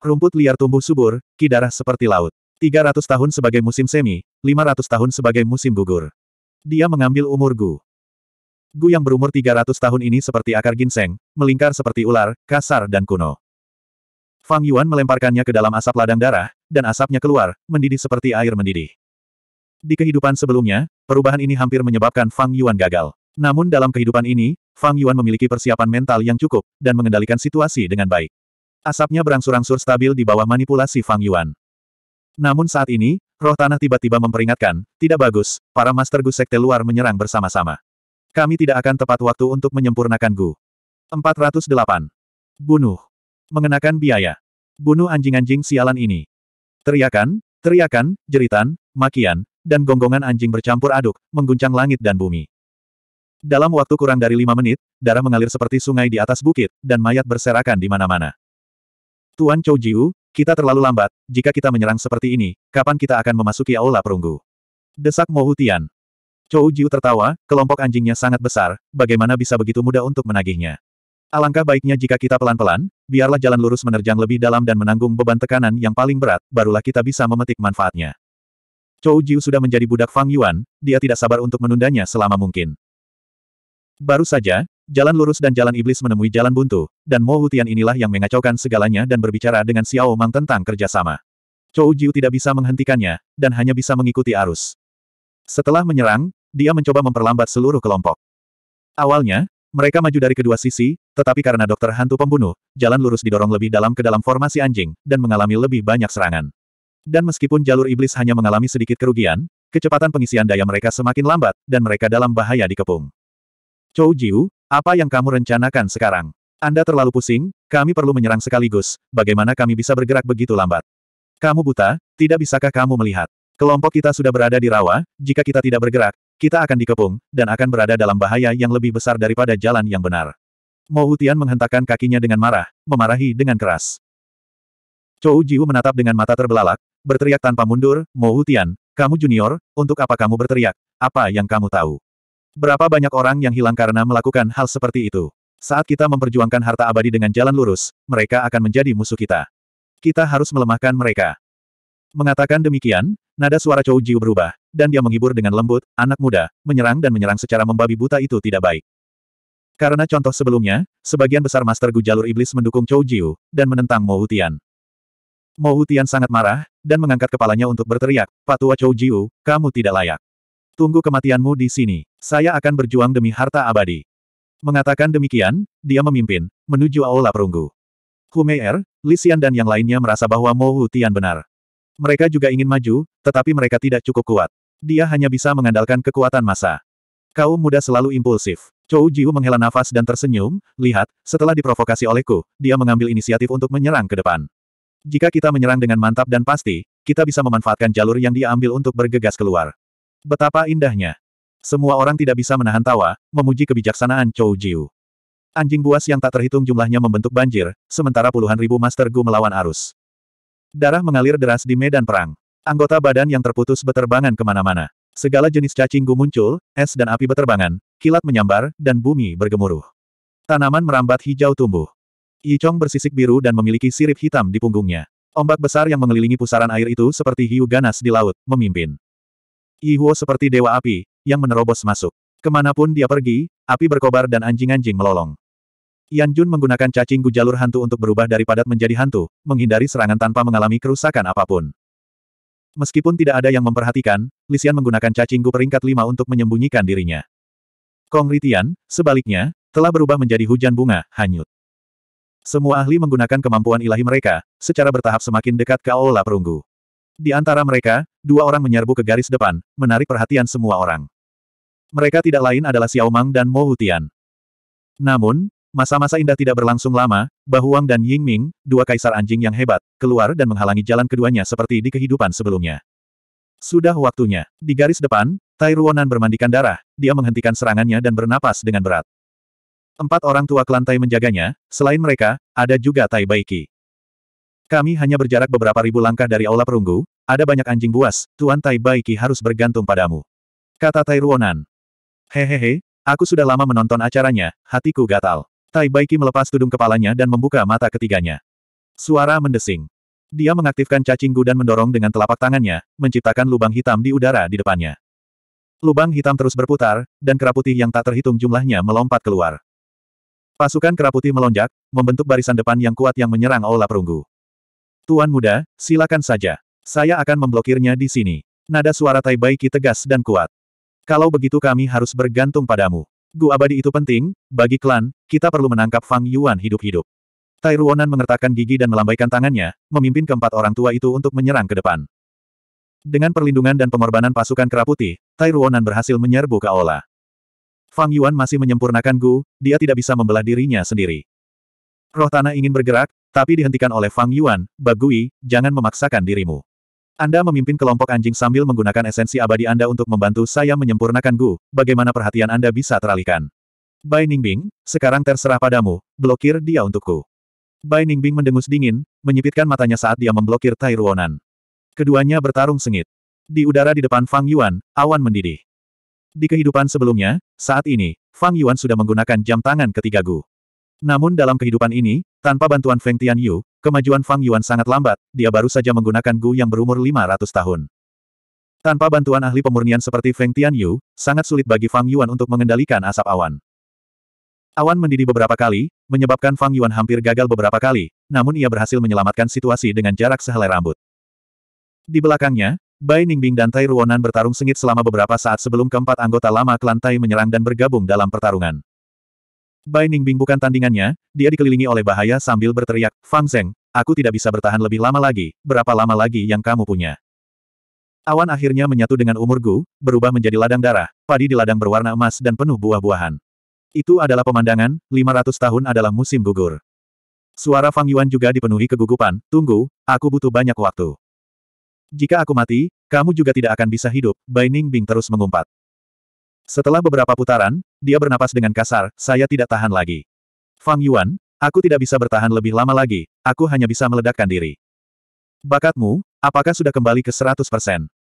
[SPEAKER 1] Rumput liar tumbuh subur, ki darah seperti laut. 300 tahun sebagai musim semi, 500 tahun sebagai musim gugur. Dia mengambil umur gu. Gu yang berumur 300 tahun ini seperti akar ginseng, melingkar seperti ular, kasar dan kuno. Fang Yuan melemparkannya ke dalam asap ladang darah, dan asapnya keluar, mendidih seperti air mendidih. Di kehidupan sebelumnya, perubahan ini hampir menyebabkan Fang Yuan gagal. Namun dalam kehidupan ini, Fang Yuan memiliki persiapan mental yang cukup, dan mengendalikan situasi dengan baik. Asapnya berangsur-angsur stabil di bawah manipulasi Fang Yuan. Namun saat ini, roh tanah tiba-tiba memperingatkan, tidak bagus, para Master Gu Sekte luar menyerang bersama-sama. Kami tidak akan tepat waktu untuk menyempurnakan Gu. 408. Bunuh. Mengenakan biaya. Bunuh anjing-anjing sialan ini. Teriakan, teriakan, jeritan, makian, dan gonggongan anjing bercampur aduk, mengguncang langit dan bumi. Dalam waktu kurang dari lima menit, darah mengalir seperti sungai di atas bukit, dan mayat berserakan di mana-mana. Tuan Chou Jiu, kita terlalu lambat, jika kita menyerang seperti ini, kapan kita akan memasuki aula perunggu? Desak Mohutian. Chou Jiu tertawa, kelompok anjingnya sangat besar, bagaimana bisa begitu mudah untuk menagihnya. Alangkah baiknya jika kita pelan-pelan, biarlah jalan lurus menerjang lebih dalam dan menanggung beban tekanan yang paling berat, barulah kita bisa memetik manfaatnya. Chou Jiu sudah menjadi budak Fang Yuan, dia tidak sabar untuk menundanya selama mungkin. Baru saja, jalan lurus dan jalan iblis menemui jalan buntu, dan Mo Hutian inilah yang mengacaukan segalanya dan berbicara dengan Xiao Mang tentang kerjasama. Chou Jiu tidak bisa menghentikannya, dan hanya bisa mengikuti arus. Setelah menyerang, dia mencoba memperlambat seluruh kelompok. Awalnya, mereka maju dari kedua sisi, tetapi karena dokter hantu pembunuh, jalan lurus didorong lebih dalam ke dalam formasi anjing, dan mengalami lebih banyak serangan. Dan meskipun jalur iblis hanya mengalami sedikit kerugian, kecepatan pengisian daya mereka semakin lambat, dan mereka dalam bahaya dikepung. Chou Jiu, apa yang kamu rencanakan sekarang? Anda terlalu pusing, kami perlu menyerang sekaligus, bagaimana kami bisa bergerak begitu lambat? Kamu buta, tidak bisakah kamu melihat? Kelompok kita sudah berada di rawa, jika kita tidak bergerak, kita akan dikepung, dan akan berada dalam bahaya yang lebih besar daripada jalan yang benar. Mo Hutian menghentakkan kakinya dengan marah, memarahi dengan keras. Chou Jiu menatap dengan mata terbelalak, berteriak tanpa mundur, Mo Hutian, kamu junior, untuk apa kamu berteriak, apa yang kamu tahu? Berapa banyak orang yang hilang karena melakukan hal seperti itu? Saat kita memperjuangkan harta abadi dengan jalan lurus, mereka akan menjadi musuh kita. Kita harus melemahkan mereka. Mengatakan demikian, nada suara Chou Jiu berubah, dan dia menghibur dengan lembut, anak muda, menyerang dan menyerang secara membabi buta itu tidak baik. Karena contoh sebelumnya, sebagian besar Master Gu Jalur Iblis mendukung Chou Jiu, dan menentang Mo Hutian. Mo Hutian sangat marah, dan mengangkat kepalanya untuk berteriak, Patua Chou Jiu, kamu tidak layak. Tunggu kematianmu di sini, saya akan berjuang demi harta abadi. Mengatakan demikian, dia memimpin, menuju Aula Perunggu. Humeir, er, Lisian dan yang lainnya merasa bahwa Mo Hutian benar. Mereka juga ingin maju, tetapi mereka tidak cukup kuat. Dia hanya bisa mengandalkan kekuatan massa. Kaum muda selalu impulsif. Chou Jiu menghela nafas dan tersenyum, lihat, setelah diprovokasi olehku, dia mengambil inisiatif untuk menyerang ke depan. Jika kita menyerang dengan mantap dan pasti, kita bisa memanfaatkan jalur yang dia ambil untuk bergegas keluar. Betapa indahnya. Semua orang tidak bisa menahan tawa, memuji kebijaksanaan Chou Jiu. Anjing buas yang tak terhitung jumlahnya membentuk banjir, sementara puluhan ribu Master Gu melawan arus. Darah mengalir deras di medan perang. Anggota badan yang terputus beterbangan kemana-mana. Segala jenis cacing gu muncul, es dan api beterbangan, kilat menyambar, dan bumi bergemuruh. Tanaman merambat hijau tumbuh. Yichong bersisik biru dan memiliki sirip hitam di punggungnya. Ombak besar yang mengelilingi pusaran air itu seperti hiu ganas di laut, memimpin. Yihuo seperti dewa api, yang menerobos masuk. Kemanapun dia pergi, api berkobar dan anjing-anjing melolong. Yan Jun menggunakan cacing gu jalur hantu untuk berubah dari padat menjadi hantu, menghindari serangan tanpa mengalami kerusakan apapun. Meskipun tidak ada yang memperhatikan, Lisian menggunakan cacing gu peringkat 5 untuk menyembunyikan dirinya. Kong Ritian, sebaliknya, telah berubah menjadi hujan bunga, hanyut. Semua ahli menggunakan kemampuan ilahi mereka, secara bertahap semakin dekat ke aula perunggu. Di antara mereka, dua orang menyerbu ke garis depan, menarik perhatian semua orang. Mereka tidak lain adalah Xiao Mang dan Mo Hutian. Namun, Masa-masa indah tidak berlangsung lama, Bahuang dan Yingming, dua kaisar anjing yang hebat, keluar dan menghalangi jalan keduanya seperti di kehidupan sebelumnya. Sudah waktunya. Di garis depan, Tai Ruonan bermandikan darah, dia menghentikan serangannya dan bernapas dengan berat. Empat orang tua klan Tai menjaganya, selain mereka, ada juga Tai Baiki. Kami hanya berjarak beberapa ribu langkah dari Aula Perunggu, ada banyak anjing buas, Tuan Tai Baiki harus bergantung padamu. Kata Tai Ruonan. Hehehe, aku sudah lama menonton acaranya, hatiku gatal. Tai Baiki melepas tudung kepalanya dan membuka mata ketiganya. Suara mendesing. Dia mengaktifkan cacinggu dan mendorong dengan telapak tangannya, menciptakan lubang hitam di udara di depannya. Lubang hitam terus berputar, dan kera putih yang tak terhitung jumlahnya melompat keluar. Pasukan kera putih melonjak, membentuk barisan depan yang kuat yang menyerang Aula Perunggu. Tuan muda, silakan saja. Saya akan memblokirnya di sini. Nada suara Tai Baiki tegas dan kuat. Kalau begitu kami harus bergantung padamu. Gu abadi itu penting, bagi klan, kita perlu menangkap Fang Yuan hidup-hidup. Tai Ruonan mengertakkan gigi dan melambaikan tangannya, memimpin keempat orang tua itu untuk menyerang ke depan. Dengan perlindungan dan pengorbanan pasukan putih, Tai Ruonan berhasil menyerbu ke Fang Yuan masih menyempurnakan Gu, dia tidak bisa membelah dirinya sendiri. Roh tanah ingin bergerak, tapi dihentikan oleh Fang Yuan, Bagui, jangan memaksakan dirimu. Anda memimpin kelompok anjing sambil menggunakan esensi abadi Anda untuk membantu saya menyempurnakan Gu, bagaimana perhatian Anda bisa teralihkan. Bai Ningbing, sekarang terserah padamu, blokir dia untukku. Bai Ningbing mendengus dingin, menyipitkan matanya saat dia memblokir Tai Ruonan. Keduanya bertarung sengit. Di udara di depan Fang Yuan, awan mendidih. Di kehidupan sebelumnya, saat ini, Fang Yuan sudah menggunakan jam tangan ketiga Gu. Namun dalam kehidupan ini, tanpa bantuan Feng Tianyu, kemajuan Fang Yuan sangat lambat, dia baru saja menggunakan Gu yang berumur 500 tahun. Tanpa bantuan ahli pemurnian seperti Feng Tianyu, sangat sulit bagi Fang Yuan untuk mengendalikan asap awan. Awan mendidih beberapa kali, menyebabkan Fang Yuan hampir gagal beberapa kali, namun ia berhasil menyelamatkan situasi dengan jarak sehelai rambut. Di belakangnya, Bai Ningbing dan Tai Ruonan bertarung sengit selama beberapa saat sebelum keempat anggota lama klan Tai menyerang dan bergabung dalam pertarungan. Bai Ningbing bukan tandingannya, dia dikelilingi oleh bahaya sambil berteriak, Fang Zeng, aku tidak bisa bertahan lebih lama lagi, berapa lama lagi yang kamu punya? Awan akhirnya menyatu dengan umur Gu, berubah menjadi ladang darah, padi di ladang berwarna emas dan penuh buah-buahan. Itu adalah pemandangan, 500 tahun adalah musim gugur. Suara Fang Yuan juga dipenuhi kegugupan, tunggu, aku butuh banyak waktu. Jika aku mati, kamu juga tidak akan bisa hidup, Bai Ningbing terus mengumpat. Setelah beberapa putaran, dia bernapas dengan kasar, saya tidak tahan lagi. Fang Yuan, aku tidak bisa bertahan lebih lama lagi, aku hanya bisa meledakkan diri. Bakatmu, apakah sudah kembali ke 100%?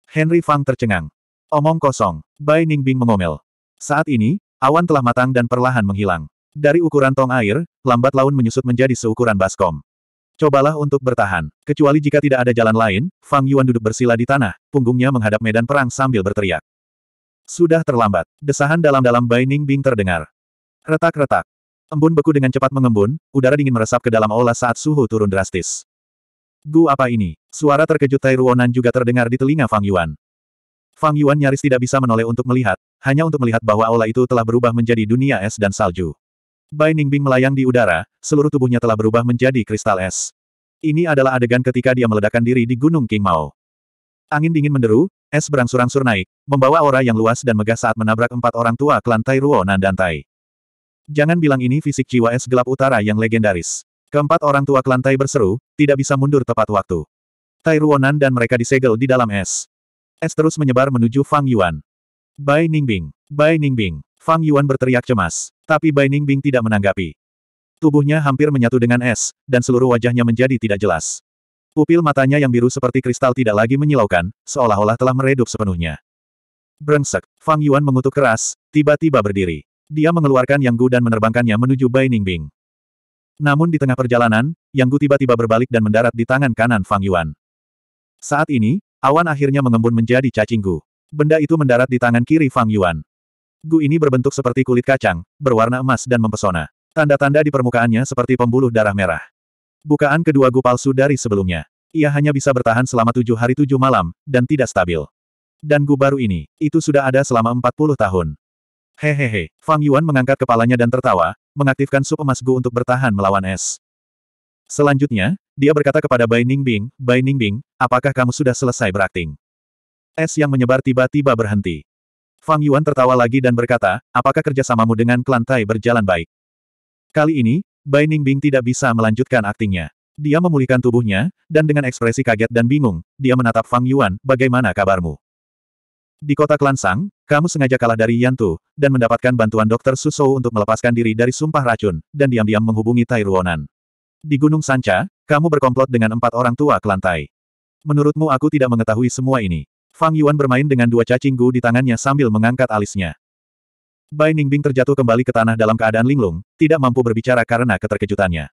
[SPEAKER 1] Henry Fang tercengang. Omong kosong, Bai Ningbing mengomel. Saat ini, awan telah matang dan perlahan menghilang. Dari ukuran tong air, lambat laun menyusut menjadi seukuran baskom. Cobalah untuk bertahan. Kecuali jika tidak ada jalan lain, Fang Yuan duduk bersila di tanah, punggungnya menghadap medan perang sambil berteriak. Sudah terlambat. Desahan dalam-dalam Bai Bing terdengar. Retak-retak. Embun beku dengan cepat mengembun, udara dingin meresap ke dalam aula saat suhu turun drastis. Gu apa ini? Suara terkejut Tai Ruonan juga terdengar di telinga Fang Yuan. Fang Yuan nyaris tidak bisa menoleh untuk melihat, hanya untuk melihat bahwa aula itu telah berubah menjadi dunia es dan salju. Bai Ningbing melayang di udara, seluruh tubuhnya telah berubah menjadi kristal es. Ini adalah adegan ketika dia meledakkan diri di Gunung King Mao. Angin dingin menderu, es berangsur-angsur naik, membawa aura yang luas dan megah saat menabrak empat orang tua klan lantai Ruonan dan Tai. Jangan bilang ini fisik jiwa es gelap utara yang legendaris. Keempat orang tua klan Tai berseru, tidak bisa mundur tepat waktu. Tai Ruonan dan mereka disegel di dalam es. Es terus menyebar menuju Fang Yuan. Bai Ningbing, Bai Ningbing, Fang Yuan berteriak cemas, tapi Bai Ningbing tidak menanggapi. Tubuhnya hampir menyatu dengan es, dan seluruh wajahnya menjadi tidak jelas. Pupil matanya yang biru seperti kristal tidak lagi menyilaukan, seolah-olah telah meredup sepenuhnya. Brengsek, Fang Yuan mengutuk keras, tiba-tiba berdiri. Dia mengeluarkan Yang Gu dan menerbangkannya menuju Bai Ningbing. Namun di tengah perjalanan, Yang Gu tiba-tiba berbalik dan mendarat di tangan kanan Fang Yuan. Saat ini, awan akhirnya mengembun menjadi cacing Gu. Benda itu mendarat di tangan kiri Fang Yuan. Gu ini berbentuk seperti kulit kacang, berwarna emas dan mempesona. Tanda-tanda di permukaannya seperti pembuluh darah merah. Bukaan kedua gu palsu dari sebelumnya. Ia hanya bisa bertahan selama tujuh hari tujuh malam, dan tidak stabil. Dan gu baru ini, itu sudah ada selama empat puluh tahun. Hehehe, Fang Yuan mengangkat kepalanya dan tertawa, mengaktifkan sup emas gu untuk bertahan melawan es. Selanjutnya, dia berkata kepada Bai Ningbing, Bai Ningbing, apakah kamu sudah selesai berakting? Es yang menyebar tiba-tiba berhenti. Fang Yuan tertawa lagi dan berkata, apakah kerjasamamu dengan klan berjalan baik? Kali ini, Bai Ningbing tidak bisa melanjutkan aktingnya. Dia memulihkan tubuhnya, dan dengan ekspresi kaget dan bingung, dia menatap Fang Yuan, bagaimana kabarmu? Di kota Klansang, kamu sengaja kalah dari Yantu, dan mendapatkan bantuan dokter Susou untuk melepaskan diri dari sumpah racun, dan diam-diam menghubungi Tai Ruonan. Di Gunung Sanca, kamu berkomplot dengan empat orang tua Klantai. Menurutmu aku tidak mengetahui semua ini. Fang Yuan bermain dengan dua cacing gu di tangannya sambil mengangkat alisnya. Bai Ningbing terjatuh kembali ke tanah dalam keadaan linglung, tidak mampu berbicara karena keterkejutannya.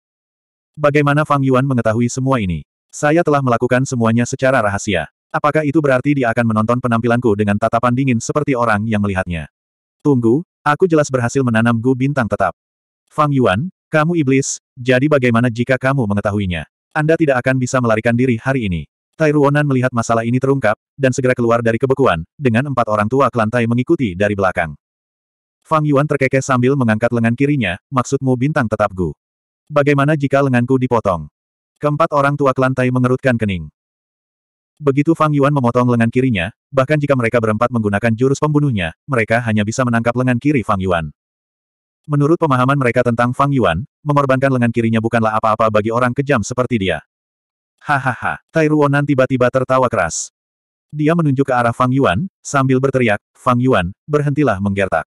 [SPEAKER 1] Bagaimana Fang Yuan mengetahui semua ini? Saya telah melakukan semuanya secara rahasia. Apakah itu berarti dia akan menonton penampilanku dengan tatapan dingin seperti orang yang melihatnya? Tunggu, aku jelas berhasil menanam Gu Bintang tetap. Fang Yuan, kamu iblis, jadi bagaimana jika kamu mengetahuinya? Anda tidak akan bisa melarikan diri hari ini. Tai Ruonan melihat masalah ini terungkap, dan segera keluar dari kebekuan, dengan empat orang tua kelantai mengikuti dari belakang. Fang Yuan terkekeh sambil mengangkat lengan kirinya, maksudmu bintang tetap Gu. Bagaimana jika lenganku dipotong? Keempat orang tua kelantai mengerutkan kening. Begitu Fang Yuan memotong lengan kirinya, bahkan jika mereka berempat menggunakan jurus pembunuhnya, mereka hanya bisa menangkap lengan kiri Fang Yuan. Menurut pemahaman mereka tentang Fang Yuan, mengorbankan lengan kirinya bukanlah apa-apa bagi orang kejam seperti dia. Hahaha, Tai Ruonan tiba-tiba tertawa keras. Dia menunjuk ke arah Fang Yuan, sambil berteriak, Fang Yuan, berhentilah menggertak.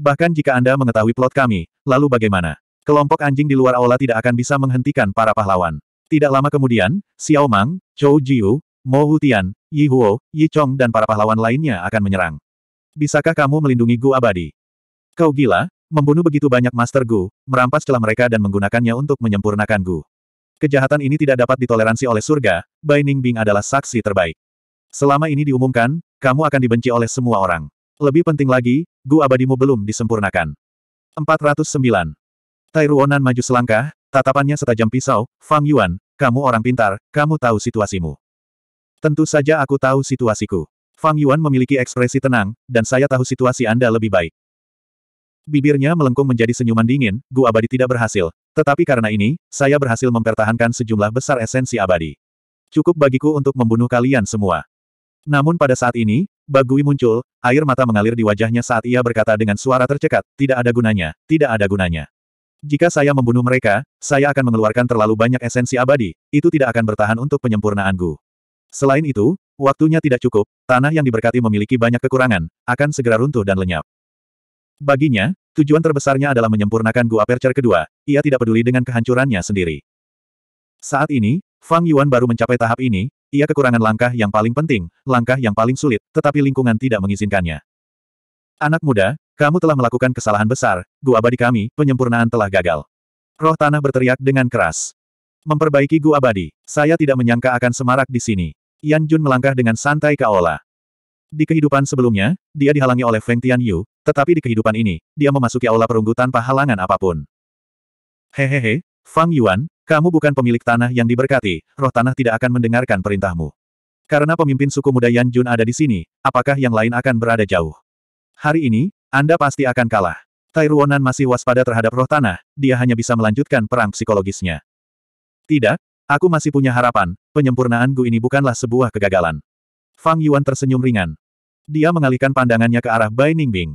[SPEAKER 1] Bahkan jika Anda mengetahui plot kami, lalu bagaimana? Kelompok anjing di luar aula tidak akan bisa menghentikan para pahlawan. Tidak lama kemudian, Xiao Mang, Zhou Jiu, Mo Hutian, Yi Huo, Yi Chong dan para pahlawan lainnya akan menyerang. Bisakah kamu melindungi Gu Abadi? Kau gila, membunuh begitu banyak Master Gu, merampas celah mereka dan menggunakannya untuk menyempurnakan Gu. Kejahatan ini tidak dapat ditoleransi oleh surga, Bai Ning Bing adalah saksi terbaik. Selama ini diumumkan, kamu akan dibenci oleh semua orang. Lebih penting lagi, Gu abadimu belum disempurnakan. 409. Tairuonan maju selangkah, tatapannya setajam pisau, Fang Yuan, kamu orang pintar, kamu tahu situasimu. Tentu saja aku tahu situasiku. Fang Yuan memiliki ekspresi tenang, dan saya tahu situasi Anda lebih baik. Bibirnya melengkung menjadi senyuman dingin, Gu Abadi tidak berhasil. Tetapi karena ini, saya berhasil mempertahankan sejumlah besar esensi abadi. Cukup bagiku untuk membunuh kalian semua. Namun pada saat ini, Bagui muncul, air mata mengalir di wajahnya saat ia berkata dengan suara tercekat, tidak ada gunanya, tidak ada gunanya. Jika saya membunuh mereka, saya akan mengeluarkan terlalu banyak esensi abadi, itu tidak akan bertahan untuk penyempurnaan Gu. Selain itu, waktunya tidak cukup, tanah yang diberkati memiliki banyak kekurangan, akan segera runtuh dan lenyap. Baginya, tujuan terbesarnya adalah menyempurnakan Gu aperture kedua, ia tidak peduli dengan kehancurannya sendiri. Saat ini, Fang Yuan baru mencapai tahap ini, ia kekurangan langkah yang paling penting, langkah yang paling sulit, tetapi lingkungan tidak mengizinkannya. Anak muda, kamu telah melakukan kesalahan besar, gua abadi kami, penyempurnaan telah gagal. Roh tanah berteriak dengan keras. Memperbaiki gua abadi, saya tidak menyangka akan semarak di sini. Yan Jun melangkah dengan santai ke aula. Di kehidupan sebelumnya, dia dihalangi oleh Feng Tian Yu, tetapi di kehidupan ini, dia memasuki aula perunggu tanpa halangan apapun. Hehehe, Fang Yuan, kamu bukan pemilik tanah yang diberkati, roh tanah tidak akan mendengarkan perintahmu. Karena pemimpin suku muda Yan Jun ada di sini, apakah yang lain akan berada jauh? Hari ini, Anda pasti akan kalah. Tai Ruonan masih waspada terhadap roh tanah, dia hanya bisa melanjutkan perang psikologisnya. Tidak, aku masih punya harapan, penyempurnaanku ini bukanlah sebuah kegagalan. Fang Yuan tersenyum ringan. Dia mengalihkan pandangannya ke arah Bai Ningbing.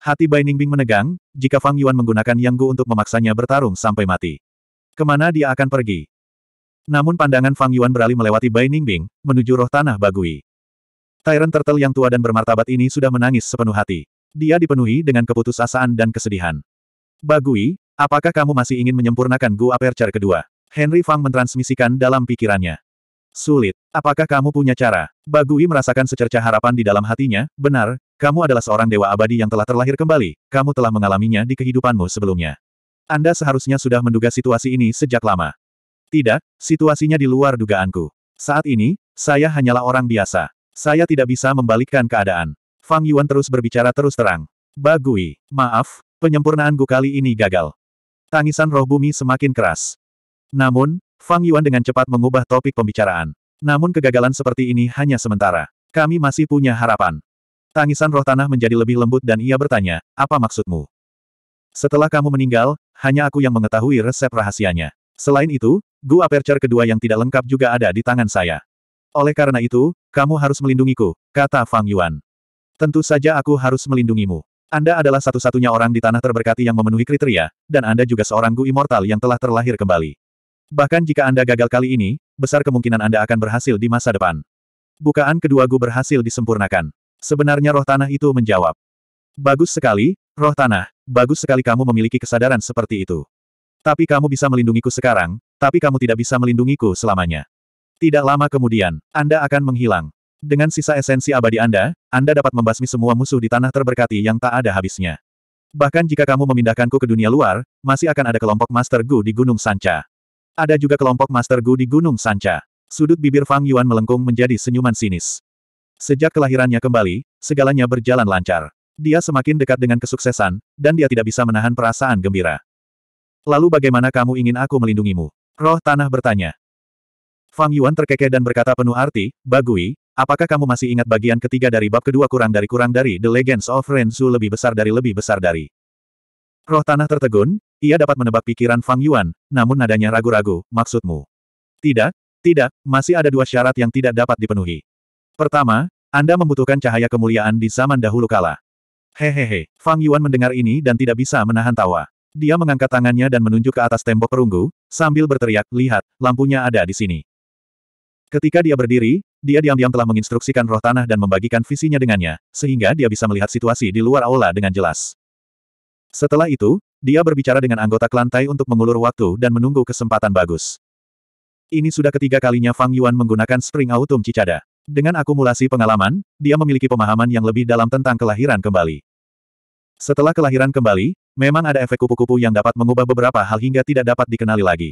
[SPEAKER 1] Hati Bai Ningbing menegang, jika Fang Yuan menggunakan Yang Gu untuk memaksanya bertarung sampai mati. Kemana dia akan pergi? Namun pandangan Fang Yuan beralih melewati Bai Ningbing, menuju roh tanah Bagui. Tyrant Turtle yang tua dan bermartabat ini sudah menangis sepenuh hati. Dia dipenuhi dengan keputusasaan dan kesedihan. Bagui, apakah kamu masih ingin menyempurnakan Gu Aperture kedua? Henry Fang mentransmisikan dalam pikirannya. Sulit. Apakah kamu punya cara? Bagui merasakan secerca harapan di dalam hatinya, benar, kamu adalah seorang dewa abadi yang telah terlahir kembali, kamu telah mengalaminya di kehidupanmu sebelumnya. Anda seharusnya sudah menduga situasi ini sejak lama. Tidak, situasinya di luar dugaanku. Saat ini, saya hanyalah orang biasa. Saya tidak bisa membalikkan keadaan. Fang Yuan terus berbicara terus terang. Bagui, maaf, penyempurnaanku kali ini gagal. Tangisan roh bumi semakin keras. Namun, Fang Yuan dengan cepat mengubah topik pembicaraan. Namun kegagalan seperti ini hanya sementara. Kami masih punya harapan. Tangisan roh tanah menjadi lebih lembut dan ia bertanya, apa maksudmu? Setelah kamu meninggal, hanya aku yang mengetahui resep rahasianya. Selain itu, gua Aperture kedua yang tidak lengkap juga ada di tangan saya. Oleh karena itu, kamu harus melindungiku, kata Fang Yuan. Tentu saja aku harus melindungimu. Anda adalah satu-satunya orang di tanah terberkati yang memenuhi kriteria, dan Anda juga seorang Gu Immortal yang telah terlahir kembali. Bahkan jika Anda gagal kali ini, besar kemungkinan Anda akan berhasil di masa depan. Bukaan kedua Gu berhasil disempurnakan. Sebenarnya roh tanah itu menjawab. Bagus sekali, Roh tanah, bagus sekali kamu memiliki kesadaran seperti itu. Tapi kamu bisa melindungiku sekarang, tapi kamu tidak bisa melindungiku selamanya. Tidak lama kemudian, Anda akan menghilang. Dengan sisa esensi abadi Anda, Anda dapat membasmi semua musuh di tanah terberkati yang tak ada habisnya. Bahkan jika kamu memindahkanku ke dunia luar, masih akan ada kelompok Master Gu di Gunung Sanca. Ada juga kelompok Master Gu di Gunung Sanca. Sudut bibir Fang Yuan melengkung menjadi senyuman sinis. Sejak kelahirannya kembali, segalanya berjalan lancar. Dia semakin dekat dengan kesuksesan, dan dia tidak bisa menahan perasaan gembira. Lalu bagaimana kamu ingin aku melindungimu? Roh Tanah bertanya. Fang Yuan terkekeh dan berkata penuh arti, Bagui, apakah kamu masih ingat bagian ketiga dari bab kedua kurang dari kurang dari The Legends of Renzu lebih besar dari lebih besar dari? Roh Tanah tertegun, ia dapat menebak pikiran Fang Yuan, namun nadanya ragu-ragu, maksudmu. Tidak, tidak, masih ada dua syarat yang tidak dapat dipenuhi. Pertama, Anda membutuhkan cahaya kemuliaan di zaman dahulu kala. Hehehe, Fang Yuan mendengar ini dan tidak bisa menahan tawa. Dia mengangkat tangannya dan menunjuk ke atas tembok perunggu, sambil berteriak, lihat, lampunya ada di sini. Ketika dia berdiri, dia diam-diam telah menginstruksikan roh tanah dan membagikan visinya dengannya, sehingga dia bisa melihat situasi di luar aula dengan jelas. Setelah itu, dia berbicara dengan anggota klantai untuk mengulur waktu dan menunggu kesempatan bagus. Ini sudah ketiga kalinya Fang Yuan menggunakan Spring Autumn Cicada. Dengan akumulasi pengalaman, dia memiliki pemahaman yang lebih dalam tentang kelahiran kembali. Setelah kelahiran kembali, memang ada efek kupu-kupu yang dapat mengubah beberapa hal hingga tidak dapat dikenali lagi.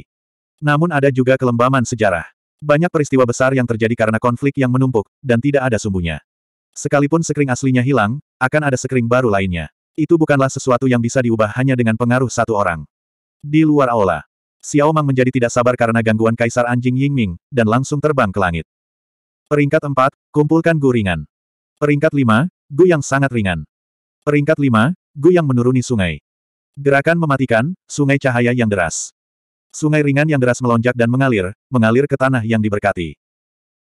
[SPEAKER 1] Namun ada juga kelembaman sejarah. Banyak peristiwa besar yang terjadi karena konflik yang menumpuk, dan tidak ada sumbunya. Sekalipun sekring aslinya hilang, akan ada sekring baru lainnya. Itu bukanlah sesuatu yang bisa diubah hanya dengan pengaruh satu orang. Di luar aula, Xiao Mang menjadi tidak sabar karena gangguan Kaisar Anjing Yingming, dan langsung terbang ke langit. Peringkat 4, kumpulkan Gu ringan. Peringkat 5, Gu yang sangat ringan. Peringkat 5, Gu yang menuruni sungai. Gerakan mematikan, sungai cahaya yang deras. Sungai ringan yang deras melonjak dan mengalir, mengalir ke tanah yang diberkati.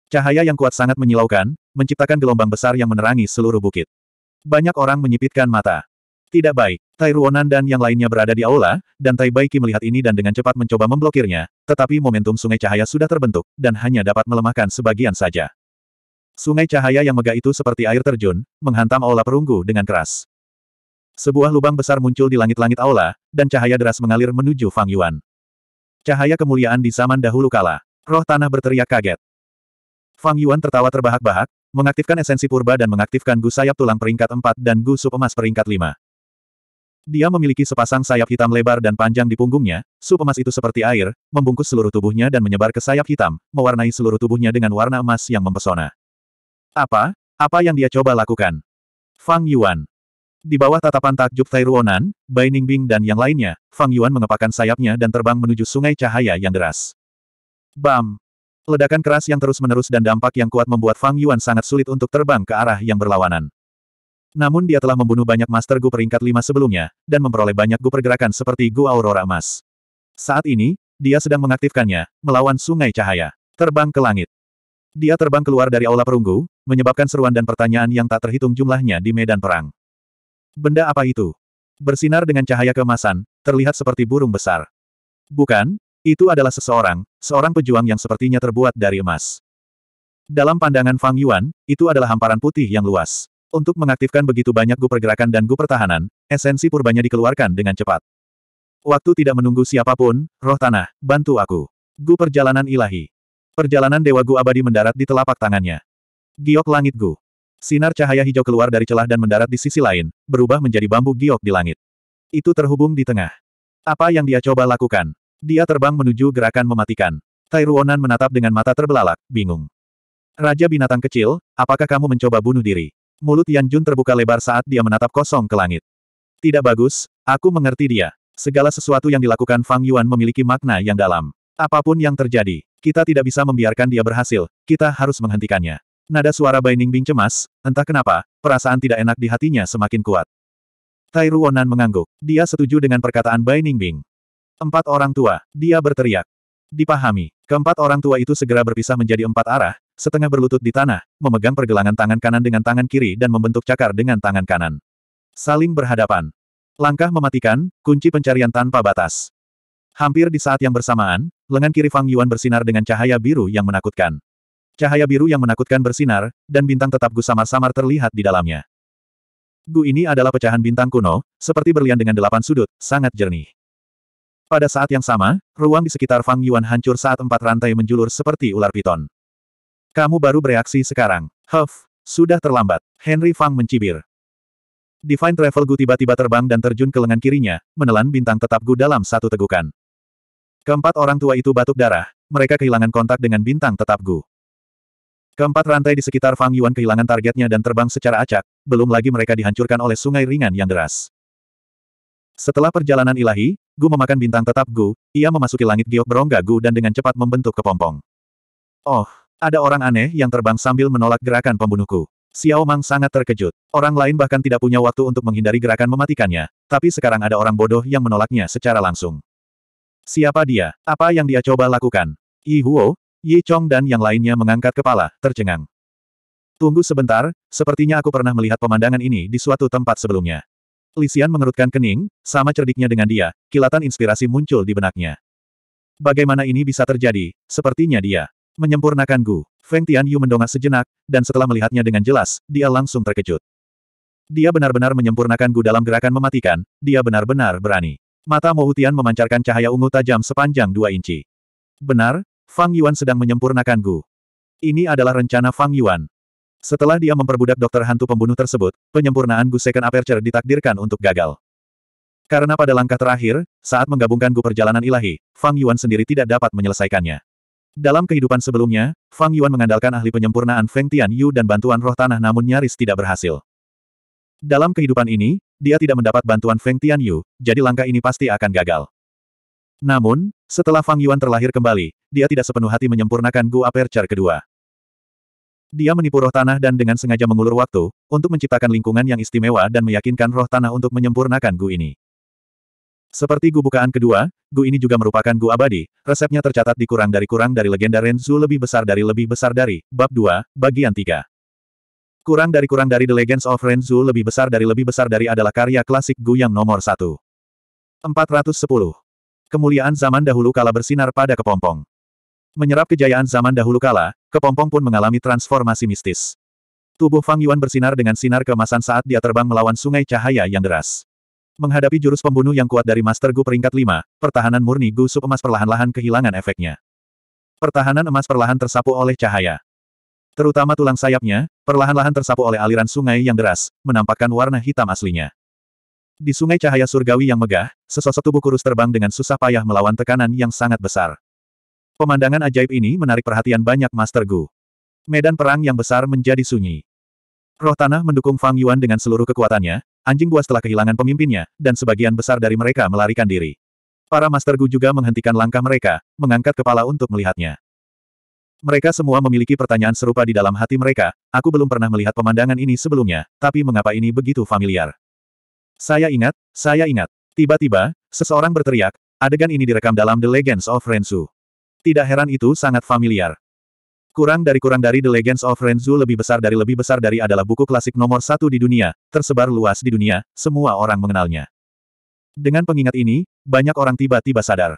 [SPEAKER 1] Cahaya yang kuat sangat menyilaukan, menciptakan gelombang besar yang menerangi seluruh bukit. Banyak orang menyipitkan mata. Tidak baik. Tai Ruonan dan yang lainnya berada di aula, dan Tai Baiki melihat ini dan dengan cepat mencoba memblokirnya, tetapi momentum sungai cahaya sudah terbentuk, dan hanya dapat melemahkan sebagian saja. Sungai cahaya yang megah itu seperti air terjun, menghantam aula perunggu dengan keras. Sebuah lubang besar muncul di langit-langit aula, dan cahaya deras mengalir menuju Fang Yuan. Cahaya kemuliaan di zaman dahulu kala. Roh tanah berteriak kaget. Fang Yuan tertawa terbahak-bahak, mengaktifkan esensi purba dan mengaktifkan gu sayap tulang peringkat 4 dan gu sup emas peringkat 5. Dia memiliki sepasang sayap hitam lebar dan panjang di punggungnya, sup emas itu seperti air, membungkus seluruh tubuhnya dan menyebar ke sayap hitam, mewarnai seluruh tubuhnya dengan warna emas yang mempesona. Apa? Apa yang dia coba lakukan? Fang Yuan. Di bawah tatapan takjub Tai Ruonan, Bai Ningbing dan yang lainnya, Fang Yuan mengepakkan sayapnya dan terbang menuju sungai cahaya yang deras. Bam! Ledakan keras yang terus-menerus dan dampak yang kuat membuat Fang Yuan sangat sulit untuk terbang ke arah yang berlawanan. Namun dia telah membunuh banyak Master Gu peringkat lima sebelumnya, dan memperoleh banyak Gu pergerakan seperti Gu Aurora Emas. Saat ini, dia sedang mengaktifkannya, melawan sungai cahaya. Terbang ke langit. Dia terbang keluar dari aula perunggu, menyebabkan seruan dan pertanyaan yang tak terhitung jumlahnya di medan perang. Benda apa itu? Bersinar dengan cahaya kemasan, terlihat seperti burung besar. Bukan, itu adalah seseorang, seorang pejuang yang sepertinya terbuat dari emas. Dalam pandangan Fang Yuan, itu adalah hamparan putih yang luas. Untuk mengaktifkan begitu banyak gu pergerakan dan gu pertahanan, esensi purbanya dikeluarkan dengan cepat. Waktu tidak menunggu siapapun, roh tanah, bantu aku. Gu perjalanan ilahi. Perjalanan Dewa Gu abadi mendarat di telapak tangannya. Giok langit Gu. Sinar cahaya hijau keluar dari celah dan mendarat di sisi lain, berubah menjadi bambu giok di langit. Itu terhubung di tengah. Apa yang dia coba lakukan? Dia terbang menuju gerakan mematikan. Tairuonan menatap dengan mata terbelalak, bingung. Raja binatang kecil, apakah kamu mencoba bunuh diri? Mulut Yan Jun terbuka lebar saat dia menatap kosong ke langit. Tidak bagus, aku mengerti dia. Segala sesuatu yang dilakukan Fang Yuan memiliki makna yang dalam. Apapun yang terjadi, kita tidak bisa membiarkan dia berhasil, kita harus menghentikannya. Nada suara Bai Bing cemas, entah kenapa, perasaan tidak enak di hatinya semakin kuat. Tai Ruonan mengangguk. Dia setuju dengan perkataan Bai Bing. Empat orang tua, dia berteriak. Dipahami. Keempat orang tua itu segera berpisah menjadi empat arah, setengah berlutut di tanah, memegang pergelangan tangan kanan dengan tangan kiri dan membentuk cakar dengan tangan kanan. Saling berhadapan. Langkah mematikan, kunci pencarian tanpa batas. Hampir di saat yang bersamaan, lengan kiri Fang Yuan bersinar dengan cahaya biru yang menakutkan. Cahaya biru yang menakutkan bersinar, dan bintang tetap Gu samar-samar terlihat di dalamnya. Gu ini adalah pecahan bintang kuno, seperti berlian dengan delapan sudut, sangat jernih. Pada saat yang sama, ruang di sekitar Fang Yuan hancur saat empat rantai menjulur seperti ular piton. Kamu baru bereaksi sekarang. Huff, sudah terlambat. Henry Fang mencibir. Divine Travel Gu tiba-tiba terbang dan terjun ke lengan kirinya, menelan bintang tetap Gu dalam satu tegukan. Keempat orang tua itu batuk darah, mereka kehilangan kontak dengan bintang tetap Gu. Keempat rantai di sekitar Fang Yuan kehilangan targetnya dan terbang secara acak, belum lagi mereka dihancurkan oleh sungai ringan yang deras. Setelah perjalanan ilahi, Gu memakan bintang tetap Gu, ia memasuki langit giok berongga Gu dan dengan cepat membentuk kepompong. Oh, ada orang aneh yang terbang sambil menolak gerakan pembunuhku. Xiao Mang sangat terkejut. Orang lain bahkan tidak punya waktu untuk menghindari gerakan mematikannya, tapi sekarang ada orang bodoh yang menolaknya secara langsung. Siapa dia? Apa yang dia coba lakukan? Yi Huo, Yi Chong dan yang lainnya mengangkat kepala, tercengang. Tunggu sebentar, sepertinya aku pernah melihat pemandangan ini di suatu tempat sebelumnya. Lisian mengerutkan kening, sama cerdiknya dengan dia, kilatan inspirasi muncul di benaknya. Bagaimana ini bisa terjadi, sepertinya dia Menyempurnakan Gu. Feng Tianyu mendongak sejenak, dan setelah melihatnya dengan jelas, dia langsung terkejut. Dia benar-benar menyempurnakan Gu dalam gerakan mematikan, dia benar-benar berani. Mata Mo Hutian memancarkan cahaya ungu tajam sepanjang dua inci. Benar, Fang Yuan sedang menyempurnakan Gu. Ini adalah rencana Fang Yuan. Setelah dia memperbudak dokter hantu pembunuh tersebut, penyempurnaan Gu Second Aperture ditakdirkan untuk gagal. Karena pada langkah terakhir, saat menggabungkan Gu perjalanan ilahi, Fang Yuan sendiri tidak dapat menyelesaikannya. Dalam kehidupan sebelumnya, Fang Yuan mengandalkan ahli penyempurnaan Feng Tian Yu dan bantuan roh tanah namun nyaris tidak berhasil. Dalam kehidupan ini, dia tidak mendapat bantuan Feng Tian Yu, jadi langkah ini pasti akan gagal. Namun, setelah Fang Yuan terlahir kembali, dia tidak sepenuh hati menyempurnakan Gu Aperture kedua. Dia menipu roh tanah dan dengan sengaja mengulur waktu, untuk menciptakan lingkungan yang istimewa dan meyakinkan roh tanah untuk menyempurnakan Gu ini. Seperti gu bukaan kedua, gu ini juga merupakan gu abadi, resepnya tercatat di kurang dari kurang dari legenda Renzu lebih besar dari lebih besar dari, bab 2, bagian 3. Kurang dari kurang dari The Legends of Renzu lebih besar dari lebih besar dari adalah karya klasik gu yang nomor 1. 410. Kemuliaan zaman dahulu kala bersinar pada kepompong. Menyerap kejayaan zaman dahulu kala, kepompong pun mengalami transformasi mistis. Tubuh Fang Yuan bersinar dengan sinar kemasan saat dia terbang melawan sungai cahaya yang deras. Menghadapi jurus pembunuh yang kuat dari Master Gu peringkat 5, pertahanan murni Gu Sup emas perlahan-lahan kehilangan efeknya. Pertahanan emas perlahan tersapu oleh cahaya. Terutama tulang sayapnya, perlahan-lahan tersapu oleh aliran sungai yang deras, menampakkan warna hitam aslinya. Di sungai cahaya surgawi yang megah, sesosok tubuh kurus terbang dengan susah payah melawan tekanan yang sangat besar. Pemandangan ajaib ini menarik perhatian banyak Master Gu. Medan perang yang besar menjadi sunyi. Roh tanah mendukung Fang Yuan dengan seluruh kekuatannya, Anjing buas telah kehilangan pemimpinnya, dan sebagian besar dari mereka melarikan diri. Para Master Gu juga menghentikan langkah mereka, mengangkat kepala untuk melihatnya. Mereka semua memiliki pertanyaan serupa di dalam hati mereka, aku belum pernah melihat pemandangan ini sebelumnya, tapi mengapa ini begitu familiar? Saya ingat, saya ingat. Tiba-tiba, seseorang berteriak, adegan ini direkam dalam The Legends of Rensu. Tidak heran itu sangat familiar. Kurang dari kurang dari The Legends of Renzu lebih besar dari lebih besar dari adalah buku klasik nomor satu di dunia, tersebar luas di dunia, semua orang mengenalnya. Dengan pengingat ini, banyak orang tiba-tiba sadar.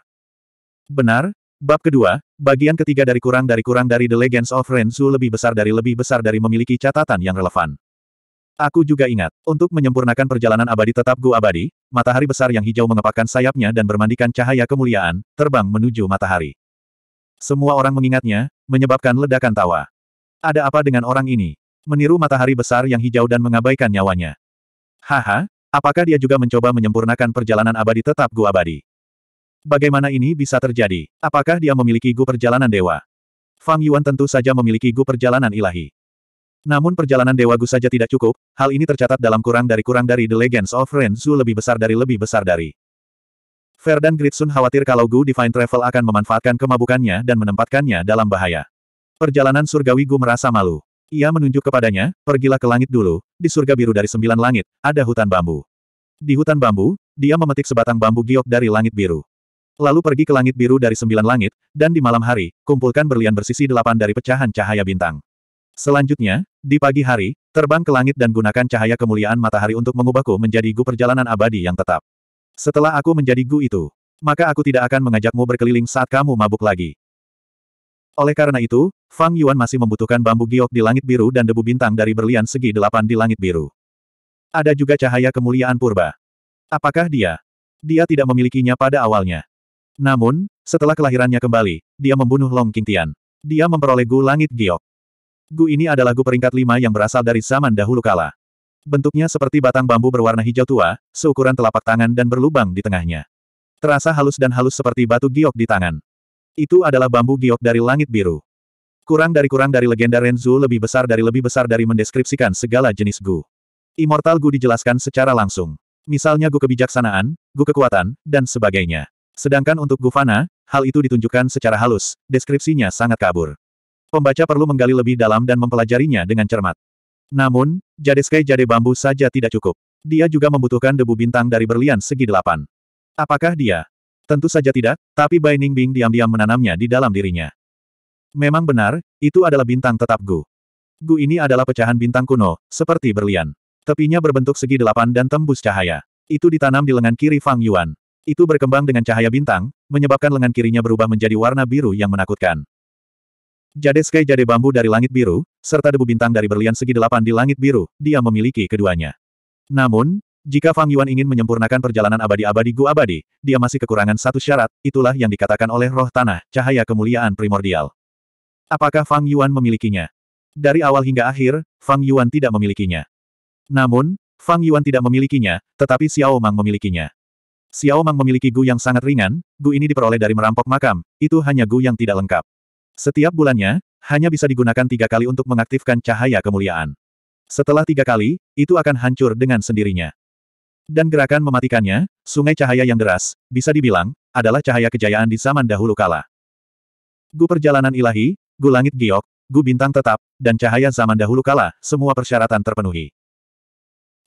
[SPEAKER 1] Benar, bab kedua, bagian ketiga dari kurang dari kurang dari The Legends of Renzu lebih besar dari lebih besar dari memiliki catatan yang relevan. Aku juga ingat, untuk menyempurnakan perjalanan abadi tetap Gu abadi, matahari besar yang hijau mengepakkan sayapnya dan bermandikan cahaya kemuliaan, terbang menuju matahari. Semua orang mengingatnya, menyebabkan ledakan tawa. Ada apa dengan orang ini? Meniru matahari besar yang hijau dan mengabaikan nyawanya. Haha, apakah dia juga mencoba menyempurnakan perjalanan abadi tetap gua abadi? Bagaimana ini bisa terjadi? Apakah dia memiliki Gu perjalanan dewa? Fang Yuan tentu saja memiliki Gu perjalanan ilahi. Namun perjalanan dewa Gu saja tidak cukup, hal ini tercatat dalam kurang dari kurang dari The Legends of Ren Zhu lebih besar dari lebih besar dari. Ferdan Gritsun khawatir kalau Gu Divine Travel akan memanfaatkan kemabukannya dan menempatkannya dalam bahaya. Perjalanan surgawi Gu merasa malu. Ia menunjuk kepadanya, pergilah ke langit dulu, di surga biru dari sembilan langit, ada hutan bambu. Di hutan bambu, dia memetik sebatang bambu giok dari langit biru. Lalu pergi ke langit biru dari sembilan langit, dan di malam hari, kumpulkan berlian bersisi delapan dari pecahan cahaya bintang. Selanjutnya, di pagi hari, terbang ke langit dan gunakan cahaya kemuliaan matahari untuk mengubahku menjadi gu perjalanan abadi yang tetap. Setelah aku menjadi Gu itu, maka aku tidak akan mengajakmu berkeliling saat kamu mabuk lagi. Oleh karena itu, Fang Yuan masih membutuhkan bambu giok di langit biru dan debu bintang dari berlian segi delapan di langit biru. Ada juga cahaya kemuliaan purba. Apakah dia? Dia tidak memilikinya pada awalnya. Namun, setelah kelahirannya kembali, dia membunuh Long Qingtian. Dia memperoleh Gu Langit Giok. Gu ini adalah Gu peringkat lima yang berasal dari zaman dahulu kala. Bentuknya seperti batang bambu berwarna hijau tua, seukuran telapak tangan dan berlubang di tengahnya. Terasa halus dan halus seperti batu giok di tangan. Itu adalah bambu giok dari langit biru. Kurang dari kurang dari legenda Renzu lebih besar dari lebih besar dari mendeskripsikan segala jenis Gu. Immortal Gu dijelaskan secara langsung. Misalnya Gu kebijaksanaan, Gu kekuatan, dan sebagainya. Sedangkan untuk Gu Fana, hal itu ditunjukkan secara halus, deskripsinya sangat kabur. Pembaca perlu menggali lebih dalam dan mempelajarinya dengan cermat. Namun, jade sky jade bambu saja tidak cukup. Dia juga membutuhkan debu bintang dari berlian segi delapan. Apakah dia? Tentu saja tidak, tapi Bai Ningbing diam-diam menanamnya di dalam dirinya. Memang benar, itu adalah bintang tetap Gu. Gu ini adalah pecahan bintang kuno, seperti berlian. Tepinya berbentuk segi delapan dan tembus cahaya. Itu ditanam di lengan kiri Fang Yuan. Itu berkembang dengan cahaya bintang, menyebabkan lengan kirinya berubah menjadi warna biru yang menakutkan. Jade Sky Jade Bambu dari Langit Biru, serta debu bintang dari berlian segi delapan di Langit Biru, dia memiliki keduanya. Namun, jika Fang Yuan ingin menyempurnakan perjalanan abadi-abadi Gu Abadi, dia masih kekurangan satu syarat, itulah yang dikatakan oleh roh tanah, cahaya kemuliaan primordial. Apakah Fang Yuan memilikinya? Dari awal hingga akhir, Fang Yuan tidak memilikinya. Namun, Fang Yuan tidak memilikinya, tetapi Xiao Mang memilikinya. Xiao Mang memiliki Gu yang sangat ringan, Gu ini diperoleh dari merampok makam, itu hanya Gu yang tidak lengkap. Setiap bulannya, hanya bisa digunakan tiga kali untuk mengaktifkan cahaya kemuliaan. Setelah tiga kali, itu akan hancur dengan sendirinya. Dan gerakan mematikannya, sungai cahaya yang deras, bisa dibilang, adalah cahaya kejayaan di zaman dahulu kala. Gu perjalanan ilahi, gu langit giok, gu bintang tetap, dan cahaya zaman dahulu kala, semua persyaratan terpenuhi.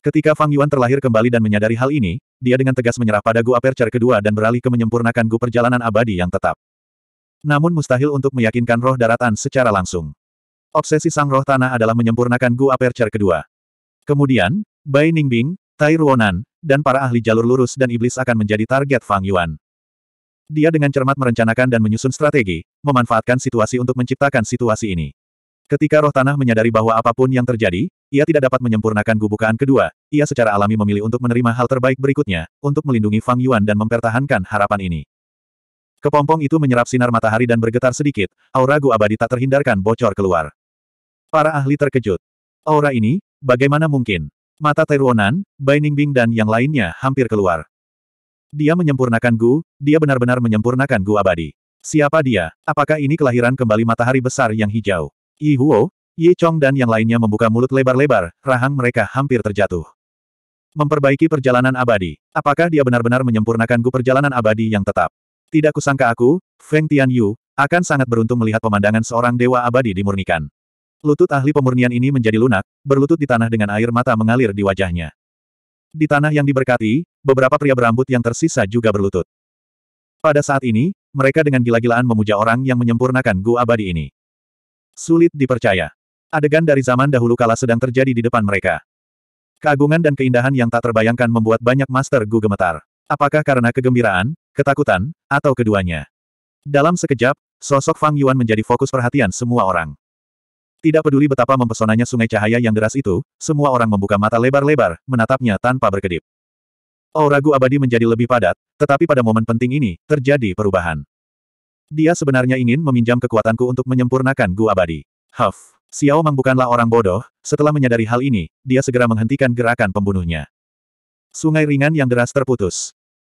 [SPEAKER 1] Ketika Fang Yuan terlahir kembali dan menyadari hal ini, dia dengan tegas menyerah pada gu aperture kedua dan beralih ke menyempurnakan gu perjalanan abadi yang tetap. Namun mustahil untuk meyakinkan roh daratan secara langsung. Obsesi sang roh tanah adalah menyempurnakan Gu Aperture kedua. Kemudian, Bai Ningbing, Tai Ruonan, dan para ahli jalur lurus dan iblis akan menjadi target Fang Yuan. Dia dengan cermat merencanakan dan menyusun strategi, memanfaatkan situasi untuk menciptakan situasi ini. Ketika roh tanah menyadari bahwa apapun yang terjadi, ia tidak dapat menyempurnakan gubukaan kedua, ia secara alami memilih untuk menerima hal terbaik berikutnya, untuk melindungi Fang Yuan dan mempertahankan harapan ini. Kepompong itu menyerap sinar matahari dan bergetar sedikit, aura Gu Abadi tak terhindarkan bocor keluar. Para ahli terkejut. Aura ini, bagaimana mungkin? Mata Teruonan, Bai Ningbing dan yang lainnya hampir keluar. Dia menyempurnakan Gu, dia benar-benar menyempurnakan Gu Abadi. Siapa dia? Apakah ini kelahiran kembali matahari besar yang hijau? Yi Huo, Ye Chong dan yang lainnya membuka mulut lebar-lebar, rahang mereka hampir terjatuh. Memperbaiki perjalanan abadi. Apakah dia benar-benar menyempurnakan Gu perjalanan abadi yang tetap? Tidak kusangka aku, Feng Tianyu, akan sangat beruntung melihat pemandangan seorang dewa abadi dimurnikan. Lutut ahli pemurnian ini menjadi lunak, berlutut di tanah dengan air mata mengalir di wajahnya. Di tanah yang diberkati, beberapa pria berambut yang tersisa juga berlutut. Pada saat ini, mereka dengan gila-gilaan memuja orang yang menyempurnakan Gu Abadi ini. Sulit dipercaya. Adegan dari zaman dahulu kala sedang terjadi di depan mereka. Keagungan dan keindahan yang tak terbayangkan membuat banyak Master Gu gemetar. Apakah karena kegembiraan, ketakutan, atau keduanya? Dalam sekejap, sosok Fang Yuan menjadi fokus perhatian semua orang. Tidak peduli betapa mempesonanya sungai cahaya yang deras itu, semua orang membuka mata lebar-lebar, menatapnya tanpa berkedip. Aura oh, Gu Abadi menjadi lebih padat, tetapi pada momen penting ini, terjadi perubahan. Dia sebenarnya ingin meminjam kekuatanku untuk menyempurnakan Gu Abadi. Huff, Xiao Mang bukanlah orang bodoh, setelah menyadari hal ini, dia segera menghentikan gerakan pembunuhnya. Sungai ringan yang deras terputus.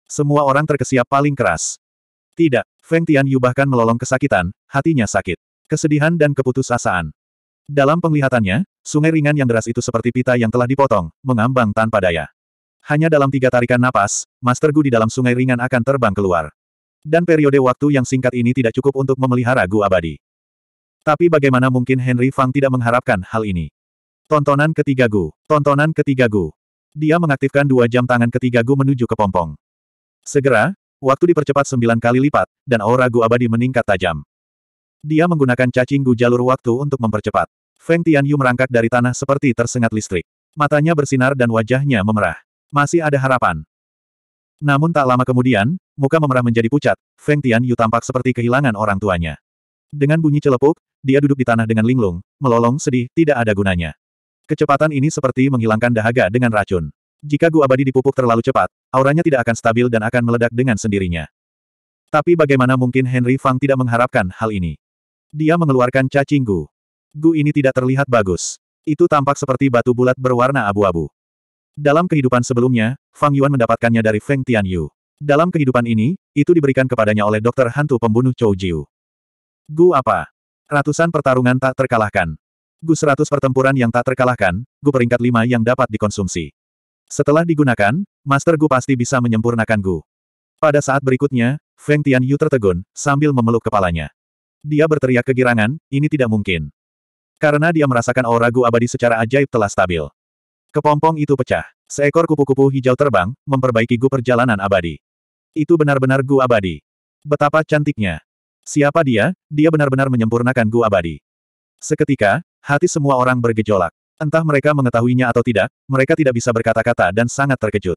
[SPEAKER 1] Semua orang terkesiap paling keras. Tidak, Feng Tianyu bahkan melolong kesakitan, hatinya sakit. Kesedihan dan keputusasaan. Dalam penglihatannya, sungai ringan yang deras itu seperti pita yang telah dipotong, mengambang tanpa daya. Hanya dalam tiga tarikan napas, Master Gu di dalam sungai ringan akan terbang keluar. Dan periode waktu yang singkat ini tidak cukup untuk memelihara Gu abadi. Tapi bagaimana mungkin Henry Fang tidak mengharapkan hal ini? Tontonan ketiga Gu, tontonan ketiga Gu. Dia mengaktifkan dua jam tangan ketiga Gu menuju ke pompong. Segera, waktu dipercepat sembilan kali lipat, dan aura Gu Abadi meningkat tajam. Dia menggunakan cacing Gu jalur waktu untuk mempercepat. Feng Tianyu merangkak dari tanah seperti tersengat listrik. Matanya bersinar dan wajahnya memerah. Masih ada harapan. Namun tak lama kemudian, muka memerah menjadi pucat, Feng Tianyu tampak seperti kehilangan orang tuanya. Dengan bunyi celepuk, dia duduk di tanah dengan linglung, melolong sedih, tidak ada gunanya. Kecepatan ini seperti menghilangkan dahaga dengan racun. Jika gua Abadi dipupuk terlalu cepat, auranya tidak akan stabil dan akan meledak dengan sendirinya. Tapi bagaimana mungkin Henry Fang tidak mengharapkan hal ini? Dia mengeluarkan cacing Gu. Gu ini tidak terlihat bagus. Itu tampak seperti batu bulat berwarna abu-abu. Dalam kehidupan sebelumnya, Fang Yuan mendapatkannya dari Feng Tianyu. Dalam kehidupan ini, itu diberikan kepadanya oleh dokter hantu pembunuh Chou Jiu. Gu apa? Ratusan pertarungan tak terkalahkan. Gu seratus pertempuran yang tak terkalahkan, Gu peringkat lima yang dapat dikonsumsi. Setelah digunakan, Master Gu pasti bisa menyempurnakan Gu. Pada saat berikutnya, Feng Tian Yu tertegun, sambil memeluk kepalanya. Dia berteriak kegirangan, ini tidak mungkin. Karena dia merasakan aura Gu abadi secara ajaib telah stabil. Kepompong itu pecah. Seekor kupu-kupu hijau terbang, memperbaiki Gu perjalanan abadi. Itu benar-benar Gu abadi. Betapa cantiknya. Siapa dia? Dia benar-benar menyempurnakan Gu abadi. Seketika, hati semua orang bergejolak. Entah mereka mengetahuinya atau tidak, mereka tidak bisa berkata-kata dan sangat terkejut.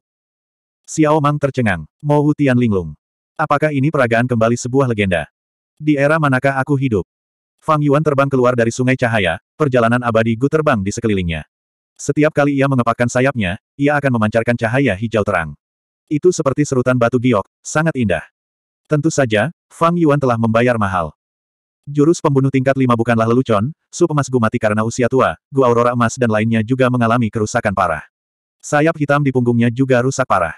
[SPEAKER 1] Xiao Mang tercengang, Mo Hu Tian linglung. Apakah ini peragaan kembali sebuah legenda? Di era manakah aku hidup? Fang Yuan terbang keluar dari sungai cahaya, perjalanan abadi Gu terbang di sekelilingnya. Setiap kali ia mengepakkan sayapnya, ia akan memancarkan cahaya hijau terang. Itu seperti serutan batu giok, sangat indah. Tentu saja, Fang Yuan telah membayar mahal. Jurus pembunuh tingkat lima bukanlah lelucon, sup emas Gu mati karena usia tua, Gu Aurora emas dan lainnya juga mengalami kerusakan parah. Sayap hitam di punggungnya juga rusak parah.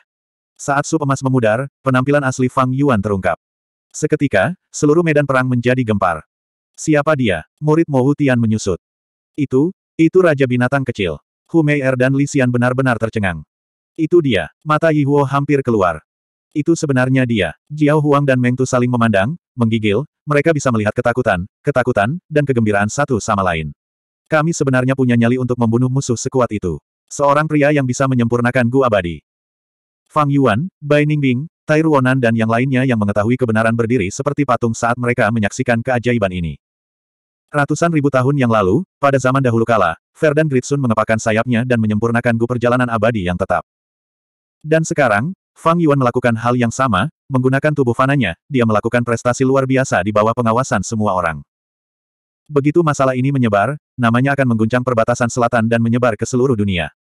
[SPEAKER 1] Saat sup emas memudar, penampilan asli Fang Yuan terungkap. Seketika, seluruh medan perang menjadi gempar. Siapa dia? Murid Mo Tian menyusut. Itu, itu Raja Binatang Kecil. Hu Mei Er dan Li Xian benar-benar tercengang. Itu dia, mata Yi Huo hampir keluar. Itu sebenarnya dia. Jiao Huang dan Meng Tu saling memandang, menggigil, mereka bisa melihat ketakutan, ketakutan, dan kegembiraan satu sama lain. Kami sebenarnya punya nyali untuk membunuh musuh sekuat itu. Seorang pria yang bisa menyempurnakan Gu Abadi. Fang Yuan, Bai Ningbing, Tai Ruonan dan yang lainnya yang mengetahui kebenaran berdiri seperti patung saat mereka menyaksikan keajaiban ini. Ratusan ribu tahun yang lalu, pada zaman dahulu kala, Ferdinand Gritsun mengepakkan sayapnya dan menyempurnakan gu perjalanan abadi yang tetap. Dan sekarang, Fang Yuan melakukan hal yang sama, menggunakan tubuh fananya, dia melakukan prestasi luar biasa di bawah pengawasan semua orang. Begitu masalah ini menyebar, namanya akan mengguncang perbatasan selatan dan menyebar ke seluruh dunia.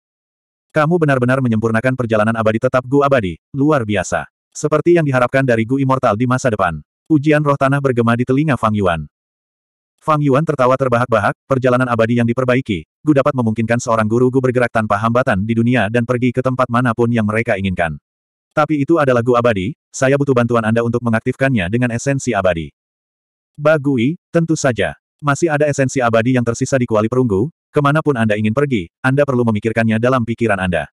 [SPEAKER 1] Kamu benar-benar menyempurnakan perjalanan abadi tetap Gu Abadi, luar biasa. Seperti yang diharapkan dari Gu Immortal di masa depan. Ujian roh tanah bergema di telinga Fang Yuan. Fang Yuan tertawa terbahak-bahak, perjalanan abadi yang diperbaiki, Gu dapat memungkinkan seorang guru Gu bergerak tanpa hambatan di dunia dan pergi ke tempat manapun yang mereka inginkan. Tapi itu adalah Gu Abadi, saya butuh bantuan Anda untuk mengaktifkannya dengan esensi abadi. Bagui, tentu saja. Masih ada esensi abadi yang tersisa di kuali perunggu, kemanapun Anda ingin pergi, Anda perlu memikirkannya dalam pikiran Anda.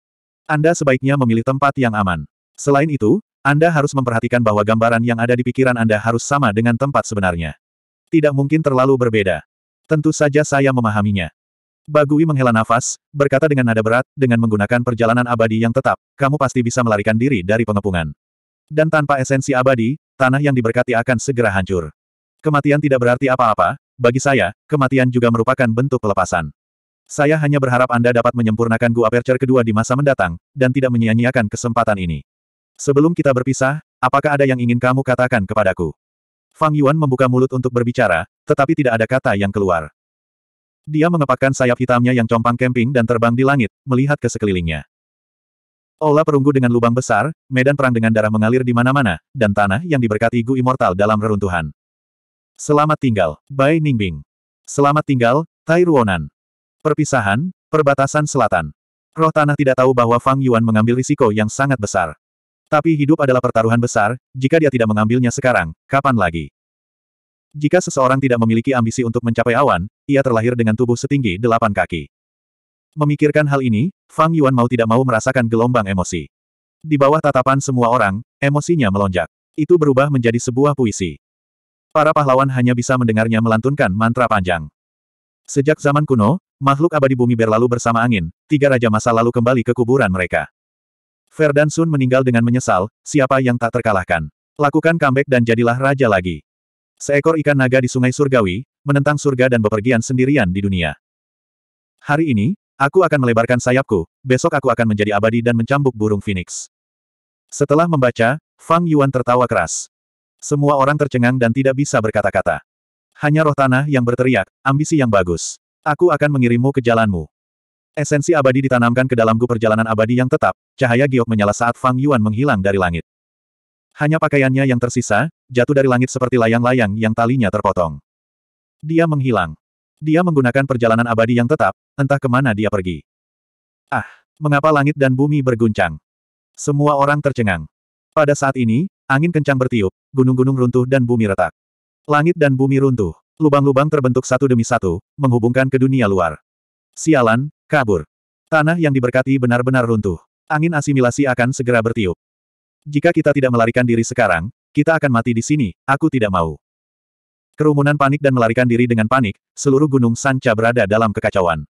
[SPEAKER 1] Anda sebaiknya memilih tempat yang aman. Selain itu, Anda harus memperhatikan bahwa gambaran yang ada di pikiran Anda harus sama dengan tempat sebenarnya. Tidak mungkin terlalu berbeda. Tentu saja saya memahaminya. Bagui menghela nafas, berkata dengan nada berat, dengan menggunakan perjalanan abadi yang tetap, kamu pasti bisa melarikan diri dari pengepungan. Dan tanpa esensi abadi, tanah yang diberkati akan segera hancur. Kematian tidak berarti apa-apa, bagi saya, kematian juga merupakan bentuk pelepasan. Saya hanya berharap Anda dapat menyempurnakan Gua Aperture kedua di masa mendatang, dan tidak menyia-nyiakan kesempatan ini. Sebelum kita berpisah, apakah ada yang ingin kamu katakan kepadaku? Fang Yuan membuka mulut untuk berbicara, tetapi tidak ada kata yang keluar. Dia mengepakkan sayap hitamnya yang compang kemping dan terbang di langit, melihat ke sekelilingnya. Ola perunggu dengan lubang besar, medan perang dengan darah mengalir di mana-mana, dan tanah yang diberkati Gu Immortal dalam reruntuhan. Selamat tinggal, Bai Ningbing. Selamat tinggal, Tai Ruonan. Perpisahan, perbatasan selatan. Roh tanah tidak tahu bahwa Fang Yuan mengambil risiko yang sangat besar. Tapi hidup adalah pertaruhan besar, jika dia tidak mengambilnya sekarang, kapan lagi? Jika seseorang tidak memiliki ambisi untuk mencapai awan, ia terlahir dengan tubuh setinggi delapan kaki. Memikirkan hal ini, Fang Yuan mau tidak mau merasakan gelombang emosi. Di bawah tatapan semua orang, emosinya melonjak. Itu berubah menjadi sebuah puisi. Para pahlawan hanya bisa mendengarnya melantunkan mantra panjang. Sejak zaman kuno, makhluk abadi bumi berlalu bersama angin, tiga raja masa lalu kembali ke kuburan mereka. Ferdan Sun meninggal dengan menyesal, siapa yang tak terkalahkan. Lakukan comeback dan jadilah raja lagi. Seekor ikan naga di sungai surgawi, menentang surga dan bepergian sendirian di dunia. Hari ini, aku akan melebarkan sayapku, besok aku akan menjadi abadi dan mencambuk burung phoenix. Setelah membaca, Fang Yuan tertawa keras. Semua orang tercengang dan tidak bisa berkata-kata. Hanya roh tanah yang berteriak, ambisi yang bagus. Aku akan mengirimmu ke jalanmu. Esensi abadi ditanamkan ke dalam gu perjalanan abadi yang tetap, cahaya giok menyala saat Fang Yuan menghilang dari langit. Hanya pakaiannya yang tersisa, jatuh dari langit seperti layang-layang yang talinya terpotong. Dia menghilang. Dia menggunakan perjalanan abadi yang tetap, entah kemana dia pergi. Ah, mengapa langit dan bumi berguncang? Semua orang tercengang. Pada saat ini, angin kencang bertiup, gunung-gunung runtuh dan bumi retak. Langit dan bumi runtuh, lubang-lubang terbentuk satu demi satu, menghubungkan ke dunia luar. Sialan, kabur. Tanah yang diberkati benar-benar runtuh. Angin asimilasi akan segera bertiup. Jika kita tidak melarikan diri sekarang, kita akan mati di sini, aku tidak mau. Kerumunan panik dan melarikan diri dengan panik, seluruh gunung Sanca berada dalam kekacauan.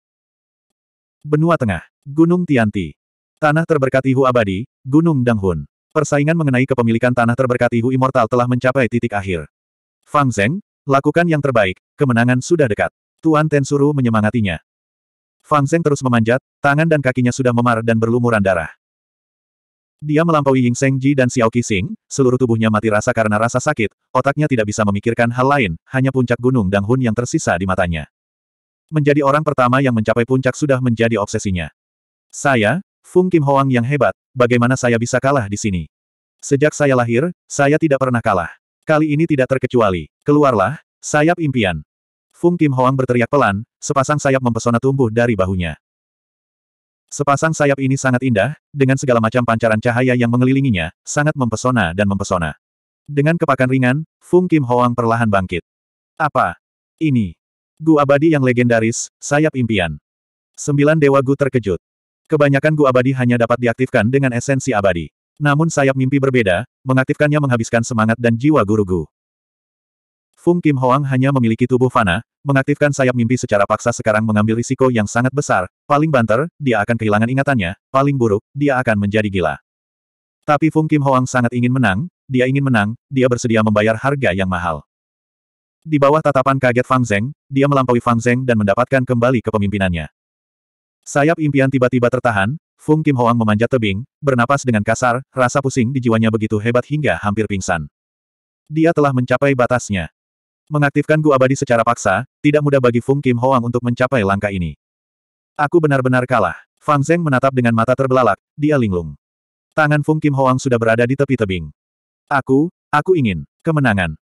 [SPEAKER 1] Benua Tengah, Gunung Tianti. Tanah terberkati Hu Abadi, Gunung Danghun. Persaingan mengenai kepemilikan tanah terberkati Hu Immortal telah mencapai titik akhir. Fang Zeng, lakukan yang terbaik, kemenangan sudah dekat. Tuan Tensuru menyemangatinya. Fang Zeng terus memanjat, tangan dan kakinya sudah memar dan berlumuran darah. Dia melampaui Ying Seng Ji dan Xiao Qixing, seluruh tubuhnya mati rasa karena rasa sakit, otaknya tidak bisa memikirkan hal lain, hanya puncak gunung Hun yang tersisa di matanya. Menjadi orang pertama yang mencapai puncak sudah menjadi obsesinya. Saya, Fung Kim Hoang yang hebat, bagaimana saya bisa kalah di sini? Sejak saya lahir, saya tidak pernah kalah. Kali ini tidak terkecuali. Keluarlah, sayap impian. Fung Kim Hoang berteriak pelan, sepasang sayap mempesona tumbuh dari bahunya. Sepasang sayap ini sangat indah, dengan segala macam pancaran cahaya yang mengelilinginya, sangat mempesona dan mempesona. Dengan kepakan ringan, Fung Kim Hoang perlahan bangkit. Apa? Ini. Gu abadi yang legendaris, sayap impian. Sembilan dewa Gu terkejut. Kebanyakan Gu abadi hanya dapat diaktifkan dengan esensi abadi. Namun sayap mimpi berbeda, mengaktifkannya menghabiskan semangat dan jiwa guru Gu. Fung Kim Hoang hanya memiliki tubuh fana, mengaktifkan sayap mimpi secara paksa sekarang mengambil risiko yang sangat besar, paling banter, dia akan kehilangan ingatannya, paling buruk, dia akan menjadi gila. Tapi Fung Kim Hoang sangat ingin menang, dia ingin menang, dia bersedia membayar harga yang mahal. Di bawah tatapan kaget Fang Zeng, dia melampaui Fang Zeng dan mendapatkan kembali kepemimpinannya. Sayap impian tiba-tiba tertahan, Fung Kim Hoang memanjat tebing, bernapas dengan kasar, rasa pusing di jiwanya begitu hebat hingga hampir pingsan. Dia telah mencapai batasnya. Mengaktifkan gua Abadi secara paksa, tidak mudah bagi Fung Kim Hoang untuk mencapai langkah ini. Aku benar-benar kalah. Fang Zeng menatap dengan mata terbelalak, dia linglung. Tangan Fung Kim Hoang sudah berada di tepi tebing. Aku, aku ingin, kemenangan.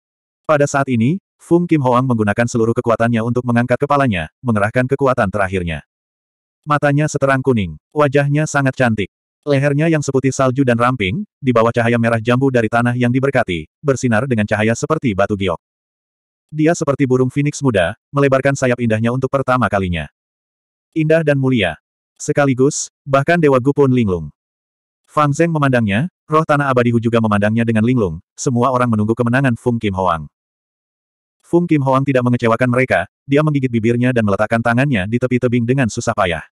[SPEAKER 1] Pada saat ini, Fung Kim Hoang menggunakan seluruh kekuatannya untuk mengangkat kepalanya, mengerahkan kekuatan terakhirnya. Matanya seterang kuning, wajahnya sangat cantik. Lehernya yang seputih salju dan ramping, di bawah cahaya merah jambu dari tanah yang diberkati, bersinar dengan cahaya seperti batu giok. Dia seperti burung Phoenix muda, melebarkan sayap indahnya untuk pertama kalinya. Indah dan mulia. Sekaligus, bahkan Dewa Gu pun linglung. Fang Zeng memandangnya, roh tanah abadi Hu juga memandangnya dengan linglung, semua orang menunggu kemenangan Fung Kim Hoang. Fung Kim Hoang tidak mengecewakan mereka, dia menggigit bibirnya dan meletakkan tangannya di tepi tebing dengan susah payah.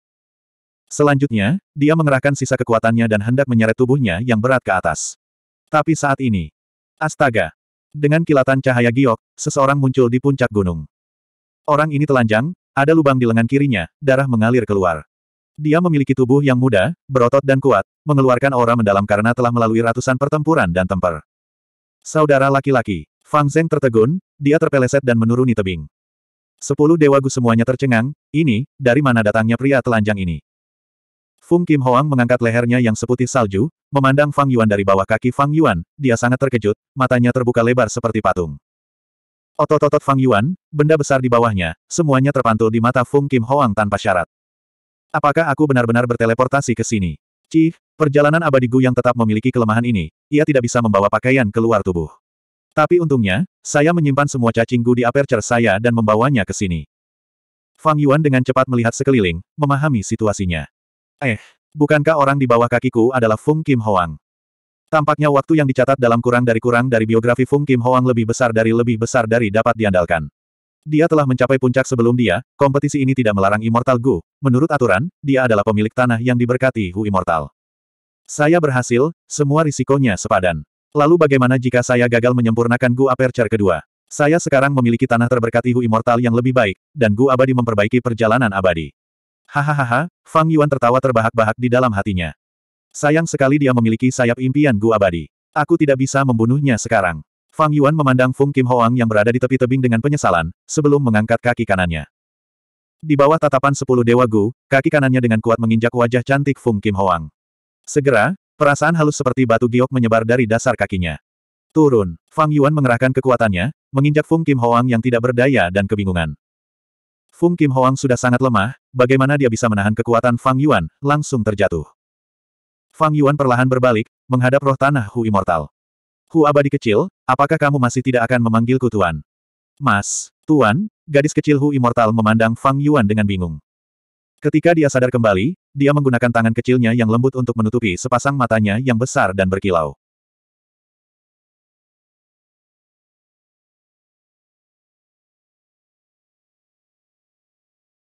[SPEAKER 1] Selanjutnya, dia mengerahkan sisa kekuatannya dan hendak menyeret tubuhnya yang berat ke atas. Tapi saat ini, astaga, dengan kilatan cahaya giok, seseorang muncul di puncak gunung. Orang ini telanjang, ada lubang di lengan kirinya, darah mengalir keluar. Dia memiliki tubuh yang muda, berotot dan kuat, mengeluarkan aura mendalam karena telah melalui ratusan pertempuran dan temper. Saudara laki-laki, Fang Zeng tertegun, dia terpeleset dan menuruni tebing. Sepuluh dewa gu semuanya tercengang, ini, dari mana datangnya pria telanjang ini? Fung Kim Hoang mengangkat lehernya yang seputih salju, memandang Fang Yuan dari bawah kaki Fang Yuan, dia sangat terkejut, matanya terbuka lebar seperti patung. Otot-otot Fang Yuan, benda besar di bawahnya, semuanya terpantul di mata Fung Kim Hoang tanpa syarat. Apakah aku benar-benar berteleportasi ke sini? Cih, perjalanan abadi Gu yang tetap memiliki kelemahan ini, ia tidak bisa membawa pakaian keluar tubuh. Tapi untungnya, saya menyimpan semua cacing Gu di aperture saya dan membawanya ke sini. Fang Yuan dengan cepat melihat sekeliling, memahami situasinya. Eh, bukankah orang di bawah kakiku adalah Fung Kim Hoang? Tampaknya waktu yang dicatat dalam kurang dari kurang dari biografi Fung Kim Hoang lebih besar dari lebih besar dari dapat diandalkan. Dia telah mencapai puncak sebelum dia, kompetisi ini tidak melarang Immortal Gu. Menurut aturan, dia adalah pemilik tanah yang diberkati Hu Immortal. Saya berhasil, semua risikonya sepadan. Lalu bagaimana jika saya gagal menyempurnakan Gu Aperture kedua? Saya sekarang memiliki tanah terberkati Hu Immortal yang lebih baik, dan Gu Abadi memperbaiki perjalanan abadi. Hahaha, Fang Yuan tertawa terbahak-bahak di dalam hatinya. Sayang sekali dia memiliki sayap impian Gu abadi. Aku tidak bisa membunuhnya sekarang. Fang Yuan memandang Fung Kim Hoang yang berada di tepi tebing dengan penyesalan, sebelum mengangkat kaki kanannya. Di bawah tatapan sepuluh dewa Gu, kaki kanannya dengan kuat menginjak wajah cantik Fung Kim Hoang. Segera, perasaan halus seperti batu giok menyebar dari dasar kakinya. Turun, Fang Yuan mengerahkan kekuatannya, menginjak Fung Kim Hoang yang tidak berdaya dan kebingungan. Fung Kim Hoang sudah sangat lemah, bagaimana dia bisa menahan kekuatan Fang Yuan, langsung terjatuh. Fang Yuan perlahan berbalik, menghadap roh tanah Hu Immortal. Hu abadi kecil, apakah kamu masih tidak akan memanggilku Tuan? Mas, Tuan, gadis kecil Hu Immortal memandang Fang Yuan dengan bingung. Ketika dia sadar kembali, dia menggunakan tangan kecilnya yang lembut untuk menutupi sepasang matanya yang besar dan berkilau.